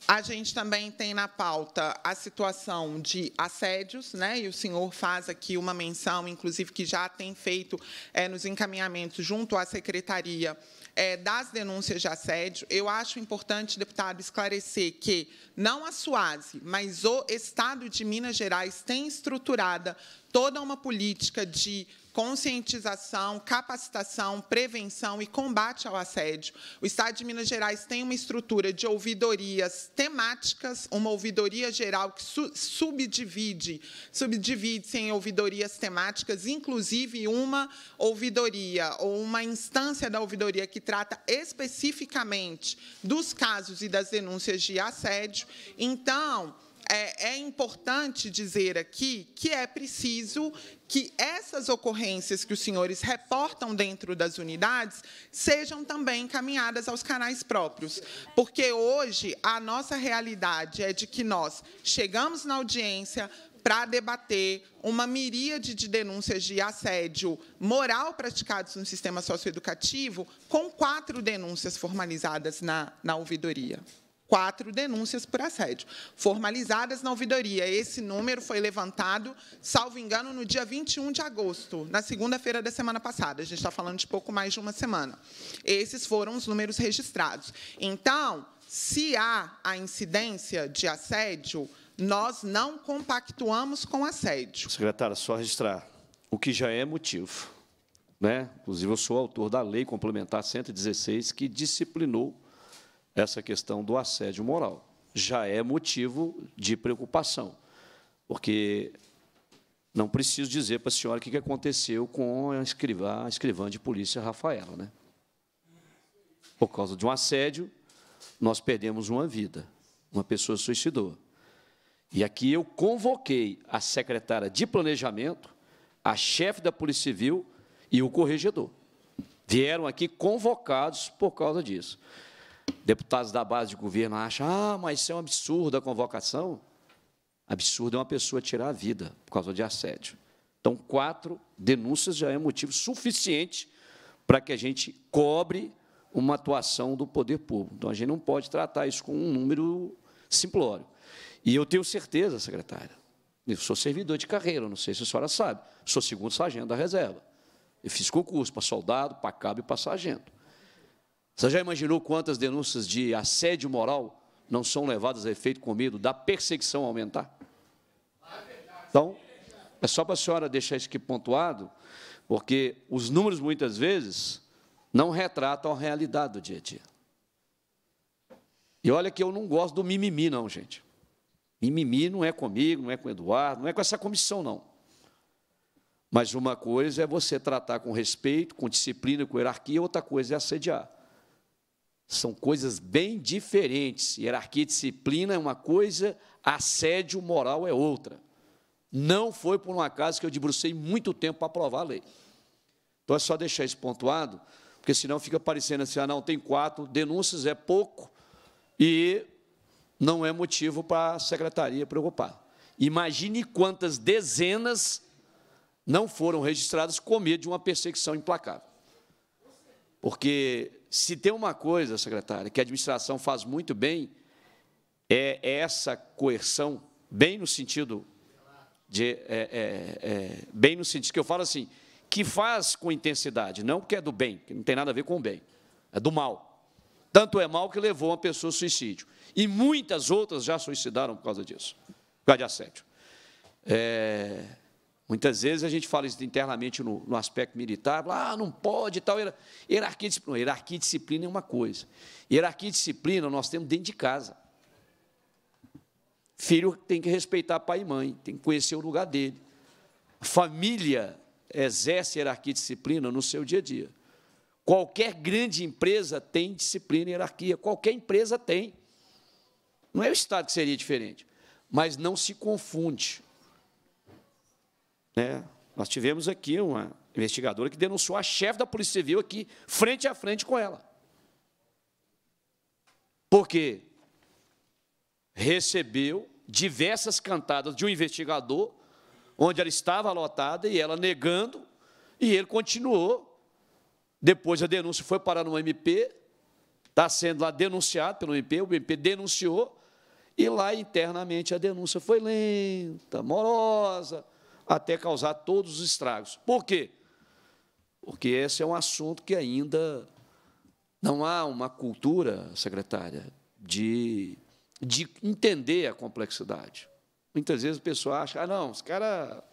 a gente também tem na pauta a situação de assédios, né? E o senhor faz aqui uma menção, inclusive, que já tem feito é, nos encaminhamentos junto à secretaria é, das denúncias de assédio. Eu acho importante, deputado, esclarecer que não a SUASE, mas o Estado de Minas Gerais tem estruturada toda uma política de conscientização, capacitação, prevenção e combate ao assédio. O Estado de Minas Gerais tem uma estrutura de ouvidorias temáticas, uma ouvidoria geral que su subdivide, subdivide-se em ouvidorias temáticas, inclusive uma ouvidoria ou uma instância da ouvidoria que trata especificamente dos casos e das denúncias de assédio. Então, é, é, importante dizer aqui que é preciso que essas ocorrências que os senhores reportam dentro das unidades sejam também encaminhadas aos canais próprios, porque hoje a nossa realidade é de que nós chegamos na audiência para debater uma miríade de denúncias de assédio moral praticados no sistema socioeducativo, com quatro denúncias formalizadas na, na ouvidoria quatro denúncias por assédio, formalizadas na ouvidoria. Esse número foi levantado, salvo engano, no dia 21 de agosto, na segunda-feira da semana passada. A gente está falando de pouco mais de uma semana. Esses foram os números registrados. Então, se há a incidência de assédio, nós não compactuamos com assédio. Secretária, só registrar o que já é motivo. Né? Inclusive, eu sou autor da Lei Complementar 116, que disciplinou essa questão do assédio moral. Já é motivo de preocupação, porque não preciso dizer para a senhora o que aconteceu com a escrivã, a escrivã de polícia Rafaela. Né? Por causa de um assédio, nós perdemos uma vida, uma pessoa suicidou. E aqui eu convoquei a secretária de Planejamento, a chefe da Polícia Civil e o corregedor. Vieram aqui convocados por causa disso. Deputados da base de governo acham, ah, mas isso é um absurdo a convocação. Absurdo é uma pessoa tirar a vida por causa de assédio. Então, quatro denúncias já é motivo suficiente para que a gente cobre uma atuação do poder público. Então, a gente não pode tratar isso com um número simplório. E eu tenho certeza, secretária, eu sou servidor de carreira, não sei se a senhora sabe, sou segundo sargento da reserva. Eu fiz concurso para soldado, para cabo e para sargento. Você já imaginou quantas denúncias de assédio moral não são levadas a efeito com medo da perseguição aumentar? Então, é só para a senhora deixar isso aqui pontuado, porque os números muitas vezes não retratam a realidade do dia a dia. E olha que eu não gosto do mimimi, não, gente. Mimimi não é comigo, não é com o Eduardo, não é com essa comissão, não. Mas uma coisa é você tratar com respeito, com disciplina, com hierarquia, outra coisa é assediar. São coisas bem diferentes. Hierarquia e disciplina é uma coisa, assédio moral é outra. Não foi por um acaso que eu debrucei muito tempo para aprovar a lei. Então é só deixar isso pontuado, porque senão fica parecendo assim, ah, não, tem quatro denúncias, é pouco, e não é motivo para a secretaria preocupar. Imagine quantas dezenas não foram registradas com medo de uma perseguição implacável. Porque se tem uma coisa, secretária, que a administração faz muito bem, é, é essa coerção, bem no sentido de, é, é, é, bem no sentido que eu falo assim, que faz com intensidade, não porque é do bem, que não tem nada a ver com o bem, é do mal. Tanto é mal que levou uma pessoa ao suicídio. E muitas outras já suicidaram por causa disso, por causa de assédio. É, Muitas vezes a gente fala isso internamente no, no aspecto militar, ah, não pode e tal. Hierarquia e disciplina. Hierarquia e disciplina é uma coisa. Hierarquia e disciplina nós temos dentro de casa. Filho tem que respeitar pai e mãe, tem que conhecer o lugar dele. Família exerce hierarquia e disciplina no seu dia a dia. Qualquer grande empresa tem disciplina e hierarquia, qualquer empresa tem. Não é o Estado que seria diferente, mas não se confunde né? Nós tivemos aqui uma investigadora que denunciou a chefe da Polícia Civil aqui, frente a frente com ela. Porque recebeu diversas cantadas de um investigador, onde ela estava lotada e ela negando, e ele continuou. Depois a denúncia foi parar no MP, está sendo lá denunciado pelo MP, o MP denunciou, e lá internamente a denúncia foi lenta, morosa, até causar todos os estragos. Por quê? Porque esse é um assunto que ainda não há uma cultura, secretária, de, de entender a complexidade. Muitas vezes o pessoal acha, ah, não, esse cara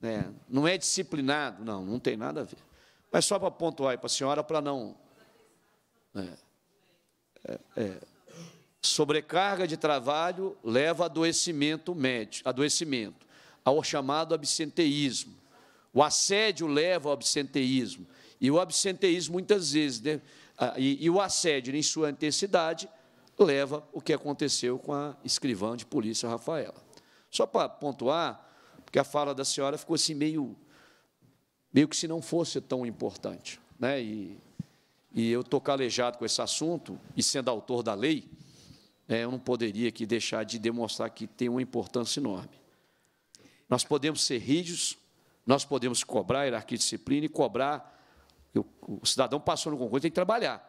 né, não é disciplinado. Não, não tem nada a ver. Mas só para pontuar aí para a senhora, para não. Né, é, é, sobrecarga de trabalho leva a adoecimento médico, adoecimento ao chamado absenteísmo. O assédio leva ao absenteísmo. E o absenteísmo, muitas vezes, né? e, e o assédio, em sua intensidade, leva o que aconteceu com a escrivã de polícia Rafaela. Só para pontuar, porque a fala da senhora ficou assim meio, meio que se não fosse tão importante. Né? E, e eu estou calejado com esse assunto, e sendo autor da lei, né, eu não poderia aqui deixar de demonstrar que tem uma importância enorme. Nós podemos ser rígidos, nós podemos cobrar hierarquia e disciplina e cobrar. O cidadão passou no concurso, tem que trabalhar.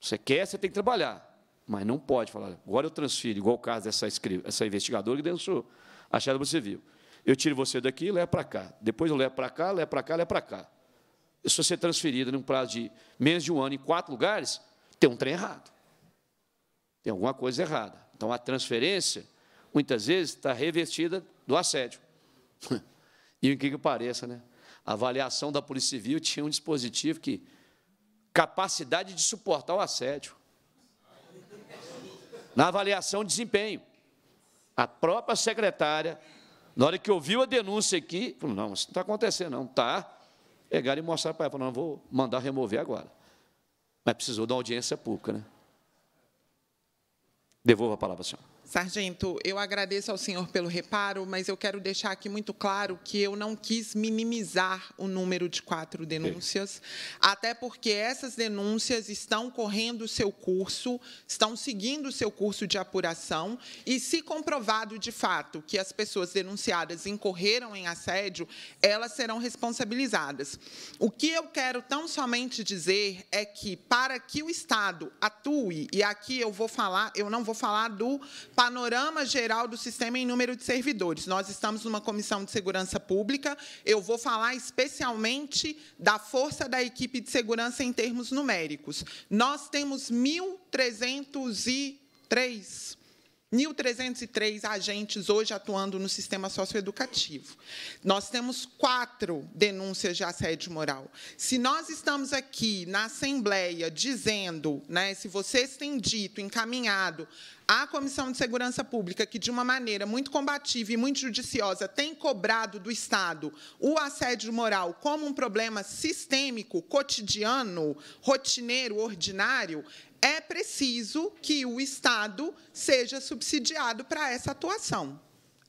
Você quer, você tem que trabalhar. Mas não pode falar, agora eu transfiro, igual o caso dessa, essa investigadora que denunciou, a que você viu. Eu tiro você daqui e levo para cá. Depois eu levo para cá, levo para cá, levo para cá. E se você é transferida num prazo de menos de um ano em quatro lugares, tem um trem errado. Tem alguma coisa errada. Então, a transferência muitas vezes está revestida do assédio. E o que, que pareça, né? A avaliação da Polícia Civil tinha um dispositivo que capacidade de suportar o assédio. Na avaliação de desempenho, a própria secretária, na hora que ouviu a denúncia aqui, falou: não, isso não está acontecendo, não, tá? Pegaram e mostraram para ela, falou: não, vou mandar remover agora. Mas precisou da audiência pública, né? Devolva a palavra, senhor. Sargento, eu agradeço ao senhor pelo reparo, mas eu quero deixar aqui muito claro que eu não quis minimizar o número de quatro denúncias, até porque essas denúncias estão correndo o seu curso, estão seguindo o seu curso de apuração, e se comprovado de fato que as pessoas denunciadas incorreram em assédio, elas serão responsabilizadas. O que eu quero tão somente dizer é que, para que o Estado atue, e aqui eu vou falar, eu não vou falar do panorama geral do sistema em número de servidores. Nós estamos numa comissão de segurança pública, eu vou falar especialmente da força da equipe de segurança em termos numéricos. Nós temos 1.303 1.303 agentes hoje atuando no sistema socioeducativo. Nós temos quatro denúncias de assédio moral. Se nós estamos aqui na Assembleia dizendo, né, se vocês têm dito, encaminhado à Comissão de Segurança Pública, que de uma maneira muito combativa e muito judiciosa tem cobrado do Estado o assédio moral como um problema sistêmico, cotidiano, rotineiro, ordinário, é preciso que o Estado seja subsidiado para essa atuação.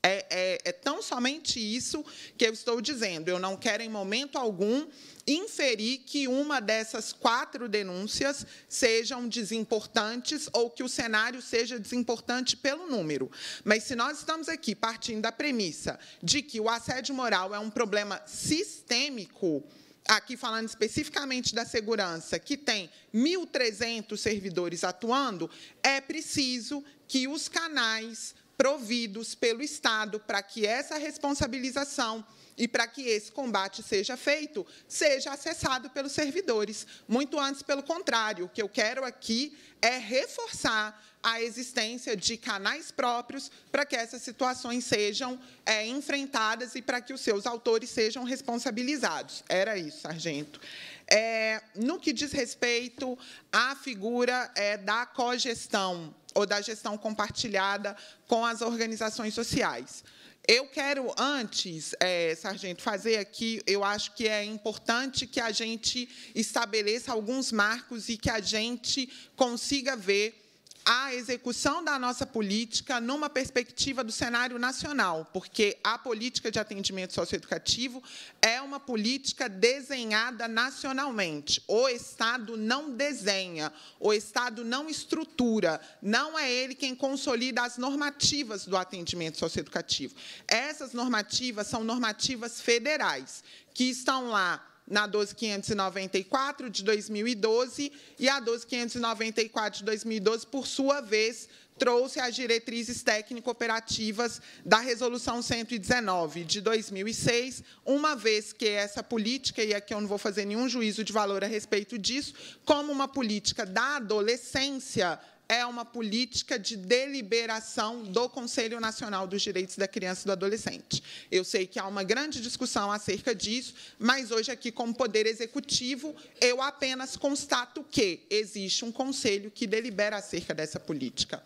É, é, é, tão somente isso que eu estou dizendo. Eu não quero, em momento algum, inferir que uma dessas quatro denúncias sejam desimportantes ou que o cenário seja desimportante pelo número. Mas se nós estamos aqui partindo da premissa de que o assédio moral é um problema sistêmico, aqui falando especificamente da segurança, que tem 1.300 servidores atuando, é preciso que os canais providos pelo Estado para que essa responsabilização e para que esse combate seja feito, seja acessado pelos servidores. Muito antes, pelo contrário, o que eu quero aqui é reforçar a existência de canais próprios para que essas situações sejam é, enfrentadas e para que os seus autores sejam responsabilizados. Era isso, sargento. É, no que diz respeito à figura é, da cogestão ou da gestão compartilhada com as organizações sociais. Eu quero, antes, é, sargento, fazer aqui, eu acho que é importante que a gente estabeleça alguns marcos e que a gente consiga ver a execução da nossa política numa perspectiva do cenário nacional, porque a política de atendimento socioeducativo é uma política desenhada nacionalmente. O Estado não desenha, o Estado não estrutura, não é ele quem consolida as normativas do atendimento socioeducativo. Essas normativas são normativas federais, que estão lá na 12.594 de 2012 e a 12.594 de 2012, por sua vez, trouxe as diretrizes técnico-operativas da Resolução 119 de 2006, uma vez que essa política, e aqui eu não vou fazer nenhum juízo de valor a respeito disso, como uma política da adolescência é uma política de deliberação do Conselho Nacional dos Direitos da Criança e do Adolescente. Eu sei que há uma grande discussão acerca disso, mas hoje aqui, como Poder Executivo, eu apenas constato que existe um Conselho que delibera acerca dessa política.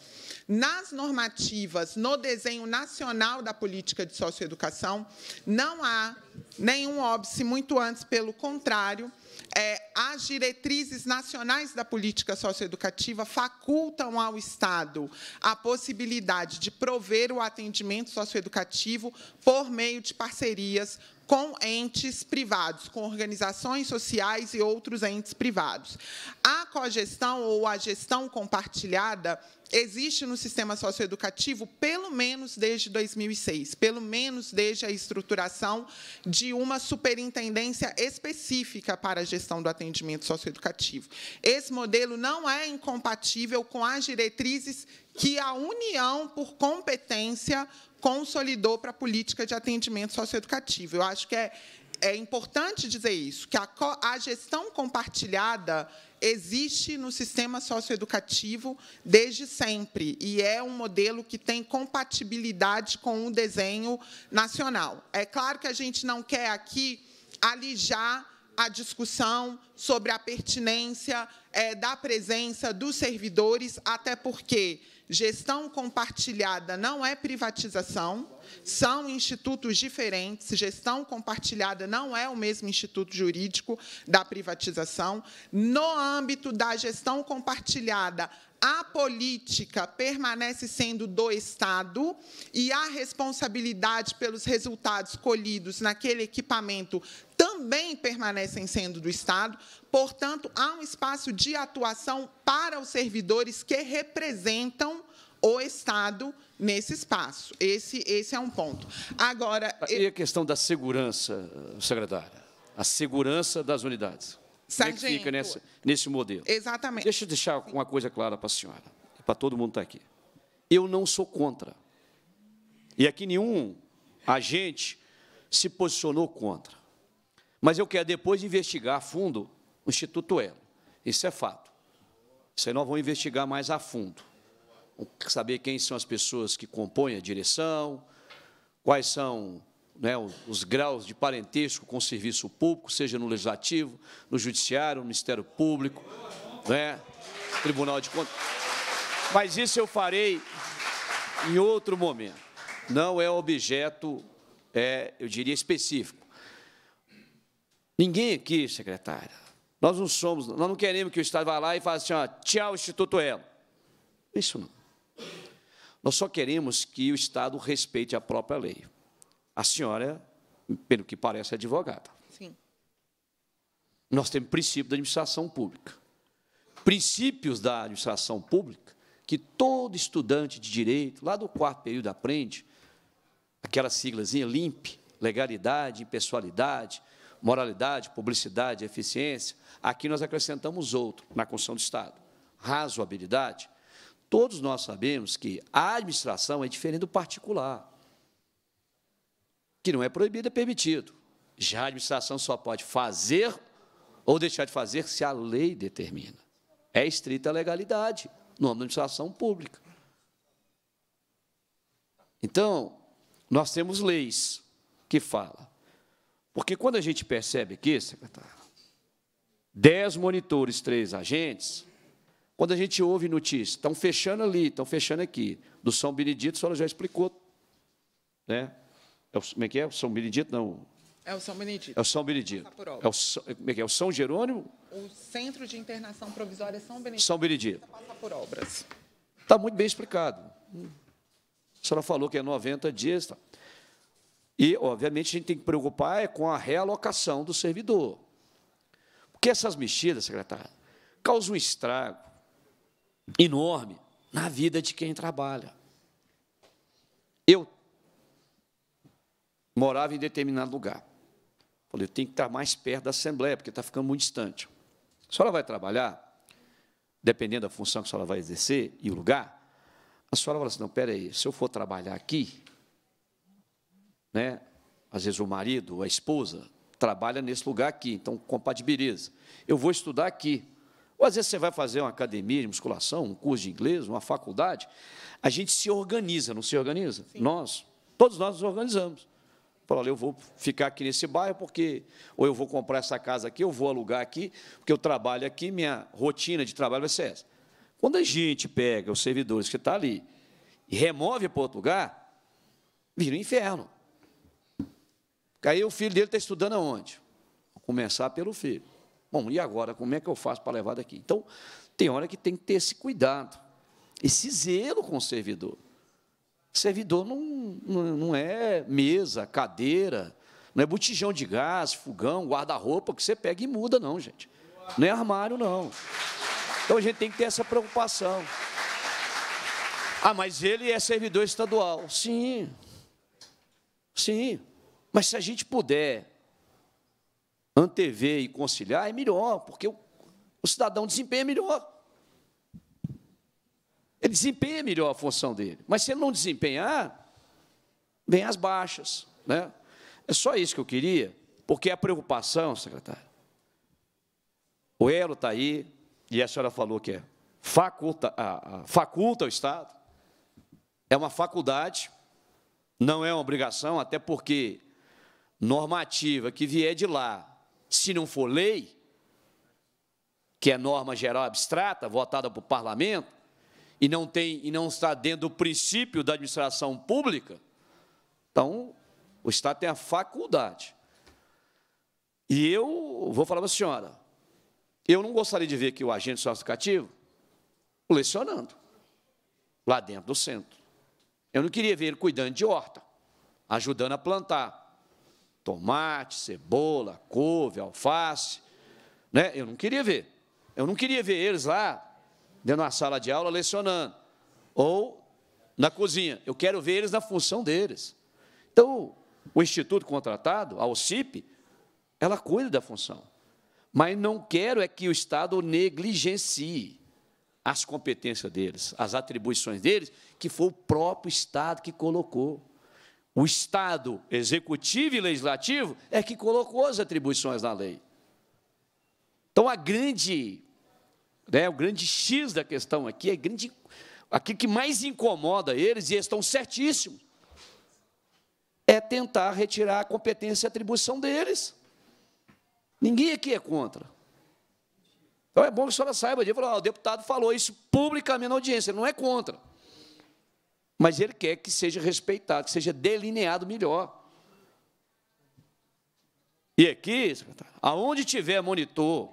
Nas normativas, no desenho nacional da política de socioeducação, não há nenhum óbice, muito antes, pelo contrário, é, as diretrizes nacionais da política socioeducativa facultam ao Estado a possibilidade de prover o atendimento socioeducativo por meio de parcerias com entes privados, com organizações sociais e outros entes privados. A cogestão ou a gestão compartilhada existe no sistema socioeducativo pelo menos desde 2006, pelo menos desde a estruturação de uma superintendência específica para a gestão do atendimento socioeducativo. Esse modelo não é incompatível com as diretrizes que a União, por competência, consolidou para a política de atendimento socioeducativo. Eu acho que é é importante dizer isso, que a, a gestão compartilhada existe no sistema socioeducativo desde sempre e é um modelo que tem compatibilidade com o desenho nacional. É claro que a gente não quer aqui alijar a discussão sobre a pertinência é, da presença dos servidores, até porque Gestão compartilhada não é privatização, são institutos diferentes. Gestão compartilhada não é o mesmo instituto jurídico da privatização. No âmbito da gestão compartilhada, a política permanece sendo do Estado e a responsabilidade pelos resultados colhidos naquele equipamento também permanecem sendo do Estado. Portanto, há um espaço de atuação para os servidores que representam o Estado nesse espaço. Esse, esse é um ponto. Agora, e a questão da segurança, secretária? A segurança das unidades. Sargento. Como é que fica nesse modelo? Exatamente. Deixa eu deixar uma coisa clara para a senhora, para todo mundo que está aqui. Eu não sou contra. E aqui nenhum agente se posicionou contra. Mas eu quero depois investigar a fundo o Instituto Elo. Isso é fato. Isso aí nós vamos investigar mais a fundo. saber quem são as pessoas que compõem a direção, quais são né, os, graus de parentesco com o serviço público, seja no Legislativo, no Judiciário, no Ministério Público, né, Tribunal de Contas. Mas isso eu farei em outro momento. Não é objeto, é, eu diria, específico. Ninguém aqui, secretária, nós não somos, nós não queremos que o Estado vá lá e faça assim, ó, tchau, Instituto Elo. Isso não. Nós só queremos que o Estado respeite a própria lei. A senhora, pelo que parece, é advogada. Sim. Nós temos princípio da administração pública. Princípios da administração pública que todo estudante de direito, lá do quarto período, aprende, aquela siglazinha LIMP, legalidade, impessoalidade, moralidade, publicidade, eficiência, aqui nós acrescentamos outro na Constituição do Estado, razoabilidade. Todos nós sabemos que a administração é diferente do particular que não é proibido, é permitido. Já a administração só pode fazer ou deixar de fazer se a lei determina. É estrita a legalidade no âmbito da administração pública. Então, nós temos leis que falam. Porque quando a gente percebe aqui, secretário, dez monitores, três agentes, quando a gente ouve notícias, estão fechando ali, estão fechando aqui. Do São Benedito, a senhora já explicou. Né? É o, como é que é? O São Benedito, não. É o São Benedito. É o São Benedito. É o, como é que é? O São Jerônimo? O Centro de Internação Provisória São Benedito. São Benedito. Passa por obras. Está muito bem explicado. Hum. A senhora falou que é 90 dias. Tá. E, obviamente, a gente tem que preocupar é com a realocação do servidor. Porque essas mexidas, secretário, causam um estrago enorme na vida de quem trabalha. Eu morava em determinado lugar. Falei, tem que estar mais perto da Assembleia, porque está ficando muito distante. A senhora vai trabalhar, dependendo da função que a senhora vai exercer e o lugar, a senhora fala assim, não, espera aí, se eu for trabalhar aqui, né, às vezes o marido, a esposa, trabalha nesse lugar aqui, então compatibiliza. Eu vou estudar aqui. Ou às vezes você vai fazer uma academia de musculação, um curso de inglês, uma faculdade. A gente se organiza, não se organiza? Sim. Nós, todos nós nos organizamos. Falou, olha, eu vou ficar aqui nesse bairro porque ou eu vou comprar essa casa aqui, eu vou alugar aqui, porque eu trabalho aqui, minha rotina de trabalho vai ser essa. Quando a gente pega os servidores que estão tá ali e remove para outro lugar, vira um inferno. Aí o filho dele está estudando aonde? Vou começar pelo filho. Bom, e agora? Como é que eu faço para levar daqui? Então, tem hora que tem que ter esse cuidado, esse zelo com o servidor. Servidor não, não é mesa, cadeira, não é botijão de gás, fogão, guarda-roupa que você pega e muda, não, gente. Não é armário, não. Então a gente tem que ter essa preocupação. Ah, mas ele é servidor estadual. Sim. Sim. Mas se a gente puder antever e conciliar, é melhor, porque o, o cidadão desempenha melhor. Ele desempenha melhor a função dele. Mas se ele não desempenhar, vem as baixas. Né? É só isso que eu queria, porque a preocupação, secretário. O Elo está aí, e a senhora falou que é faculta, a, a, faculta ao Estado, é uma faculdade, não é uma obrigação, até porque normativa que vier de lá, se não for lei, que é norma geral abstrata, votada para o parlamento, e não tem e não está dentro do princípio da administração pública, então o Estado tem a faculdade. E eu vou falar para a senhora, eu não gostaria de ver que o agente socioeducativo lecionando lá dentro do centro. Eu não queria ver ele cuidando de horta, ajudando a plantar tomate, cebola, couve, alface, né? Eu não queria ver. Eu não queria ver eles lá dentro de uma sala de aula lecionando, ou na cozinha. Eu quero ver eles na função deles. Então, o instituto contratado, a OCIP, ela cuida da função. Mas não quero é que o Estado negligencie as competências deles, as atribuições deles, que foi o próprio Estado que colocou. O Estado executivo e legislativo é que colocou as atribuições na lei. Então, a grande né? O grande X da questão aqui é grande, aquilo que mais incomoda eles, e eles estão certíssimos, é tentar retirar a competência e atribuição deles. Ninguém aqui é contra. Então é bom que a senhora saiba disso. Ah, o deputado falou isso publicamente na audiência, ele não é contra. Mas ele quer que seja respeitado, que seja delineado melhor. E aqui, aonde tiver monitor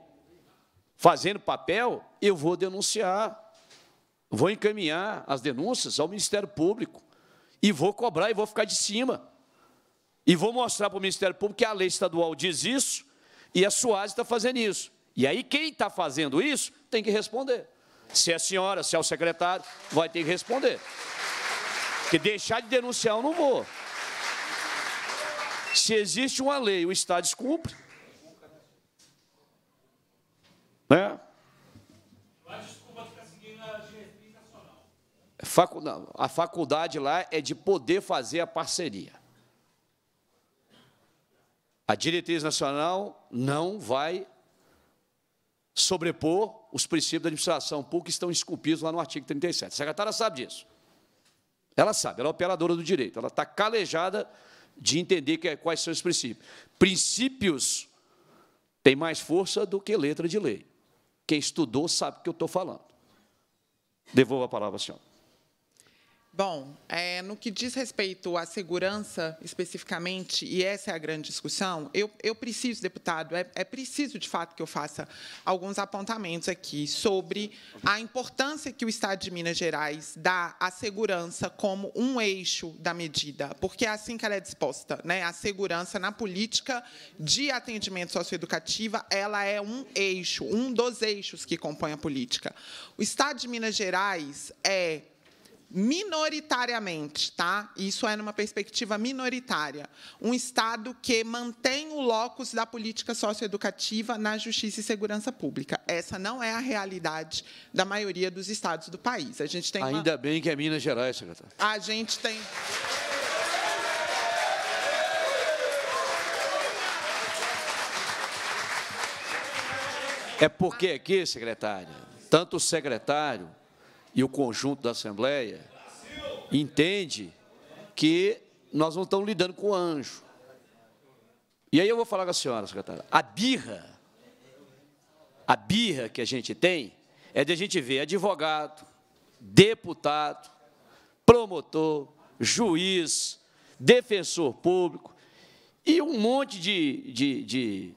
fazendo papel, eu vou denunciar, vou encaminhar as denúncias ao Ministério Público e vou cobrar e vou ficar de cima. E vou mostrar para o Ministério Público que a lei estadual diz isso e a Soares está fazendo isso. E aí quem está fazendo isso tem que responder. Se é a senhora, se é o secretário, vai ter que responder. Porque deixar de denunciar eu não vou. Se existe uma lei, o Estado descumpre. Né? A faculdade lá é de poder fazer a parceria. A diretriz nacional não vai sobrepor os princípios da administração pública que estão esculpidos lá no artigo 37. A secretária sabe disso. Ela sabe, ela é operadora do direito, ela está calejada de entender é, quais são os princípios. Princípios têm mais força do que letra de lei. Quem estudou sabe o que eu estou falando. Devolvo a palavra, senhor. Bom, é, no que diz respeito à segurança especificamente, e essa é a grande discussão, eu, eu preciso, deputado, é, é, preciso de fato que eu faça alguns apontamentos aqui sobre a importância que o Estado de Minas Gerais dá à segurança como um eixo da medida, porque é assim que ela é disposta, né? A segurança na política de atendimento socioeducativa, ela é um eixo, um dos eixos que compõe a política. O Estado de Minas Gerais é minoritariamente, tá? Isso é numa perspectiva minoritária, um Estado que mantém o locus da política socioeducativa na justiça e segurança pública. Essa não é a realidade da maioria dos estados do país. A gente tem ainda uma... bem que é Minas Gerais, secretário. A gente tem É porque aqui, secretária, tanto o secretário e o conjunto da Assembleia entende que nós não estamos lidando com anjo. E aí eu vou falar com a senhora, secretária. A birra, a birra que a gente tem é de a gente ver advogado, deputado, promotor, juiz, defensor público e um monte de, de, de,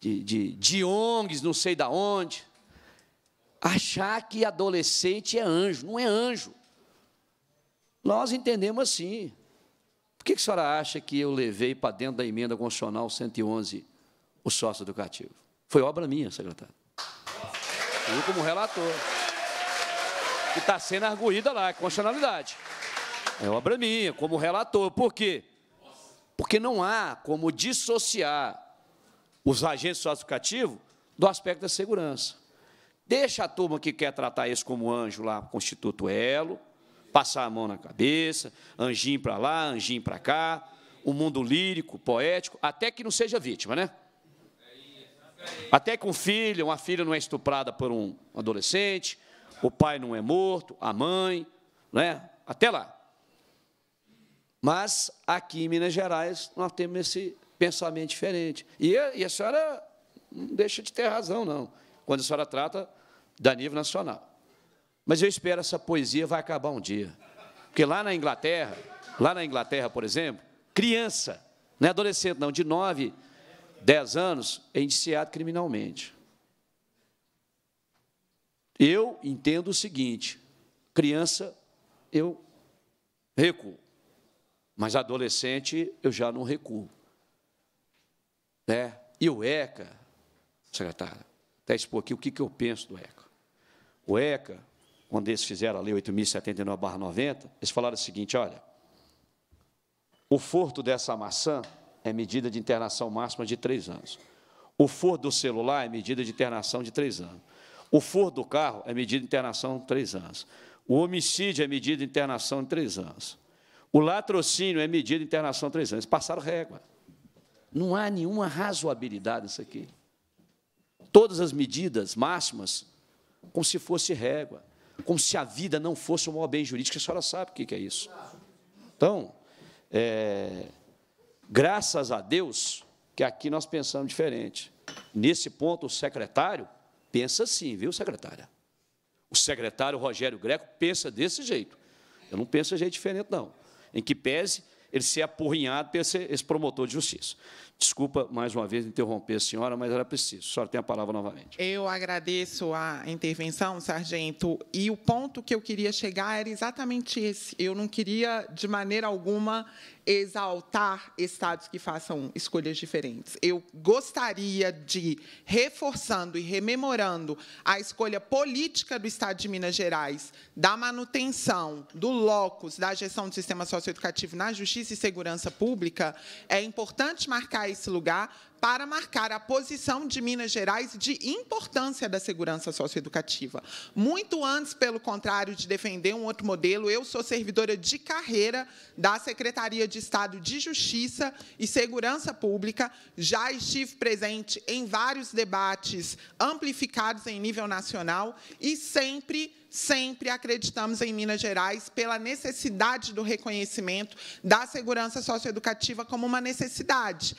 de, de, de ONGs, não sei da onde, achar que adolescente é anjo. Não é anjo. Nós entendemos assim. Por que, que a senhora acha que eu levei para dentro da emenda constitucional 111 o sócio educativo? Foi obra minha, secretário. Eu como relator. Que está sendo arguída lá, é constitucionalidade. É obra minha, como relator. Por quê? Porque não há como dissociar os agentes socioeducativos do aspecto da segurança. Deixa a turma que quer tratar isso como anjo lá, Constituto Elo, passar a mão na cabeça, anjinho para lá, anjinho para cá, o um mundo lírico, poético, até que não seja vítima, né? Até que um filho, uma filha não é estuprada por um adolescente, o pai não é morto, a mãe, né? Até lá. Mas aqui em Minas Gerais nós temos esse pensamento diferente. E e a senhora não deixa de ter razão, não. Quando a senhora trata da nível nacional. Mas eu espero essa poesia vai acabar um dia. Porque lá na Inglaterra, lá na Inglaterra, por exemplo, criança, não é adolescente não, de 9, 10 anos, é indiciado criminalmente. Eu entendo o seguinte, criança, eu recuo. Mas adolescente, eu já não recuo. Né? E o ECA, secretário, até expor aqui o que, que eu penso do ECA o ECA, quando eles fizeram a lei 8079-90, eles falaram o seguinte: olha, o furto dessa maçã é medida de internação máxima de três anos. O furto do celular é medida de internação de três anos. O furto do carro é medida de internação de três anos. O homicídio é medida de internação de três anos. O latrocínio é medida de internação de três anos. Eles passaram régua. Não há nenhuma razoabilidade nisso aqui. Todas as medidas máximas como se fosse régua, como se a vida não fosse o maior bem jurídico. A senhora sabe o que é isso. Então, é, graças a Deus que aqui nós pensamos diferente. Nesse ponto, o secretário pensa assim, viu, secretária? O secretário Rogério Greco pensa desse jeito. Eu não penso de jeito diferente, não. Em que pese ele ser apurrinhado por esse promotor de justiça. Desculpa mais uma vez interromper a senhora, mas era preciso. A senhora tem a palavra novamente. Eu agradeço a intervenção, sargento. E o ponto que eu queria chegar era exatamente esse. Eu não queria, de maneira alguma, exaltar estados que façam escolhas diferentes. Eu gostaria de, reforçando e rememorando a escolha política do Estado de Minas Gerais, da manutenção, do locus, da gestão do sistema socioeducativo na justiça e segurança pública, é importante marcar esse lugar para marcar a posição de Minas Gerais de importância da segurança socioeducativa. Muito antes, pelo contrário, de defender um outro modelo, eu sou servidora de carreira da Secretaria de Estado de Justiça e Segurança Pública, já estive presente em vários debates amplificados em nível nacional e sempre sempre acreditamos em Minas Gerais pela necessidade do reconhecimento da segurança socioeducativa como uma necessidade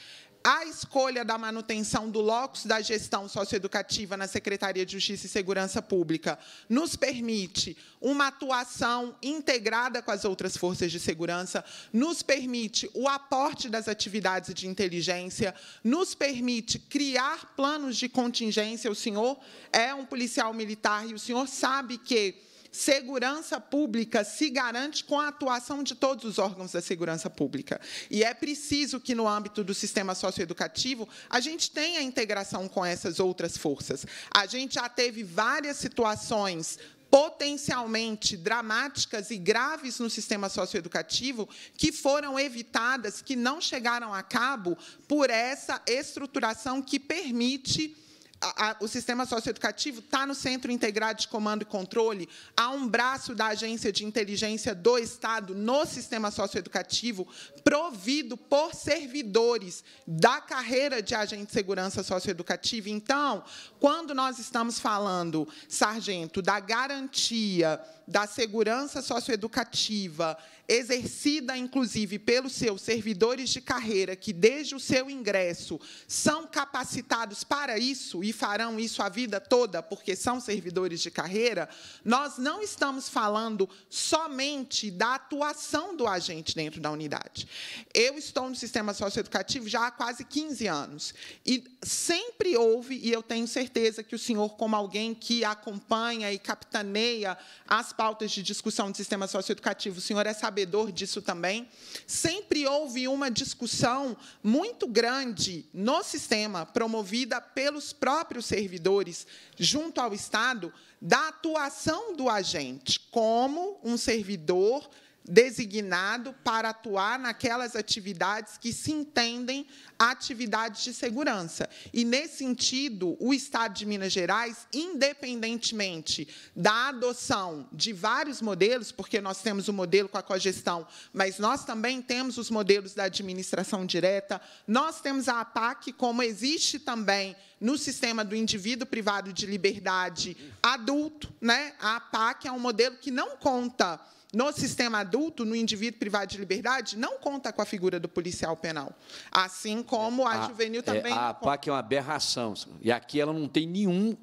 a escolha da manutenção do locus da gestão socioeducativa na Secretaria de Justiça e Segurança Pública nos permite uma atuação integrada com as outras forças de segurança, nos permite o aporte das atividades de inteligência, nos permite criar planos de contingência. O senhor é um policial militar e o senhor sabe que segurança pública se garante com a atuação de todos os órgãos da segurança pública. E é preciso que, no âmbito do sistema socioeducativo, a gente tenha integração com essas outras forças. A gente já teve várias situações potencialmente dramáticas e graves no sistema socioeducativo que foram evitadas, que não chegaram a cabo por essa estruturação que permite a, a, o sistema socioeducativo está no Centro Integrado de Comando e Controle, há um braço da Agência de Inteligência do Estado no sistema socioeducativo, provido por servidores da carreira de agente de segurança socioeducativa. Então, quando nós estamos falando, sargento, da garantia da segurança socioeducativa, exercida inclusive pelos seus servidores de carreira, que desde o seu ingresso são capacitados para isso e farão isso a vida toda, porque são servidores de carreira, nós não estamos falando somente da atuação do agente dentro da unidade. Eu estou no sistema socioeducativo já há quase 15 anos e sempre houve, e eu tenho certeza que o senhor, como alguém que acompanha e capitaneia as pautas de discussão de sistema socioeducativo, o senhor é sabedor disso também, sempre houve uma discussão muito grande no sistema, promovida pelos próprios servidores junto ao Estado, da atuação do agente como um servidor designado para atuar naquelas atividades que se entendem atividades de segurança. E, nesse sentido, o Estado de Minas Gerais, independentemente da adoção de vários modelos, porque nós temos o modelo com a cogestão, mas nós também temos os modelos da administração direta, nós temos a APAC, como existe também no sistema do indivíduo privado de liberdade adulto, né? a APAC é um modelo que não conta no sistema adulto, no indivíduo privado de liberdade, não conta com a figura do policial penal. Assim como a, é, a juvenil é, também. É, a APAC é uma aberração. E aqui ela não tem nenhum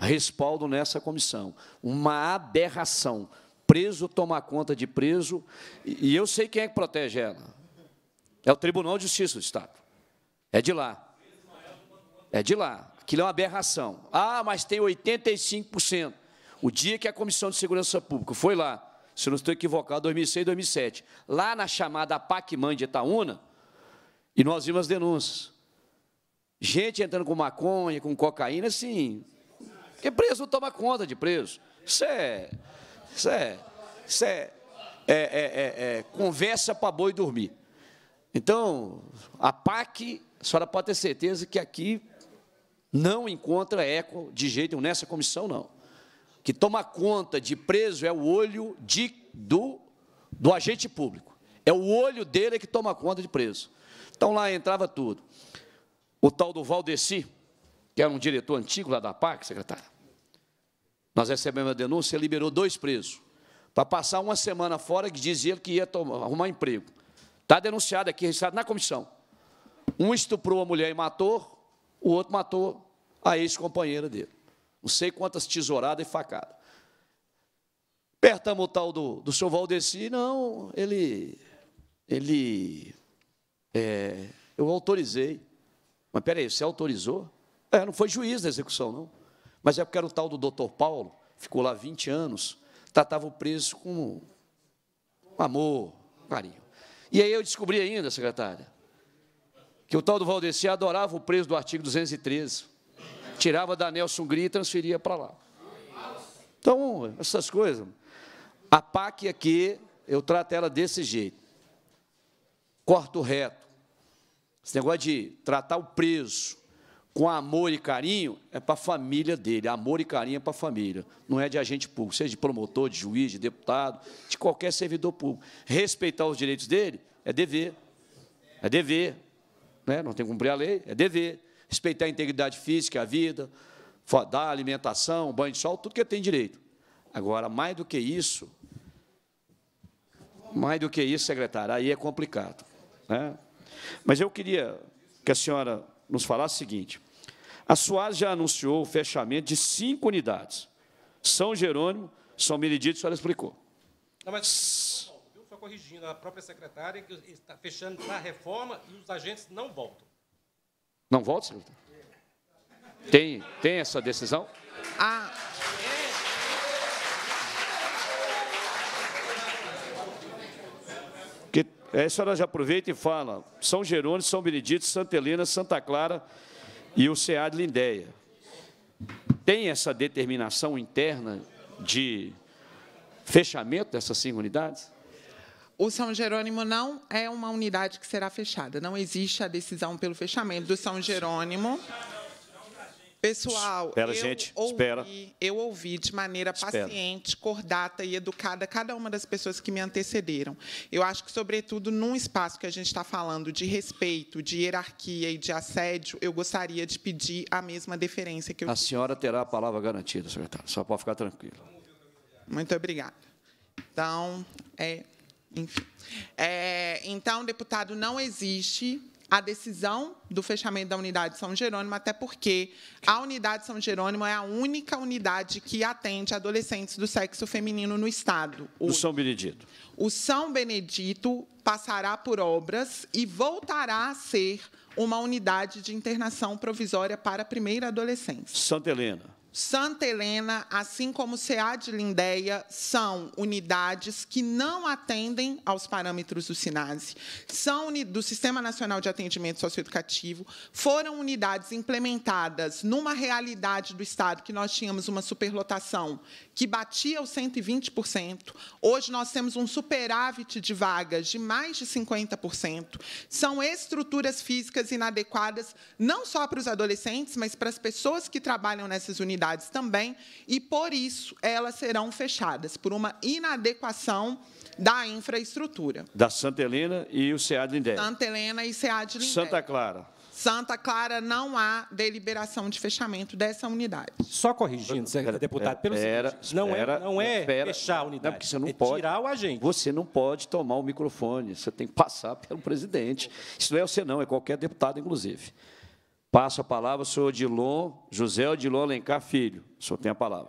respaldo nessa comissão. Uma aberração. Preso tomar conta de preso. E eu sei quem é que protege ela. É o Tribunal de Justiça do Estado. É de lá. É de lá. Aquilo é uma aberração. Ah, mas tem 85%. O dia que a Comissão de Segurança Pública foi lá se não estou equivocado, 2006, 2007, lá na chamada Pacman de Itaúna, e nós vimos as denúncias. Gente entrando com maconha, com cocaína, assim. Porque preso não toma conta de preso. Isso é. Isso é. Isso é, é, é, é, é conversa para boi dormir. Então, a PAC, a senhora pode ter certeza que aqui não encontra eco de jeito nenhum nessa comissão, não que toma conta de preso é o olho de, do, do agente público. É o olho dele que toma conta de preso. Então lá entrava tudo. O tal do Valdeci, que era um diretor antigo lá da PAC, secretário, nós recebemos a denúncia, ele liberou dois presos para passar uma semana fora que dizia que ia tomar, arrumar emprego. Está denunciado aqui, registrado na comissão. Um estuprou a mulher e matou, o outro matou a ex-companheira dele. Não sei quantas tesouradas e facadas. Pertamos o tal do, do senhor Valdeci, não, ele. Ele. É, eu autorizei. Mas peraí, você autorizou? É, não foi juiz da execução, não. Mas é porque era o tal do doutor Paulo, ficou lá 20 anos, tratava o preso com amor, carinho. E aí eu descobri ainda, secretária, que o tal do Valdeci adorava o preso do artigo 213. Tirava da Nelson Gri e transferia para lá. Então, essas coisas. A PAC aqui, eu trato ela desse jeito. Corto reto. Esse negócio de tratar o preso com amor e carinho é para a família dele. Amor e carinho é para a família. Não é de agente público, seja de promotor, de juiz, de deputado, de qualquer servidor público. Respeitar os direitos dele é dever. É dever. Né? Não tem que cumprir a lei, é dever respeitar a integridade física, a vida, dar alimentação, banho de sol, tudo que tem direito. Agora, mais do que isso, mais do que isso, secretário, aí é complicado. Né? Mas eu queria que a senhora nos falasse o seguinte, a SUAS já anunciou o fechamento de cinco unidades, São Jerônimo, São Benedito, a senhora explicou. Não, mas, não, só corrigindo, a própria secretária que está fechando para a reforma e os agentes não voltam. Não volta, senhor? Tem, tem essa decisão? Ah. Que, a senhora já aproveita e fala São Jerônimo, São Benedito, Santa Helena, Santa Clara e o CA de Lindéia. Tem essa determinação interna de fechamento dessas cinco unidades? o São Jerônimo não é uma unidade que será fechada. Não existe a decisão pelo fechamento do São Jerônimo. Pessoal, espera, eu, gente, ouvi, espera. eu ouvi de maneira paciente, cordata e educada cada uma das pessoas que me antecederam. Eu acho que, sobretudo, num espaço que a gente está falando de respeito, de hierarquia e de assédio, eu gostaria de pedir a mesma deferência que eu A tive. senhora terá a palavra garantida, secretária. só para ficar tranquilo. Muito obrigada. Então, é, enfim. É, então, deputado, não existe a decisão do fechamento da unidade São Jerônimo, até porque a unidade São Jerônimo é a única unidade que atende adolescentes do sexo feminino no Estado. O Do São Benedito. O São Benedito passará por obras e voltará a ser uma unidade de internação provisória para a primeira adolescência. Santa Helena. Santa Helena, assim como CA de Lindeia, são unidades que não atendem aos parâmetros do SINASE, são do Sistema Nacional de Atendimento Socioeducativo, foram unidades implementadas numa realidade do Estado que nós tínhamos uma superlotação que batia os 120%, hoje nós temos um superávit de vagas de mais de 50%, são estruturas físicas inadequadas não só para os adolescentes, mas para as pessoas que trabalham nessas unidades, atividades também, e por isso elas serão fechadas, por uma inadequação da infraestrutura. Da Santa Helena e o de Lindé. Santa Helena e SEAD Lindé. Santa Clara. Santa Clara não há deliberação de fechamento dessa unidade. Só corrigindo, senhor deputado, pelo era, seguinte, não é, não é espera, fechar a unidade, não, porque você não é pode, tirar o agente. Você não pode tomar o microfone, você tem que passar pelo presidente. Isso não é você não, é qualquer deputado, inclusive. Passo a palavra ao senhor Odilon, José Odilon Alencar Filho. O senhor tem a palavra.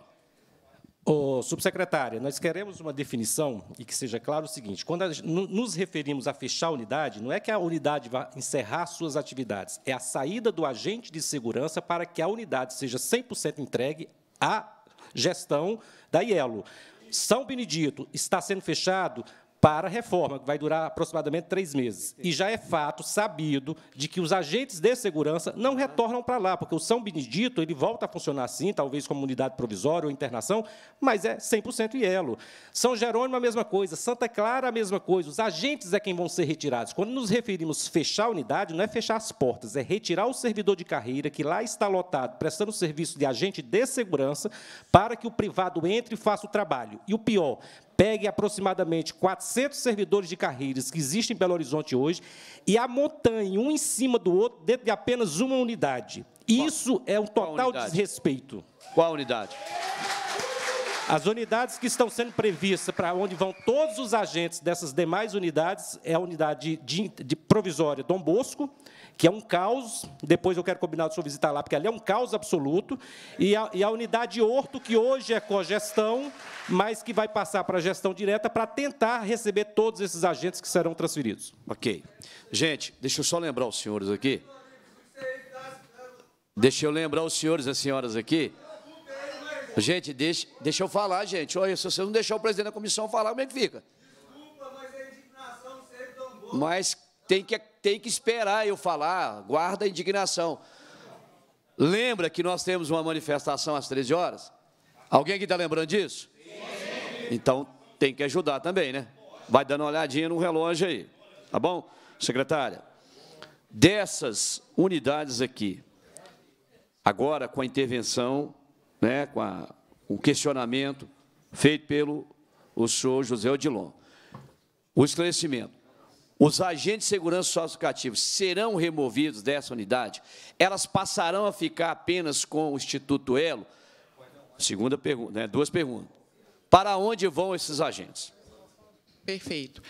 Ô, subsecretária, nós queremos uma definição e que seja claro o seguinte: quando nos referimos a fechar a unidade, não é que a unidade vá encerrar suas atividades, é a saída do agente de segurança para que a unidade seja 100% entregue à gestão da IELO. São Benedito está sendo fechado para a reforma, que vai durar aproximadamente três meses. E já é fato, sabido, de que os agentes de segurança não retornam para lá, porque o São Benedito ele volta a funcionar assim, talvez como unidade provisória ou internação, mas é 100% ielo. São Jerônimo, a mesma coisa. Santa Clara, a mesma coisa. Os agentes é quem vão ser retirados. Quando nos referimos fechar a unidade, não é fechar as portas, é retirar o servidor de carreira, que lá está lotado, prestando serviço de agente de segurança, para que o privado entre e faça o trabalho. E o pior, pegue aproximadamente 400 servidores de carreiras que existem em Belo Horizonte hoje e amontanhe um em cima do outro dentro de apenas uma unidade. Isso é um total desrespeito. Qual unidade? As unidades que estão sendo previstas para onde vão todos os agentes dessas demais unidades é a unidade de, de, provisória Dom Bosco, que é um caos, depois eu quero combinar de senhor visitar lá, porque ali é um caos absoluto, e a, e a unidade Horto, que hoje é cogestão, mas que vai passar para a gestão direta para tentar receber todos esses agentes que serão transferidos. Ok. Gente, deixa eu só lembrar os senhores aqui. Deixa eu lembrar os senhores e as senhoras aqui Gente, deixa, deixa eu falar, gente. Olha, se você não deixar o presidente da comissão falar, como é que fica? Desculpa, mas a indignação sempre tão boa. Mas tem que, tem que esperar eu falar, guarda a indignação. Lembra que nós temos uma manifestação às 13 horas? Alguém aqui está lembrando disso? Então tem que ajudar também, né? Vai dando uma olhadinha no relógio aí, tá bom? Secretária, dessas unidades aqui, agora com a intervenção né, com a, o questionamento feito pelo o senhor José Odilon. O esclarecimento. Os agentes de segurança socioeducativa serão removidos dessa unidade? Elas passarão a ficar apenas com o Instituto Elo? Segunda pergunta, né? duas perguntas. Para onde vão esses agentes? Perfeito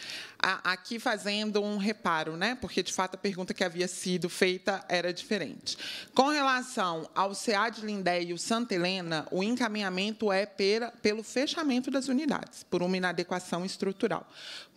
a, aqui fazendo um reparo, né? porque, de fato, a pergunta que havia sido feita era diferente. Com relação ao CA de Lindé e o Santa Helena, o encaminhamento é pela, pelo fechamento das unidades, por uma inadequação estrutural.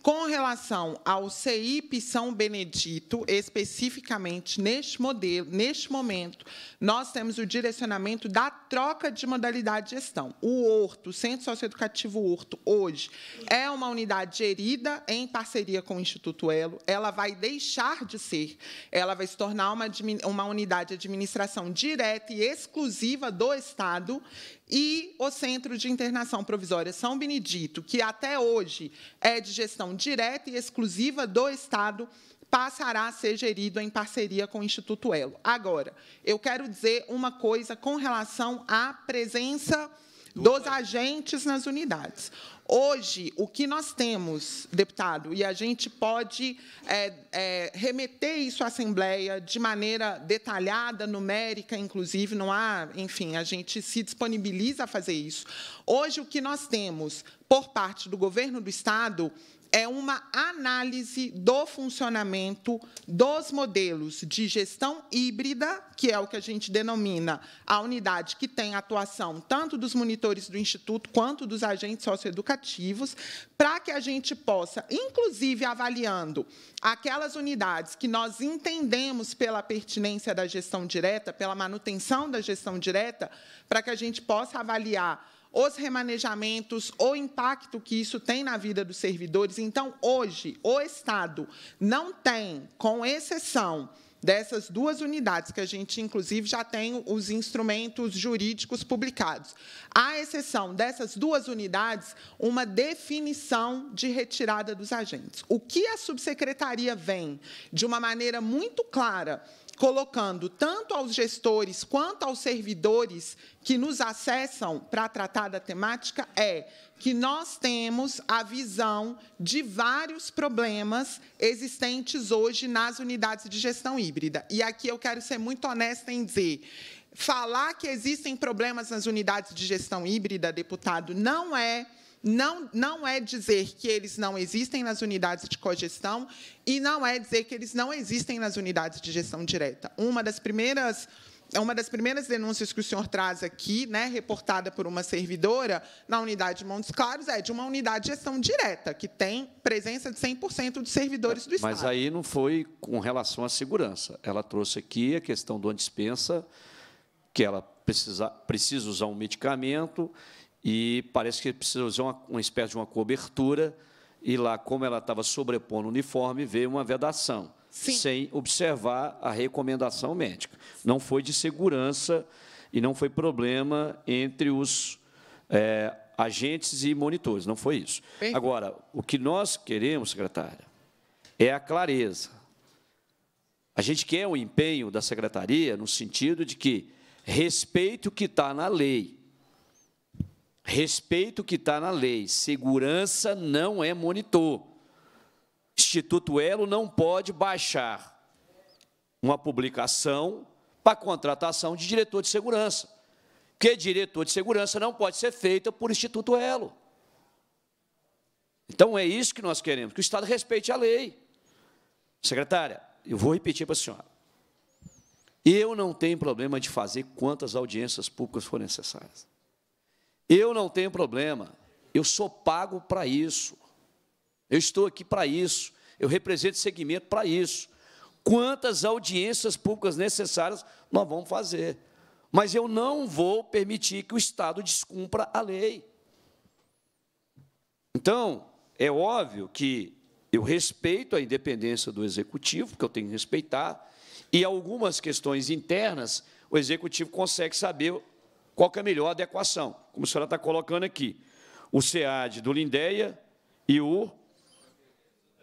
Com relação ao CIP São Benedito, especificamente neste modelo, neste momento, nós temos o direcionamento da troca de modalidade de gestão. O Horto, o Centro Socioeducativo Horto, hoje, é uma unidade gerida em parceria parceria com o Instituto Elo, ela vai deixar de ser, ela vai se tornar uma, uma unidade de administração direta e exclusiva do Estado e o Centro de Internação Provisória São Benedito, que até hoje é de gestão direta e exclusiva do Estado, passará a ser gerido em parceria com o Instituto Elo. Agora, eu quero dizer uma coisa com relação à presença dos agentes nas unidades. Hoje, o que nós temos, deputado, e a gente pode é, é, remeter isso à Assembleia de maneira detalhada, numérica, inclusive, não há, enfim, a gente se disponibiliza a fazer isso. Hoje, o que nós temos por parte do governo do Estado é uma análise do funcionamento dos modelos de gestão híbrida, que é o que a gente denomina a unidade que tem atuação tanto dos monitores do Instituto quanto dos agentes socioeducativos, para que a gente possa, inclusive avaliando aquelas unidades que nós entendemos pela pertinência da gestão direta, pela manutenção da gestão direta, para que a gente possa avaliar os remanejamentos, o impacto que isso tem na vida dos servidores. Então, hoje, o Estado não tem, com exceção dessas duas unidades, que a gente, inclusive, já tem os instrumentos jurídicos publicados. À exceção dessas duas unidades, uma definição de retirada dos agentes. O que a subsecretaria vem, de uma maneira muito clara, colocando tanto aos gestores quanto aos servidores que nos acessam para tratar da temática é que nós temos a visão de vários problemas existentes hoje nas unidades de gestão híbrida. E aqui eu quero ser muito honesta em dizer, falar que existem problemas nas unidades de gestão híbrida, deputado, não é não, não é dizer que eles não existem nas unidades de cogestão e não é dizer que eles não existem nas unidades de gestão direta. Uma das primeiras é uma das primeiras denúncias que o senhor traz aqui, né, reportada por uma servidora na unidade de Montes Claros, é de uma unidade de gestão direta, que tem presença de 100% dos servidores do Estado. Mas aí não foi com relação à segurança. Ela trouxe aqui a questão do dispensa, que ela precisa, precisa usar um medicamento e parece que precisa usar uma, uma espécie de uma cobertura, e lá, como ela estava sobrepondo o uniforme, veio uma vedação, Sim. sem observar a recomendação médica. Não foi de segurança e não foi problema entre os é, agentes e monitores, não foi isso. Agora, o que nós queremos, secretária, é a clareza. A gente quer o empenho da secretaria no sentido de que respeite o que está na lei. Respeito que está na lei. Segurança não é monitor. Instituto Elo não pode baixar uma publicação para contratação de diretor de segurança. Porque diretor de segurança não pode ser feita por Instituto Elo. Então, é isso que nós queremos, que o Estado respeite a lei. Secretária, eu vou repetir para a senhora. Eu não tenho problema de fazer quantas audiências públicas for necessárias. Eu não tenho problema, eu sou pago para isso, eu estou aqui para isso, eu represento segmento para isso. Quantas audiências públicas necessárias nós vamos fazer? Mas eu não vou permitir que o Estado descumpra a lei. Então, é óbvio que eu respeito a independência do executivo, que eu tenho que respeitar, e algumas questões internas o executivo consegue saber qual que é a melhor adequação, como a senhora está colocando aqui. O SEAD do Lindéia e o,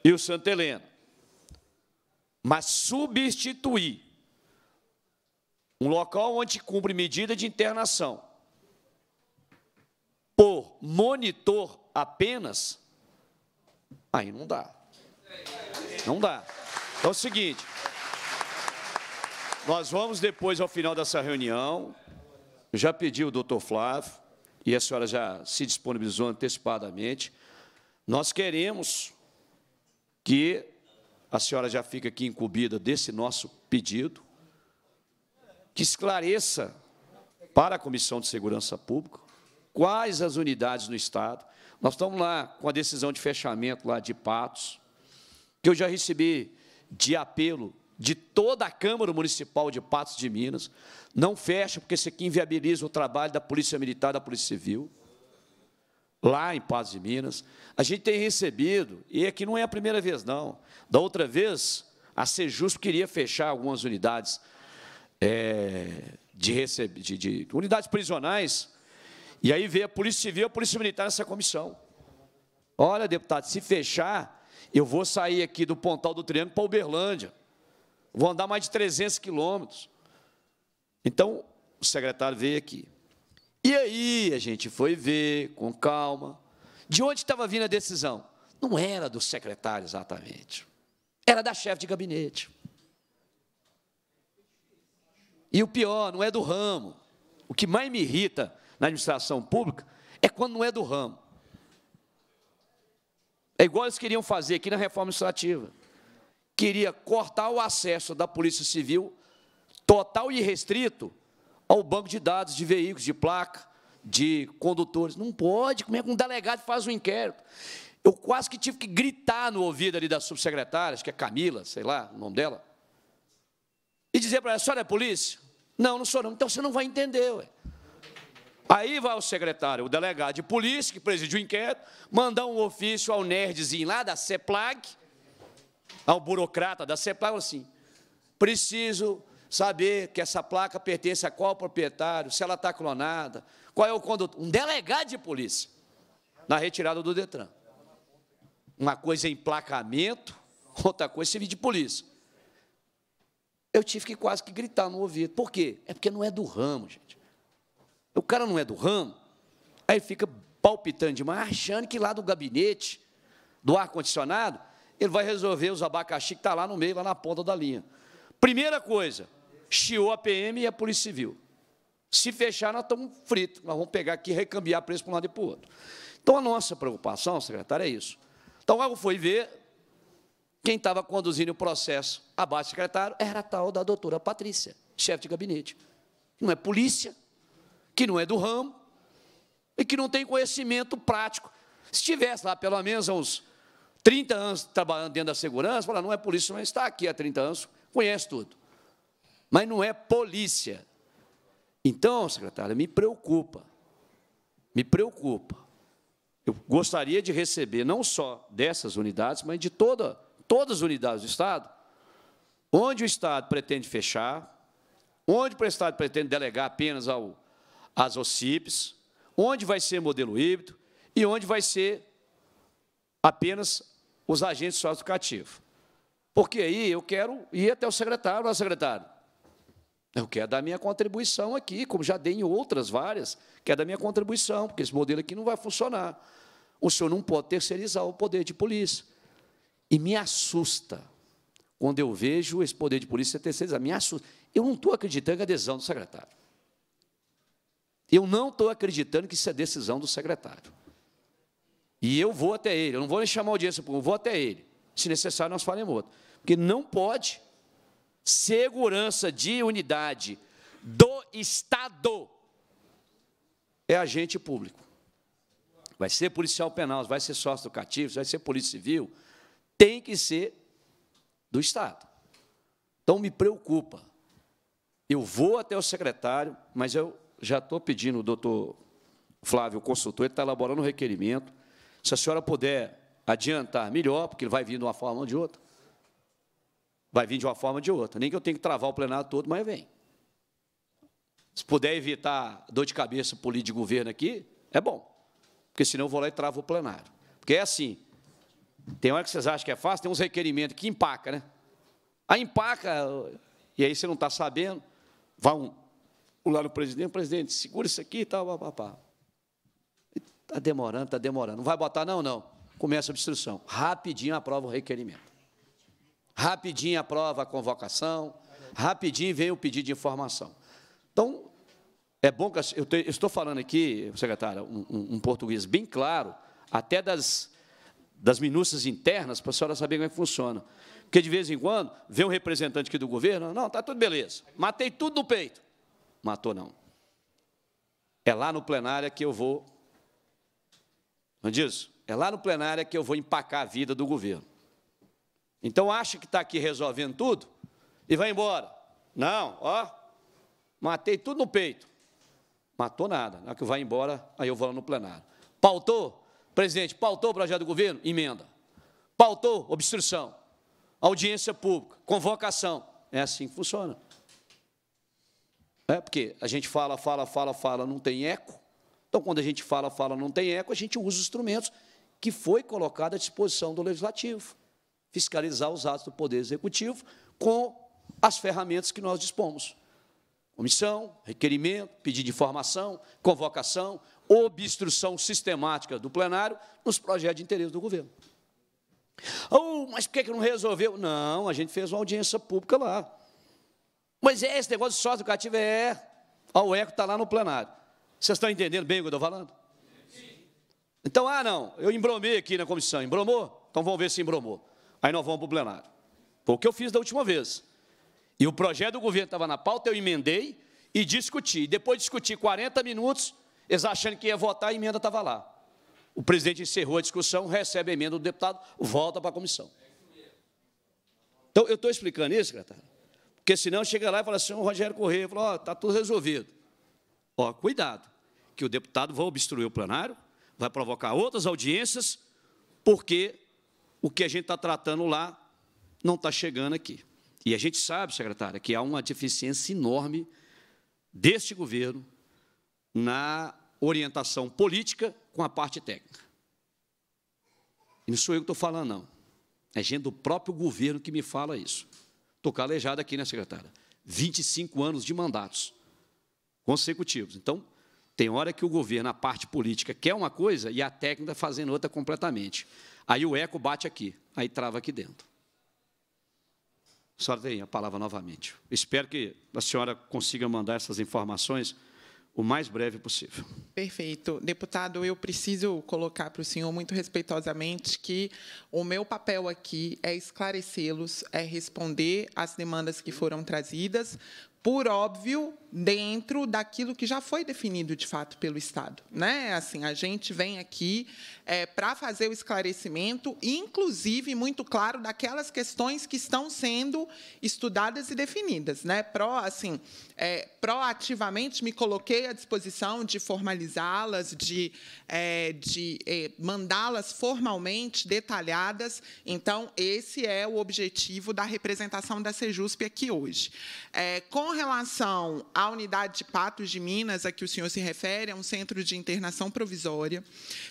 e o Santa Helena. Mas substituir um local onde cumpre medida de internação por monitor apenas, aí não dá. Não dá. Então é o seguinte, nós vamos depois, ao final dessa reunião, já pedi o doutor Flávio, e a senhora já se disponibilizou antecipadamente. Nós queremos que a senhora já fique aqui incumbida desse nosso pedido, que esclareça para a Comissão de Segurança Pública quais as unidades no Estado. Nós estamos lá com a decisão de fechamento lá de Patos, que eu já recebi de apelo de toda a Câmara Municipal de Patos de Minas. Não fecha, porque isso aqui inviabiliza o trabalho da Polícia Militar e da Polícia Civil, lá em Patos de Minas. A gente tem recebido, e aqui não é a primeira vez, não. Da outra vez, a Sejusp queria fechar algumas unidades é, de, receb... de, de unidades prisionais, e aí veio a Polícia Civil e a Polícia Militar nessa comissão. Olha, deputado, se fechar, eu vou sair aqui do Pontal do Triângulo para Uberlândia. Vou andar mais de 300 quilômetros. Então, o secretário veio aqui. E aí a gente foi ver com calma. De onde estava vindo a decisão? Não era do secretário exatamente. Era da chefe de gabinete. E o pior, não é do ramo. O que mais me irrita na administração pública é quando não é do ramo. É igual eles queriam fazer aqui na reforma administrativa queria cortar o acesso da Polícia Civil total e restrito ao banco de dados de veículos, de placa, de condutores. Não pode, como é que um delegado faz um inquérito? Eu quase que tive que gritar no ouvido ali da subsecretária, acho que é Camila, sei lá o nome dela, e dizer para ela, a senhora é polícia? Não, não sou não. Então você não vai entender, ué. Aí vai o secretário, o delegado de polícia, que presidiu o inquérito, mandar um ofício ao nerdzinho lá da CEPLAG, ao burocrata da CEPAL assim: preciso saber que essa placa pertence a qual proprietário, se ela está clonada, qual é o condutor. Um delegado de polícia na retirada do Detran. Uma coisa é emplacamento, outra coisa é serviço de polícia. Eu tive que quase que gritar no ouvido. Por quê? É porque não é do ramo, gente. O cara não é do ramo, aí fica palpitando demais, achando que lá do gabinete, do ar-condicionado, ele vai resolver os abacaxi que está lá no meio, lá na ponta da linha. Primeira coisa, chiou a PM e a Polícia Civil. Se fechar, nós estamos fritos, nós vamos pegar aqui e recambiar preço para um lado e para o outro. Então, a nossa preocupação, secretário, é isso. Então, logo foi ver, quem estava conduzindo o processo abaixo do secretário era a tal da doutora Patrícia, chefe de gabinete. Não é polícia, que não é do ramo e que não tem conhecimento prático. Se tivesse lá pelo menos uns 30 anos trabalhando dentro da segurança, fala, não é polícia, mas está aqui há 30 anos, conhece tudo. Mas não é polícia. Então, secretária, me preocupa. Me preocupa. Eu gostaria de receber, não só dessas unidades, mas de toda, todas as unidades do Estado, onde o Estado pretende fechar, onde o Estado pretende delegar apenas ao, às OCIPs, onde vai ser modelo híbrido e onde vai ser apenas os agentes socioeducativos. Porque aí eu quero ir até o secretário, olha, secretário, eu quero dar minha contribuição aqui, como já dei em outras várias, quero dar minha contribuição, porque esse modelo aqui não vai funcionar. O senhor não pode terceirizar o poder de polícia. E me assusta quando eu vejo esse poder de polícia terceirizar. Me assusta. Eu não estou acreditando que é decisão do secretário. Eu não estou acreditando que isso é decisão do secretário. E eu vou até ele, eu não vou nem chamar a audiência pública, eu vou até ele. Se necessário, nós faremos outro. Porque não pode segurança de unidade do Estado é agente público. Vai ser policial penal, vai ser sócio educativo, vai ser polícia civil, tem que ser do Estado. Então me preocupa. Eu vou até o secretário, mas eu já estou pedindo o doutor Flávio, consultor, ele está elaborando o um requerimento se a senhora puder adiantar, melhor, porque ele vai vir de uma forma ou de outra. Vai vir de uma forma ou de outra. Nem que eu tenha que travar o plenário todo, mas vem. Se puder evitar dor de cabeça política de governo aqui, é bom. Porque senão eu vou lá e travo o plenário. Porque é assim. Tem hora que vocês acham que é fácil, tem uns requerimentos que empaca, né? Aí empaca, e aí você não está sabendo. Vai um, lá no presidente, presidente, segura isso aqui e tal, papapá. Está demorando, está demorando. Não vai botar, não, não. Começa a obstrução. Rapidinho aprova o requerimento. Rapidinho aprova a convocação. Rapidinho vem o pedido de informação. Então, é bom que eu, te, eu estou falando aqui, secretária, um, um, um, português bem claro, até das, das minúcias internas, para a senhora saber como é que funciona. Porque, de vez em quando, vem um representante aqui do governo, não, está tudo beleza, matei tudo no peito. Matou, não. É lá no plenário é que eu vou não é diz? É lá no plenário que eu vou empacar a vida do governo. Então acha que está aqui resolvendo tudo e vai embora. Não, ó, matei tudo no peito. Matou nada. Na que vai embora, aí eu vou lá no plenário. Pautou? Presidente, pautou o projeto do governo? Emenda. Pautou? Obstrução. Audiência pública. Convocação. É assim que funciona. É porque a gente fala, fala, fala, fala, não tem eco. Então, quando a gente fala, fala, não tem eco, a gente usa os instrumentos que foi colocado à disposição do legislativo, fiscalizar os atos do Poder Executivo com as ferramentas que nós dispomos. Comissão, requerimento, pedido de informação, convocação, obstrução sistemática do plenário nos projetos de interesse do governo. Oh, mas por que, que não resolveu? Não, a gente fez uma audiência pública lá. Mas é esse negócio de sócio educativo é. o ECO está lá no plenário. Vocês estão entendendo bem o que eu estou falando? Então, ah, não, eu embromei aqui na comissão. Embromou? Então vamos ver se embromou. Aí nós vamos para o plenário. Foi o que eu fiz da última vez. E o projeto do governo estava na pauta, eu emendei e discuti. Depois depois discuti 40 minutos, eles achando que ia votar, a emenda estava lá. O presidente encerrou a discussão, recebe a emenda do deputado, volta para a comissão. Então, eu estou explicando isso, secretário, porque senão chega lá e fala assim, o Rogério Corrêa, fala, ó, oh, está tudo resolvido. Ó, cuidado que o deputado vai obstruir o plenário, vai provocar outras audiências, porque o que a gente está tratando lá não está chegando aqui. E a gente sabe, secretária, que há uma deficiência enorme deste governo na orientação política com a parte técnica. E não sou eu que estou falando, não. É gente do próprio governo que me fala isso. Estou calejado aqui, né, secretária? 25 anos de mandatos consecutivos. Então, tem hora que o governo, a parte política, quer uma coisa e a técnica tá fazendo outra completamente. Aí o eco bate aqui, aí trava aqui dentro. A senhora tem a palavra novamente. Espero que a senhora consiga mandar essas informações o mais breve possível. Perfeito. Deputado, eu preciso colocar para o senhor muito respeitosamente que o meu papel aqui é esclarecê-los, é responder às demandas que foram trazidas, por óbvio, dentro daquilo que já foi definido de fato pelo Estado, né? Assim, a gente vem aqui é, para fazer o esclarecimento, inclusive muito claro daquelas questões que estão sendo estudadas e definidas, né? Pro, assim, é, proativamente me coloquei à disposição de formalizá-las, de, é, de é, mandá-las formalmente detalhadas. Então, esse é o objetivo da representação da Sejusp aqui hoje. É, com relação à unidade de Patos de Minas, a que o senhor se refere, é um centro de internação provisória.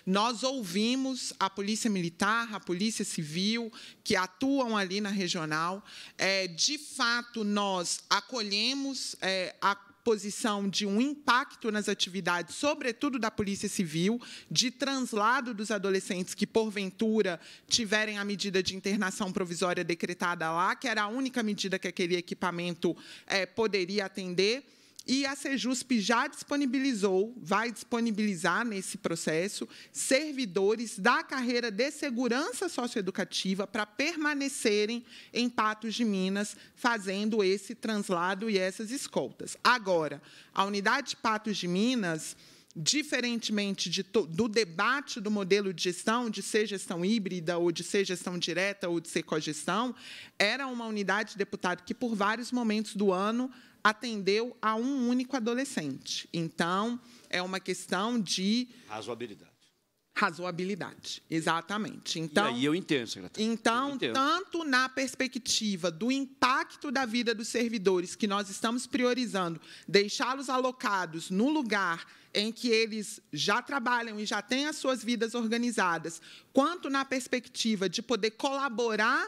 Nós ouvimos a Polícia Militar, a Polícia Civil, que atuam ali na regional. É, de fato, nós acolhemos é, a posição de um impacto nas atividades, sobretudo da Polícia Civil, de translado dos adolescentes que, porventura, tiverem a medida de internação provisória decretada lá, que era a única medida que aquele equipamento é, poderia atender e a Sejusp já disponibilizou, vai disponibilizar nesse processo, servidores da carreira de segurança socioeducativa para permanecerem em Patos de Minas, fazendo esse translado e essas escoltas. Agora, a unidade de Patos de Minas diferentemente de do debate do modelo de gestão, de ser gestão híbrida, ou de ser gestão direta, ou de ser cogestão, era uma unidade deputado que, por vários momentos do ano, atendeu a um único adolescente. Então, é uma questão de. Razoabilidade. Razoabilidade, exatamente. Então, e aí eu entendo, secretário. Então, entendo. tanto na perspectiva do impacto da vida dos servidores, que nós estamos priorizando, deixá-los alocados no lugar em que eles já trabalham e já têm as suas vidas organizadas, quanto na perspectiva de poder colaborar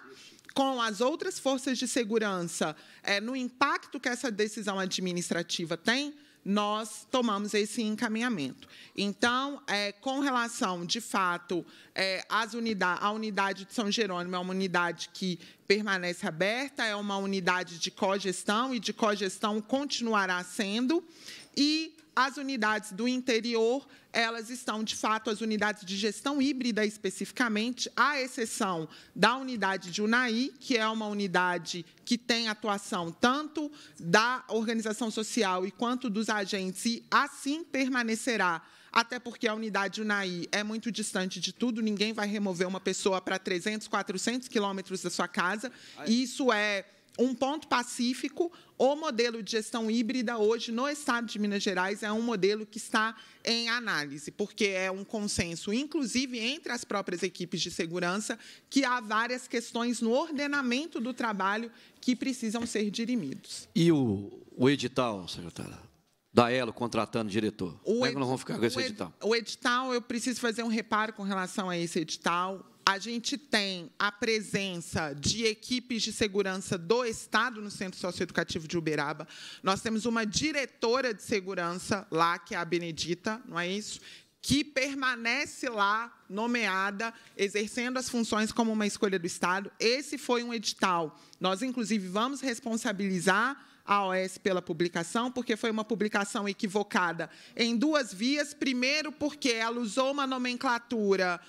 com as outras forças de segurança é, no impacto que essa decisão administrativa tem, nós tomamos esse encaminhamento. Então, é, com relação, de fato, é, às unidade, a unidade de São Jerônimo é uma unidade que permanece aberta, é uma unidade de cogestão e de cogestão continuará sendo. E as unidades do interior, elas estão, de fato, as unidades de gestão híbrida especificamente, à exceção da unidade de UNAI, que é uma unidade que tem atuação tanto da organização social e quanto dos agentes, e assim permanecerá até porque a unidade UNAI é muito distante de tudo, ninguém vai remover uma pessoa para 300, 400 quilômetros da sua casa. Isso é um ponto pacífico, o modelo de gestão híbrida hoje no estado de Minas Gerais é um modelo que está em análise, porque é um consenso, inclusive entre as próprias equipes de segurança, que há várias questões no ordenamento do trabalho que precisam ser dirimidos. E o, o edital, secretária? da Elo contratando diretor. O Como é que nós vamos ficar com esse edital? O edital, eu preciso fazer um reparo com relação a esse edital a gente tem a presença de equipes de segurança do Estado no Centro Socioeducativo de Uberaba. Nós temos uma diretora de segurança lá, que é a Benedita, não é isso? que permanece lá, nomeada, exercendo as funções como uma escolha do Estado. Esse foi um edital. Nós, inclusive, vamos responsabilizar a OS pela publicação, porque foi uma publicação equivocada em duas vias. Primeiro, porque ela usou uma nomenclatura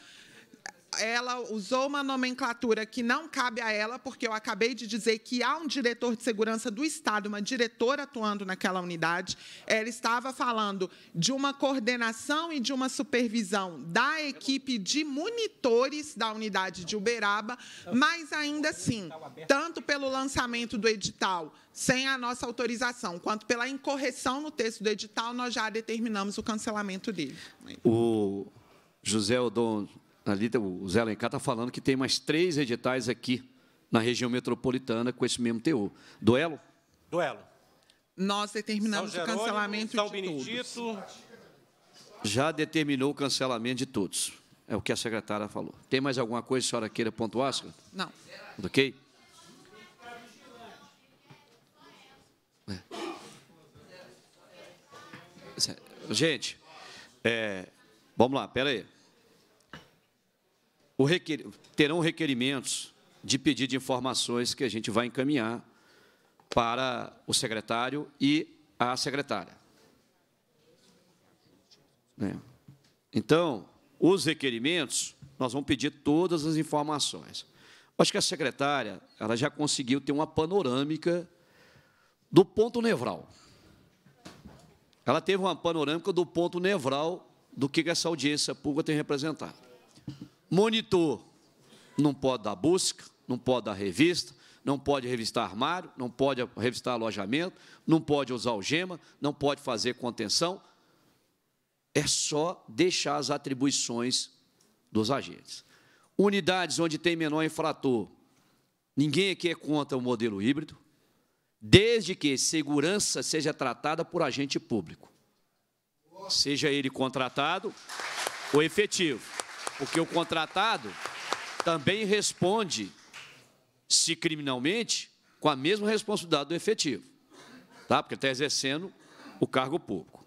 ela usou uma nomenclatura que não cabe a ela, porque eu acabei de dizer que há um diretor de segurança do Estado, uma diretora atuando naquela unidade. Ela estava falando de uma coordenação e de uma supervisão da equipe de monitores da unidade de Uberaba, mas ainda assim, tanto pelo lançamento do edital sem a nossa autorização, quanto pela incorreção no texto do edital, nós já determinamos o cancelamento dele. O José Odon ali o Zé Alencar está falando que tem mais três editais aqui na região metropolitana com esse mesmo teor. Duelo? Duelo. Nós determinamos o cancelamento São de Benedito. todos. Já determinou o cancelamento de todos. É o que a secretária falou. Tem mais alguma coisa que a senhora queira pontuar, senhora? Não. Ok? É. Gente, é, vamos lá, Peraí. aí requer, terão requerimentos de pedido de informações que a gente vai encaminhar para o secretário e a secretária. Né? Então, os requerimentos, nós vamos pedir todas as informações. Acho que a secretária ela já conseguiu ter uma panorâmica do ponto nevral. Ela teve uma panorâmica do ponto nevral do que essa audiência pública tem representado monitor. Não pode dar busca, não pode dar revista, não pode revistar armário, não pode revistar alojamento, não pode usar algema, não pode fazer contenção. É só deixar as atribuições dos agentes. Unidades onde tem menor infrator. Ninguém aqui é contra o modelo híbrido, desde que segurança seja tratada por agente público, seja ele contratado ou efetivo. Porque o contratado também responde, se criminalmente, com a mesma responsabilidade do efetivo, tá? porque está exercendo o cargo público.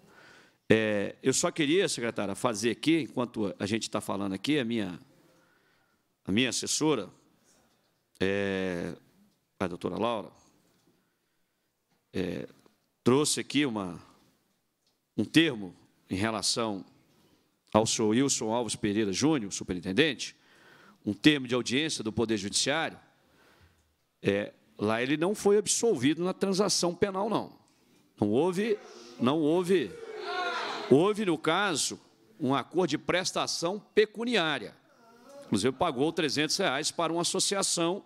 É, eu só queria, secretária, fazer aqui, enquanto a gente está falando aqui, a minha, a minha assessora, é, a doutora Laura, é, trouxe aqui uma, um termo em relação ao senhor Wilson Alves Pereira Júnior, superintendente, um termo de audiência do Poder Judiciário, é, lá ele não foi absolvido na transação penal, não. Não houve, não houve. Houve, no caso, um acordo de prestação pecuniária. Inclusive, pagou 300 reais para uma associação,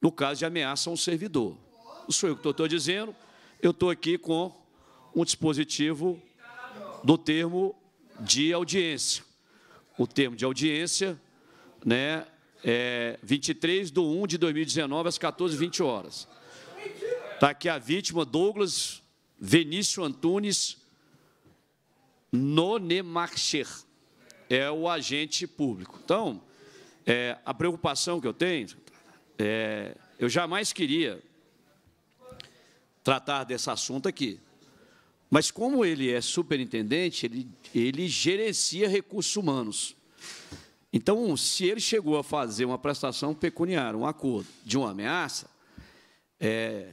no caso de ameaça a um servidor. Não sou eu que estou dizendo, eu estou aqui com um dispositivo do termo de audiência. O termo de audiência, né, é 23 de 1 de 2019, às 14h20 horas. Está aqui a vítima, Douglas Venício Antunes Nonemarcher. É o agente público. Então, é, a preocupação que eu tenho, é, eu jamais queria tratar desse assunto aqui. Mas como ele é superintendente, ele, ele gerencia recursos humanos. Então, se ele chegou a fazer uma prestação pecuniária, um acordo de uma ameaça, é,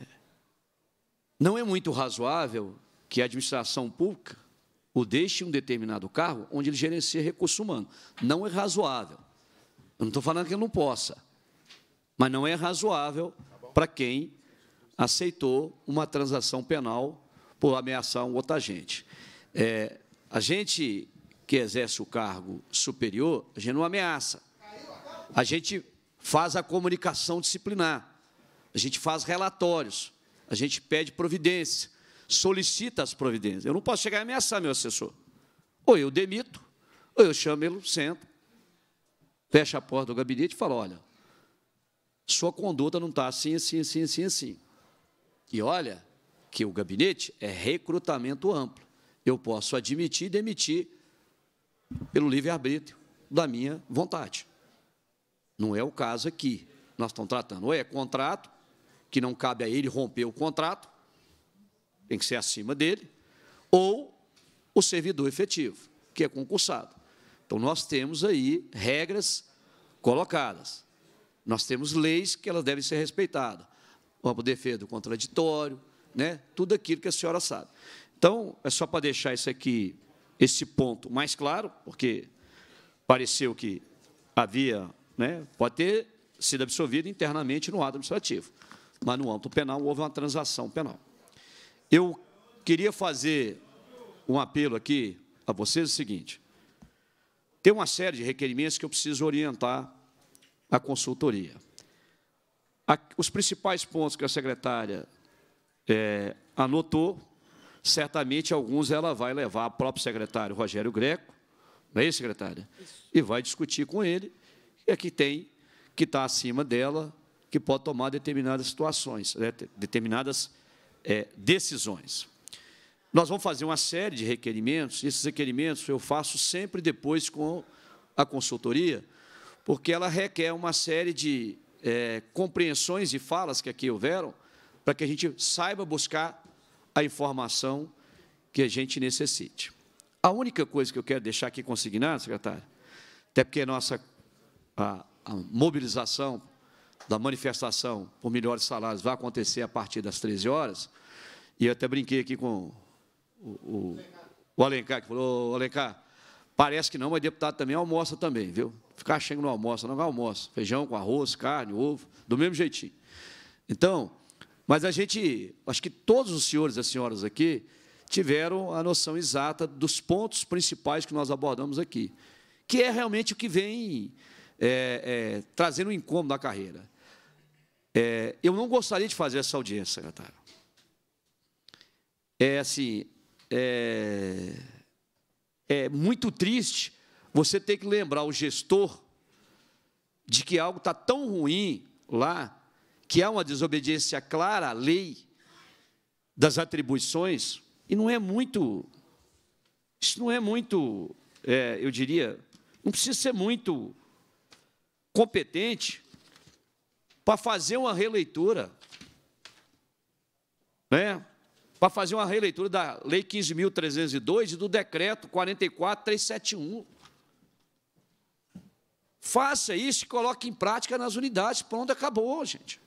não é muito razoável que a administração pública o deixe em um determinado cargo onde ele gerencia recursos humanos. Não é razoável. Eu não estou falando que ele não possa, mas não é razoável tá para quem aceitou uma transação penal por ameaçar um outro agente. É, a gente que exerce o cargo superior, a gente não ameaça. A gente faz a comunicação disciplinar, a gente faz relatórios, a gente pede providência, solicita as providências. Eu não posso chegar e ameaçar meu assessor. Ou eu demito, ou eu chamo ele, sento, fecho a porta do gabinete e falo, olha, sua conduta não está assim, assim, assim, assim, assim. E olha, porque o gabinete é recrutamento amplo. Eu posso admitir e demitir pelo livre-arbítrio da minha vontade. Não é o caso aqui. Nós estamos tratando ou é contrato, que não cabe a ele romper o contrato, tem que ser acima dele, ou o servidor efetivo, que é concursado. Então, nós temos aí regras colocadas. Nós temos leis que elas devem ser respeitadas. O abo defesa do contraditório, né, tudo aquilo que a senhora sabe. Então, é só para deixar isso aqui, esse ponto mais claro, porque pareceu que havia, né, pode ter sido absorvido internamente no ato administrativo, mas no âmbito penal houve uma transação penal. Eu queria fazer um apelo aqui a vocês é o seguinte: tem uma série de requerimentos que eu preciso orientar a consultoria. Os principais pontos que a secretária é, anotou, certamente alguns ela vai levar ao próprio secretário Rogério Greco, não é isso, secretária? Isso. E vai discutir com ele, é que tem, que está acima dela, que pode tomar determinadas situações, né, determinadas é, decisões. Nós vamos fazer uma série de requerimentos, esses requerimentos eu faço sempre depois com a consultoria, porque ela requer uma série de é, compreensões e falas que aqui houveram, para que a gente saiba buscar a informação que a gente necessite. A única coisa que eu quero deixar aqui consignada, secretário, até porque a nossa a, a mobilização da manifestação por melhores salários vai acontecer a partir das 13 horas, e eu até brinquei aqui com o, o, o Alencar, que falou, Alencar, parece que não, mas deputado também almoça também, viu? Ficar achando que não almoça, não almoça. Feijão com arroz, carne, ovo, do mesmo jeitinho. Então, mas a gente, acho que todos os senhores e as senhoras aqui tiveram a noção exata dos pontos principais que nós abordamos aqui, que é realmente o que vem é, é, trazendo um incômodo na carreira. É, eu não gostaria de fazer essa audiência, secretário. É assim, é, é muito triste você ter que lembrar o gestor de que algo está tão ruim lá que há uma desobediência clara à lei das atribuições, e não é muito, isso não é muito, é, eu diria, não precisa ser muito competente para fazer uma releitura, né? para fazer uma releitura da Lei 15.302 e do Decreto 44.371. Faça isso e coloque em prática nas unidades. Pronto, acabou, gente.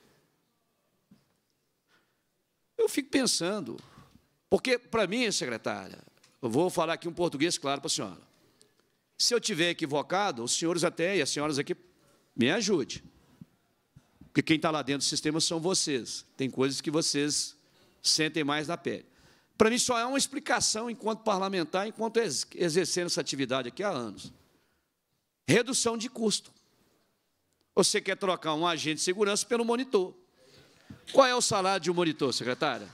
Eu fico pensando, porque para mim, secretária, eu vou falar aqui um português claro para a senhora. Se eu tiver equivocado, os senhores até e as senhoras aqui me ajude. Porque quem está lá dentro do sistema são vocês. Tem coisas que vocês sentem mais na pele. Para mim, só é uma explicação enquanto parlamentar, enquanto exercendo essa atividade aqui há anos. Redução de custo. Você quer trocar um agente de segurança pelo monitor. Qual é o salário de um monitor, secretária?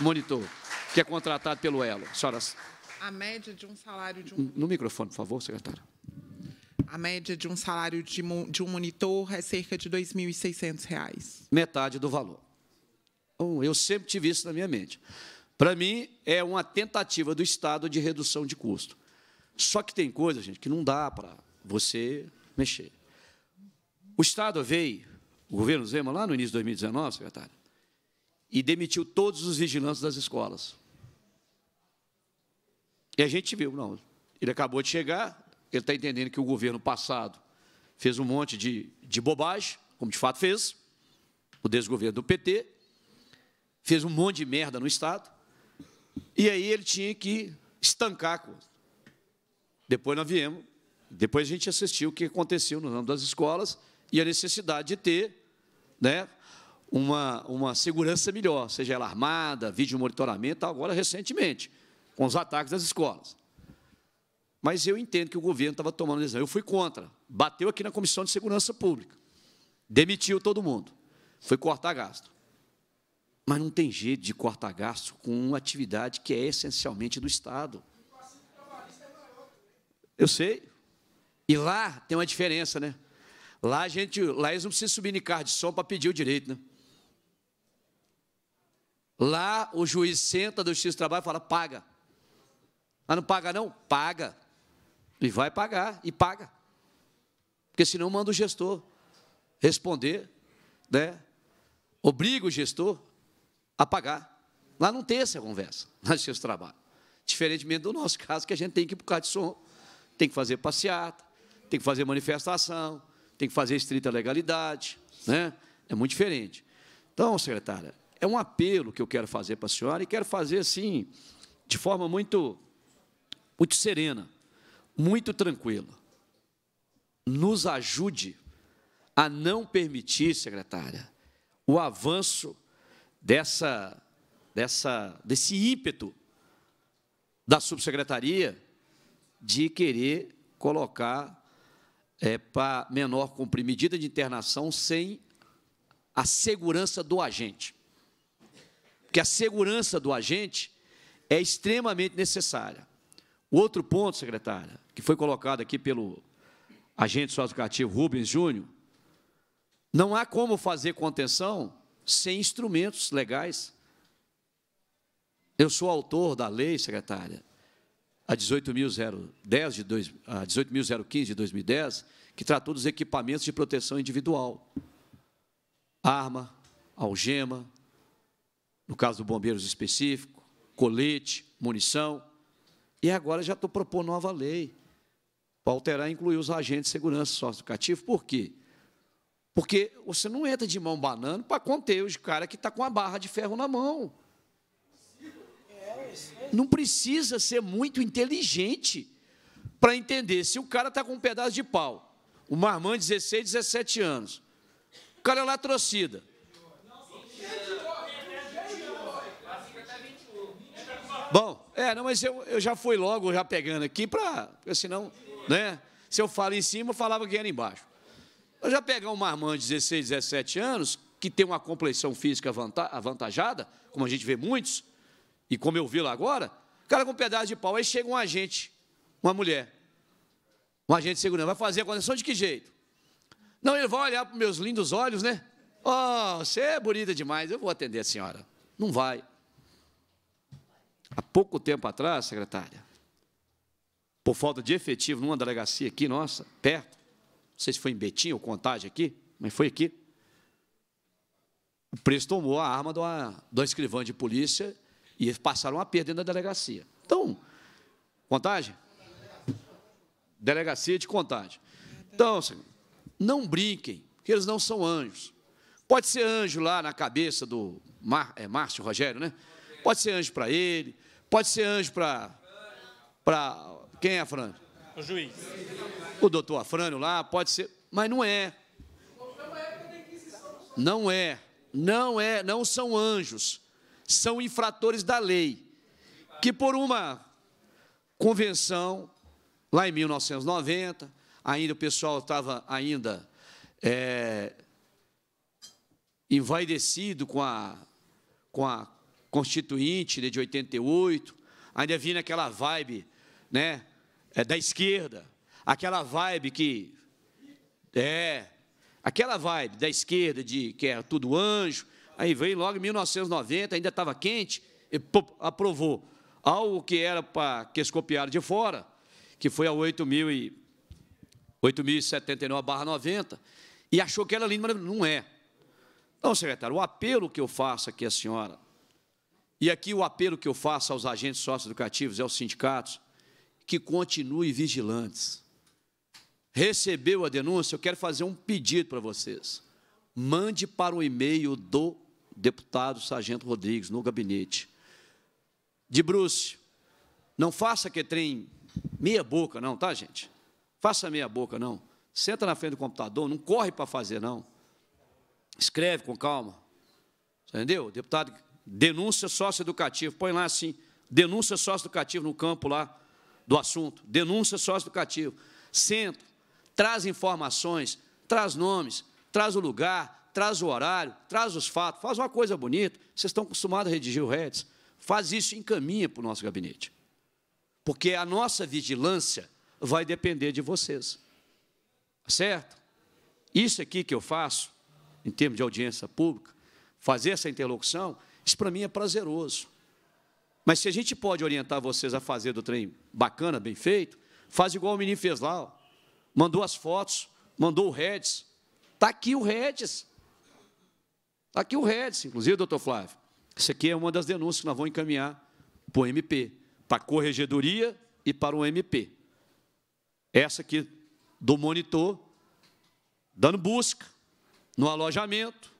Monitor, que é contratado pelo Elo. senhora? A média de um salário de um. No microfone, por favor, secretária. A média de um salário de, de um monitor é cerca de R$ 2.600. Metade do valor. eu sempre tive isso na minha mente. Para mim, é uma tentativa do Estado de redução de custo. Só que tem coisa, gente, que não dá para você mexer. O Estado veio o governo Zema, lá no início de 2019, secretário, e demitiu todos os vigilantes das escolas. E a gente viu, não, ele acabou de chegar, ele está entendendo que o governo passado fez um monte de, de bobagem, como de fato fez, o desgoverno do PT, fez um monte de merda no Estado, e aí ele tinha que estancar a coisa. Depois nós viemos, depois a gente assistiu o que aconteceu no âmbito das escolas, e a necessidade de ter né, uma, uma segurança melhor, seja ela armada, vídeo monitoramento, agora recentemente, com os ataques das escolas. Mas eu entendo que o governo estava tomando decisão. Eu fui contra. Bateu aqui na Comissão de Segurança Pública. Demitiu todo mundo. Foi cortar gasto. Mas não tem jeito de cortar gasto com uma atividade que é essencialmente do Estado. Eu sei. E lá tem uma diferença, né? Lá a gente, lá eles não precisam subir em carro de som para pedir o direito, né? Lá o juiz senta do X trabalho e fala: paga. mas ah, não paga não? Paga. E vai pagar, e paga. Porque senão manda o gestor responder, né? Obriga o gestor a pagar. Lá não tem essa conversa, na X trabalho. Diferentemente do nosso caso, que a gente tem que ir para o de som, tem que fazer passeata, tem que fazer manifestação, tem que fazer estrita legalidade, né? É muito diferente. Então, secretária, é um apelo que eu quero fazer para a senhora e quero fazer assim, de forma muito, muito serena, muito tranquila. Nos ajude a não permitir, secretária, o avanço dessa, dessa, desse ímpeto da subsecretaria de querer colocar é, para menor cumprir medida de internação sem a segurança do agente. Porque a segurança do agente é extremamente necessária. O outro ponto, secretária, que foi colocado aqui pelo agente socioeducativo Rubens Júnior, não há como fazer contenção sem instrumentos legais. Eu sou autor da lei, secretária, a 18.010 de 18.015 de 2010, que tratou dos equipamentos de proteção individual. Arma, algema, no caso do bombeiros específico, colete, munição. E agora já estou propondo nova lei para alterar e incluir os agentes de segurança socioeducativa. Por quê? Porque você não entra de mão banana para conter os cara que está com a barra de ferro na mão. Não precisa ser muito inteligente para entender. Se o cara está com um pedaço de pau, o de 16, 17 anos, o cara é latrocida. Bom, é, não, mas eu, eu já fui logo já pegando aqui para. Porque senão, né? Se eu falo em cima, eu falava que era embaixo. Eu já pegar um marmão de 16, 17 anos, que tem uma complexão física avantajada, como a gente vê muitos, e como eu vi lá agora, o cara com um pedaço de pau, aí chega um agente, uma mulher, um agente de segurança, vai fazer a condição de que jeito? Não, ele vai olhar para meus lindos olhos, né? Oh, você é bonita demais, eu vou atender a senhora. Não vai. Há pouco tempo atrás, secretária, por falta de efetivo numa delegacia aqui, nossa, perto, não sei se foi em Betim ou Contagem aqui, mas foi aqui, o preço tomou a arma do, uma escrivã de polícia e passaram a perder na delegacia. Então, contagem? Delegacia de contagem. Então, senhor, não brinquem, que eles não são anjos. Pode ser anjo lá na cabeça do Mar, é, Márcio Rogério, né? Pode ser anjo para ele, pode ser anjo para. Para. Quem é, Fran? O juiz. O doutor Afrânio lá, pode ser. Mas não é. Não é. Não é. Não são anjos são infratores da lei, que por uma convenção, lá em 1990, ainda o pessoal estava ainda é, envaidecido com a, com a Constituinte né, de 88, ainda vinha aquela vibe né, é, da esquerda, aquela vibe que é aquela vibe da esquerda de que é tudo anjo, Aí veio logo em 1990, ainda estava quente, e aprovou algo que era para que eles copiaram de fora, que foi a 8.079-90, e achou que era lindo, mas não é. Então, secretário, o apelo que eu faço aqui à senhora, e aqui o apelo que eu faço aos agentes socioeducativos e aos sindicatos, que continuem vigilantes. Recebeu a denúncia? Eu quero fazer um pedido para vocês. Mande para o e-mail do deputado Sargento Rodrigues, no gabinete. De Bruce, não faça que trem meia boca, não, tá, gente? Faça meia boca, não. Senta na frente do computador, não corre para fazer, não. Escreve com calma. Entendeu? Deputado, denúncia sócio educativo, Põe lá assim, denúncia sócio educativo no campo lá do assunto. Denúncia sócio educativo. Senta, traz informações, traz nomes, traz o lugar, traz o horário, traz os fatos, faz uma coisa bonita. Vocês estão acostumados a redigir o REDS. Faz isso e encaminha para o nosso gabinete. Porque a nossa vigilância vai depender de vocês. Tá certo? Isso aqui que eu faço, em termos de audiência pública, fazer essa interlocução, isso para mim é prazeroso. Mas se a gente pode orientar vocês a fazer do trem bacana, bem feito, faz igual o menino fez lá. Ó. Mandou as fotos, mandou o Reds. Está aqui o Reds. Está aqui o Redes, inclusive, doutor Flávio. Isso aqui é uma das denúncias que nós vamos encaminhar para o MP, para a Corregedoria e para o MP. Essa aqui do monitor, dando busca no alojamento,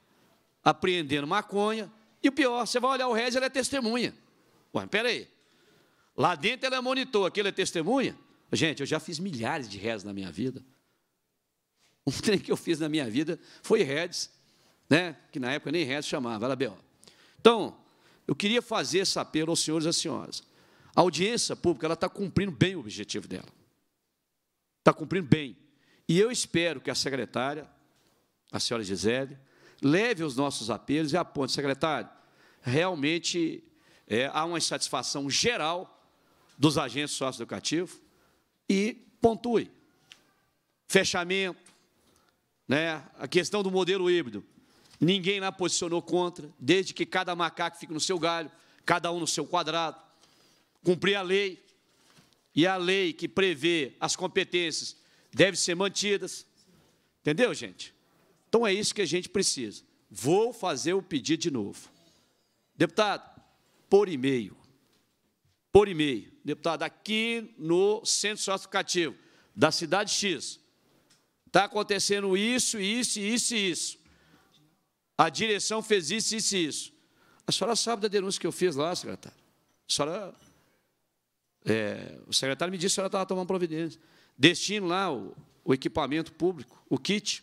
apreendendo maconha, e o pior, você vai olhar o Redes, ela é testemunha. Ué, espera aí. Lá dentro ela é monitor, aqui ela é testemunha. Gente, eu já fiz milhares de redes na minha vida. Um trem que eu fiz na minha vida foi redes né? que na época nem resto chamava, era BO. Então, eu queria fazer esse apelo aos senhores e às senhoras, a audiência pública ela está cumprindo bem o objetivo dela. Está cumprindo bem. E eu espero que a secretária, a senhora Gisele, leve os nossos apelos e aponte, secretário, realmente é, há uma insatisfação geral dos agentes socioeducativos e pontue. Fechamento, né, a questão do modelo híbrido ninguém lá posicionou contra, desde que cada macaco fique no seu galho, cada um no seu quadrado. Cumprir a lei, e a lei que prevê as competências deve ser mantidas. Entendeu, gente? Então é isso que a gente precisa. Vou fazer o pedido de novo. Deputado, por e-mail. Por e-mail. Deputado, aqui no Centro Socioeducativo da cidade X, está acontecendo isso, isso, isso e isso. A direção fez isso, isso e isso. A senhora sabe da denúncia que eu fiz lá, secretário. A senhora. É, o secretário me disse que a senhora estava tomando providência. Destino lá o, o equipamento público, o kit.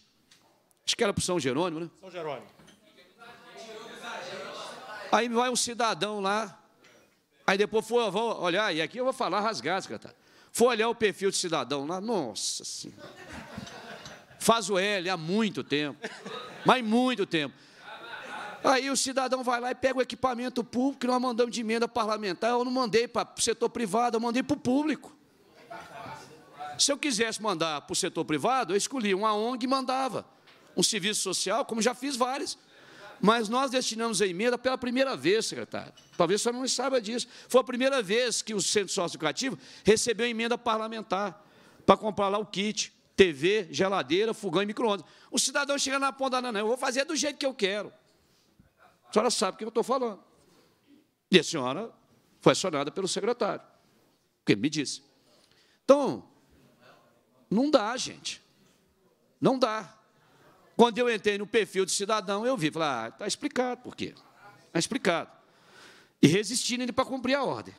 Acho que era para São Jerônimo, né? São Jerônimo. Aí vai um cidadão lá. Aí depois foi, vou olhar, e aqui eu vou falar rasgado, secretário. Foi olhar o perfil de cidadão lá, nossa senhora. Faz o L há muito tempo mas muito tempo. Aí o cidadão vai lá e pega o equipamento público que nós mandamos de emenda parlamentar. Eu não mandei para o setor privado, eu mandei para o público. Se eu quisesse mandar para o setor privado, eu escolhia uma ONG e mandava. Um serviço social, como já fiz várias. Mas nós destinamos a emenda pela primeira vez, secretário. Talvez você não saiba disso. Foi a primeira vez que o Centro Educativo recebeu emenda parlamentar para comprar lá o kit. TV, geladeira, fogão e micro-ondas. O cidadão chega na ponta, não, não, eu vou fazer do jeito que eu quero. A senhora sabe o que eu estou falando. E a senhora foi acionada pelo secretário, porque ele me disse. Então, não dá, gente. Não dá. Quando eu entrei no perfil de cidadão, eu vi, falei, ah, está explicado por quê. Está explicado. E resistindo ele para cumprir a ordem.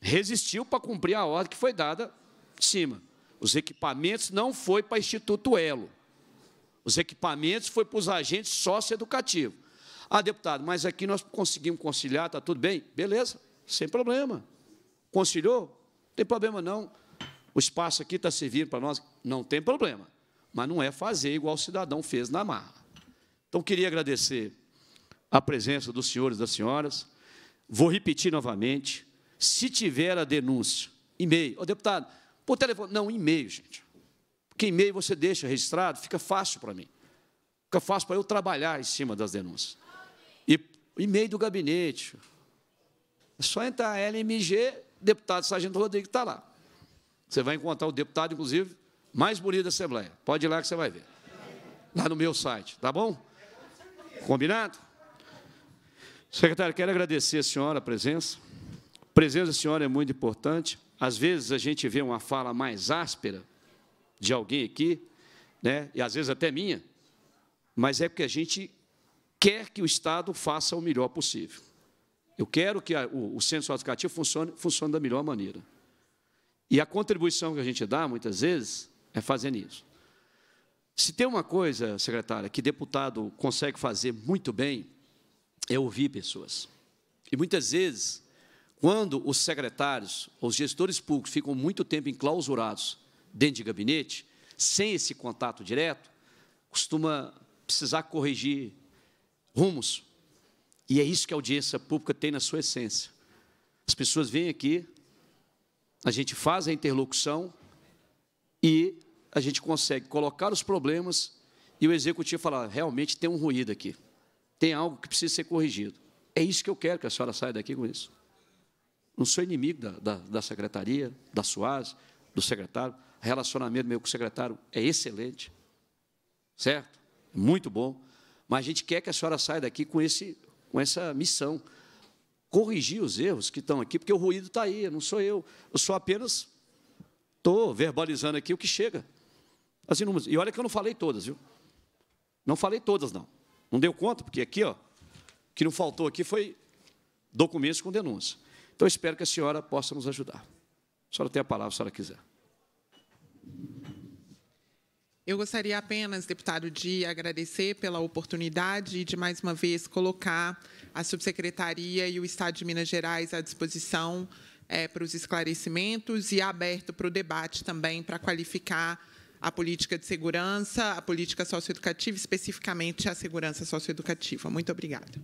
Resistiu para cumprir a ordem que foi dada de cima. Os equipamentos não foi para Instituto Elo. Os equipamentos foi para os agentes socioeducativos. Ah, deputado, mas aqui nós conseguimos conciliar, está tudo bem? Beleza, sem problema. Conciliou? Não tem problema, não. O espaço aqui está servindo para nós? Não tem problema. Mas não é fazer igual o cidadão fez na marra. Então, queria agradecer a presença dos senhores e das senhoras. Vou repetir novamente. Se tiver a denúncia, e-mail. Ô, deputado, por telefone, não, e-mail, gente. Porque e-mail você deixa registrado, fica fácil para mim. Fica fácil para eu trabalhar em cima das denúncias. E e-mail do gabinete. É só entrar LMG, deputado Sargento Rodrigues está lá. Você vai encontrar o deputado, inclusive, mais bonito da Assembleia. Pode ir lá que você vai ver. Lá no meu site, tá bom? Combinado? Secretário, quero agradecer a senhora a presença. A presença da senhora é muito importante. Às vezes a gente vê uma fala mais áspera de alguém aqui, né? e às vezes até minha, mas é porque a gente quer que o Estado faça o melhor possível. Eu quero que a, o, o centro educativo funcione, funcione da melhor maneira. E a contribuição que a gente dá, muitas vezes, é fazendo isso. Se tem uma coisa, secretária, que deputado consegue fazer muito bem, é ouvir pessoas. E muitas vezes quando os secretários, os gestores públicos ficam muito tempo enclausurados dentro de gabinete, sem esse contato direto, costuma precisar corrigir rumos. E é isso que a audiência pública tem na sua essência. As pessoas vêm aqui, a gente faz a interlocução e a gente consegue colocar os problemas e o executivo falar: realmente tem um ruído aqui, tem algo que precisa ser corrigido. É isso que eu quero que a senhora saia daqui com isso. Não sou inimigo da, da, da secretaria, da SUAS, do secretário. O relacionamento meu com o secretário é excelente, certo? Muito bom. Mas a gente quer que a senhora saia daqui com, esse, com essa missão. Corrigir os erros que estão aqui, porque o ruído está aí, não sou eu. Eu sou apenas. Estou verbalizando aqui o que chega. As inúmeras. E olha que eu não falei todas, viu? Não falei todas, não. Não deu conta, porque aqui, ó, o que não faltou aqui foi documentos com denúncia. Então espero que a senhora possa nos ajudar. A senhora tem a palavra, se a senhora quiser. Eu gostaria apenas, deputado, de agradecer pela oportunidade e de mais uma vez colocar a subsecretaria e o Estado de Minas Gerais à disposição é, para os esclarecimentos e aberto para o debate também para qualificar a política de segurança, a política socioeducativa, especificamente a segurança socioeducativa. Muito obrigada.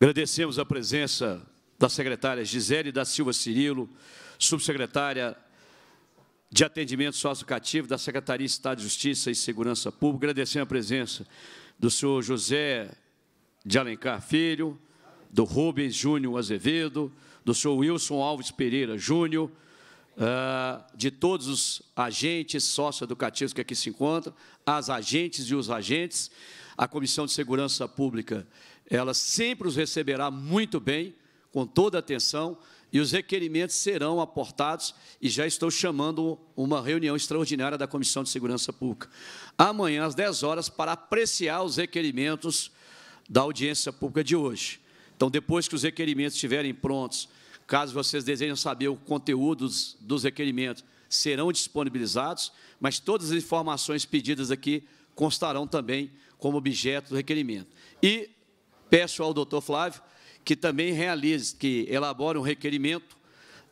Agradecemos a presença da secretária Gisele da Silva Cirilo, subsecretária de Atendimento Sociocativo da Secretaria de Estado de Justiça e Segurança Pública, agradecendo a presença do senhor José de Alencar Filho, do Rubens Júnior Azevedo, do senhor Wilson Alves Pereira Júnior, ah, de todos os agentes socioeducativos que aqui se encontram, as agentes e os agentes. A Comissão de Segurança Pública, ela sempre os receberá muito bem, com toda atenção e os requerimentos serão aportados e já estou chamando uma reunião extraordinária da Comissão de Segurança Pública. Amanhã, às 10 horas, para apreciar os requerimentos da audiência pública de hoje. Então, depois que os requerimentos estiverem prontos, caso vocês desejem saber o conteúdo dos, dos requerimentos, serão disponibilizados, mas todas as informações pedidas aqui constarão também como objeto do requerimento. E peço ao doutor Flávio que também realize, que elabore um requerimento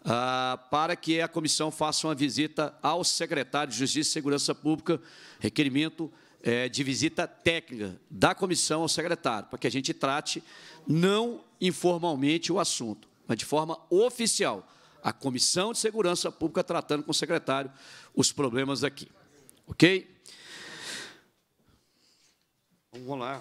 ah, para que a comissão faça uma visita ao secretário de Justiça e Segurança Pública, requerimento eh, de visita técnica da comissão ao secretário, para que a gente trate não informalmente o assunto, mas de forma oficial. A Comissão de Segurança Pública tratando com o secretário os problemas aqui. Ok? Vamos lá.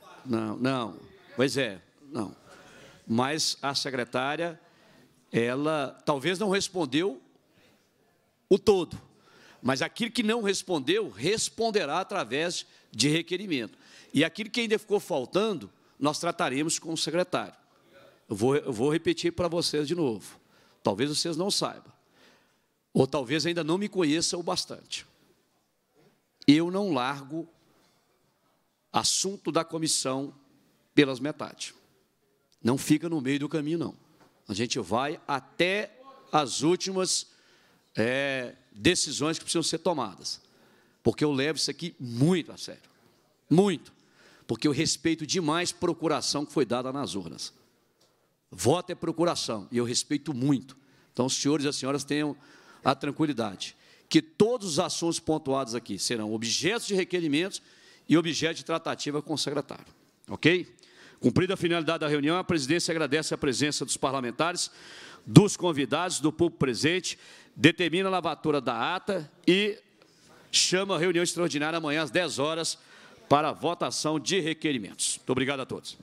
Não, não. Pois é, não. Mas a secretária, ela talvez não respondeu o todo, mas aquilo que não respondeu, responderá através de requerimento. E aquilo que ainda ficou faltando, nós trataremos com o secretário. Eu vou, eu vou repetir para vocês de novo. Talvez vocês não saibam. Ou talvez ainda não me conheçam o bastante. Eu não largo assunto da comissão pelas metades. Não fica no meio do caminho, não. A gente vai até as últimas é, decisões que precisam ser tomadas. Porque eu levo isso aqui muito a sério. Muito. Porque eu respeito demais procuração que foi dada nas urnas. Voto é procuração, e eu respeito muito. Então, os senhores e as senhoras tenham a tranquilidade que todos os assuntos pontuados aqui serão objetos de requerimentos e objeto de tratativa com o secretário. Ok? Cumprida a finalidade da reunião, a presidência agradece a presença dos parlamentares, dos convidados, do público presente, determina a lavatura da ata e chama a reunião extraordinária amanhã às 10 horas para votação de requerimentos. Muito obrigado a todos.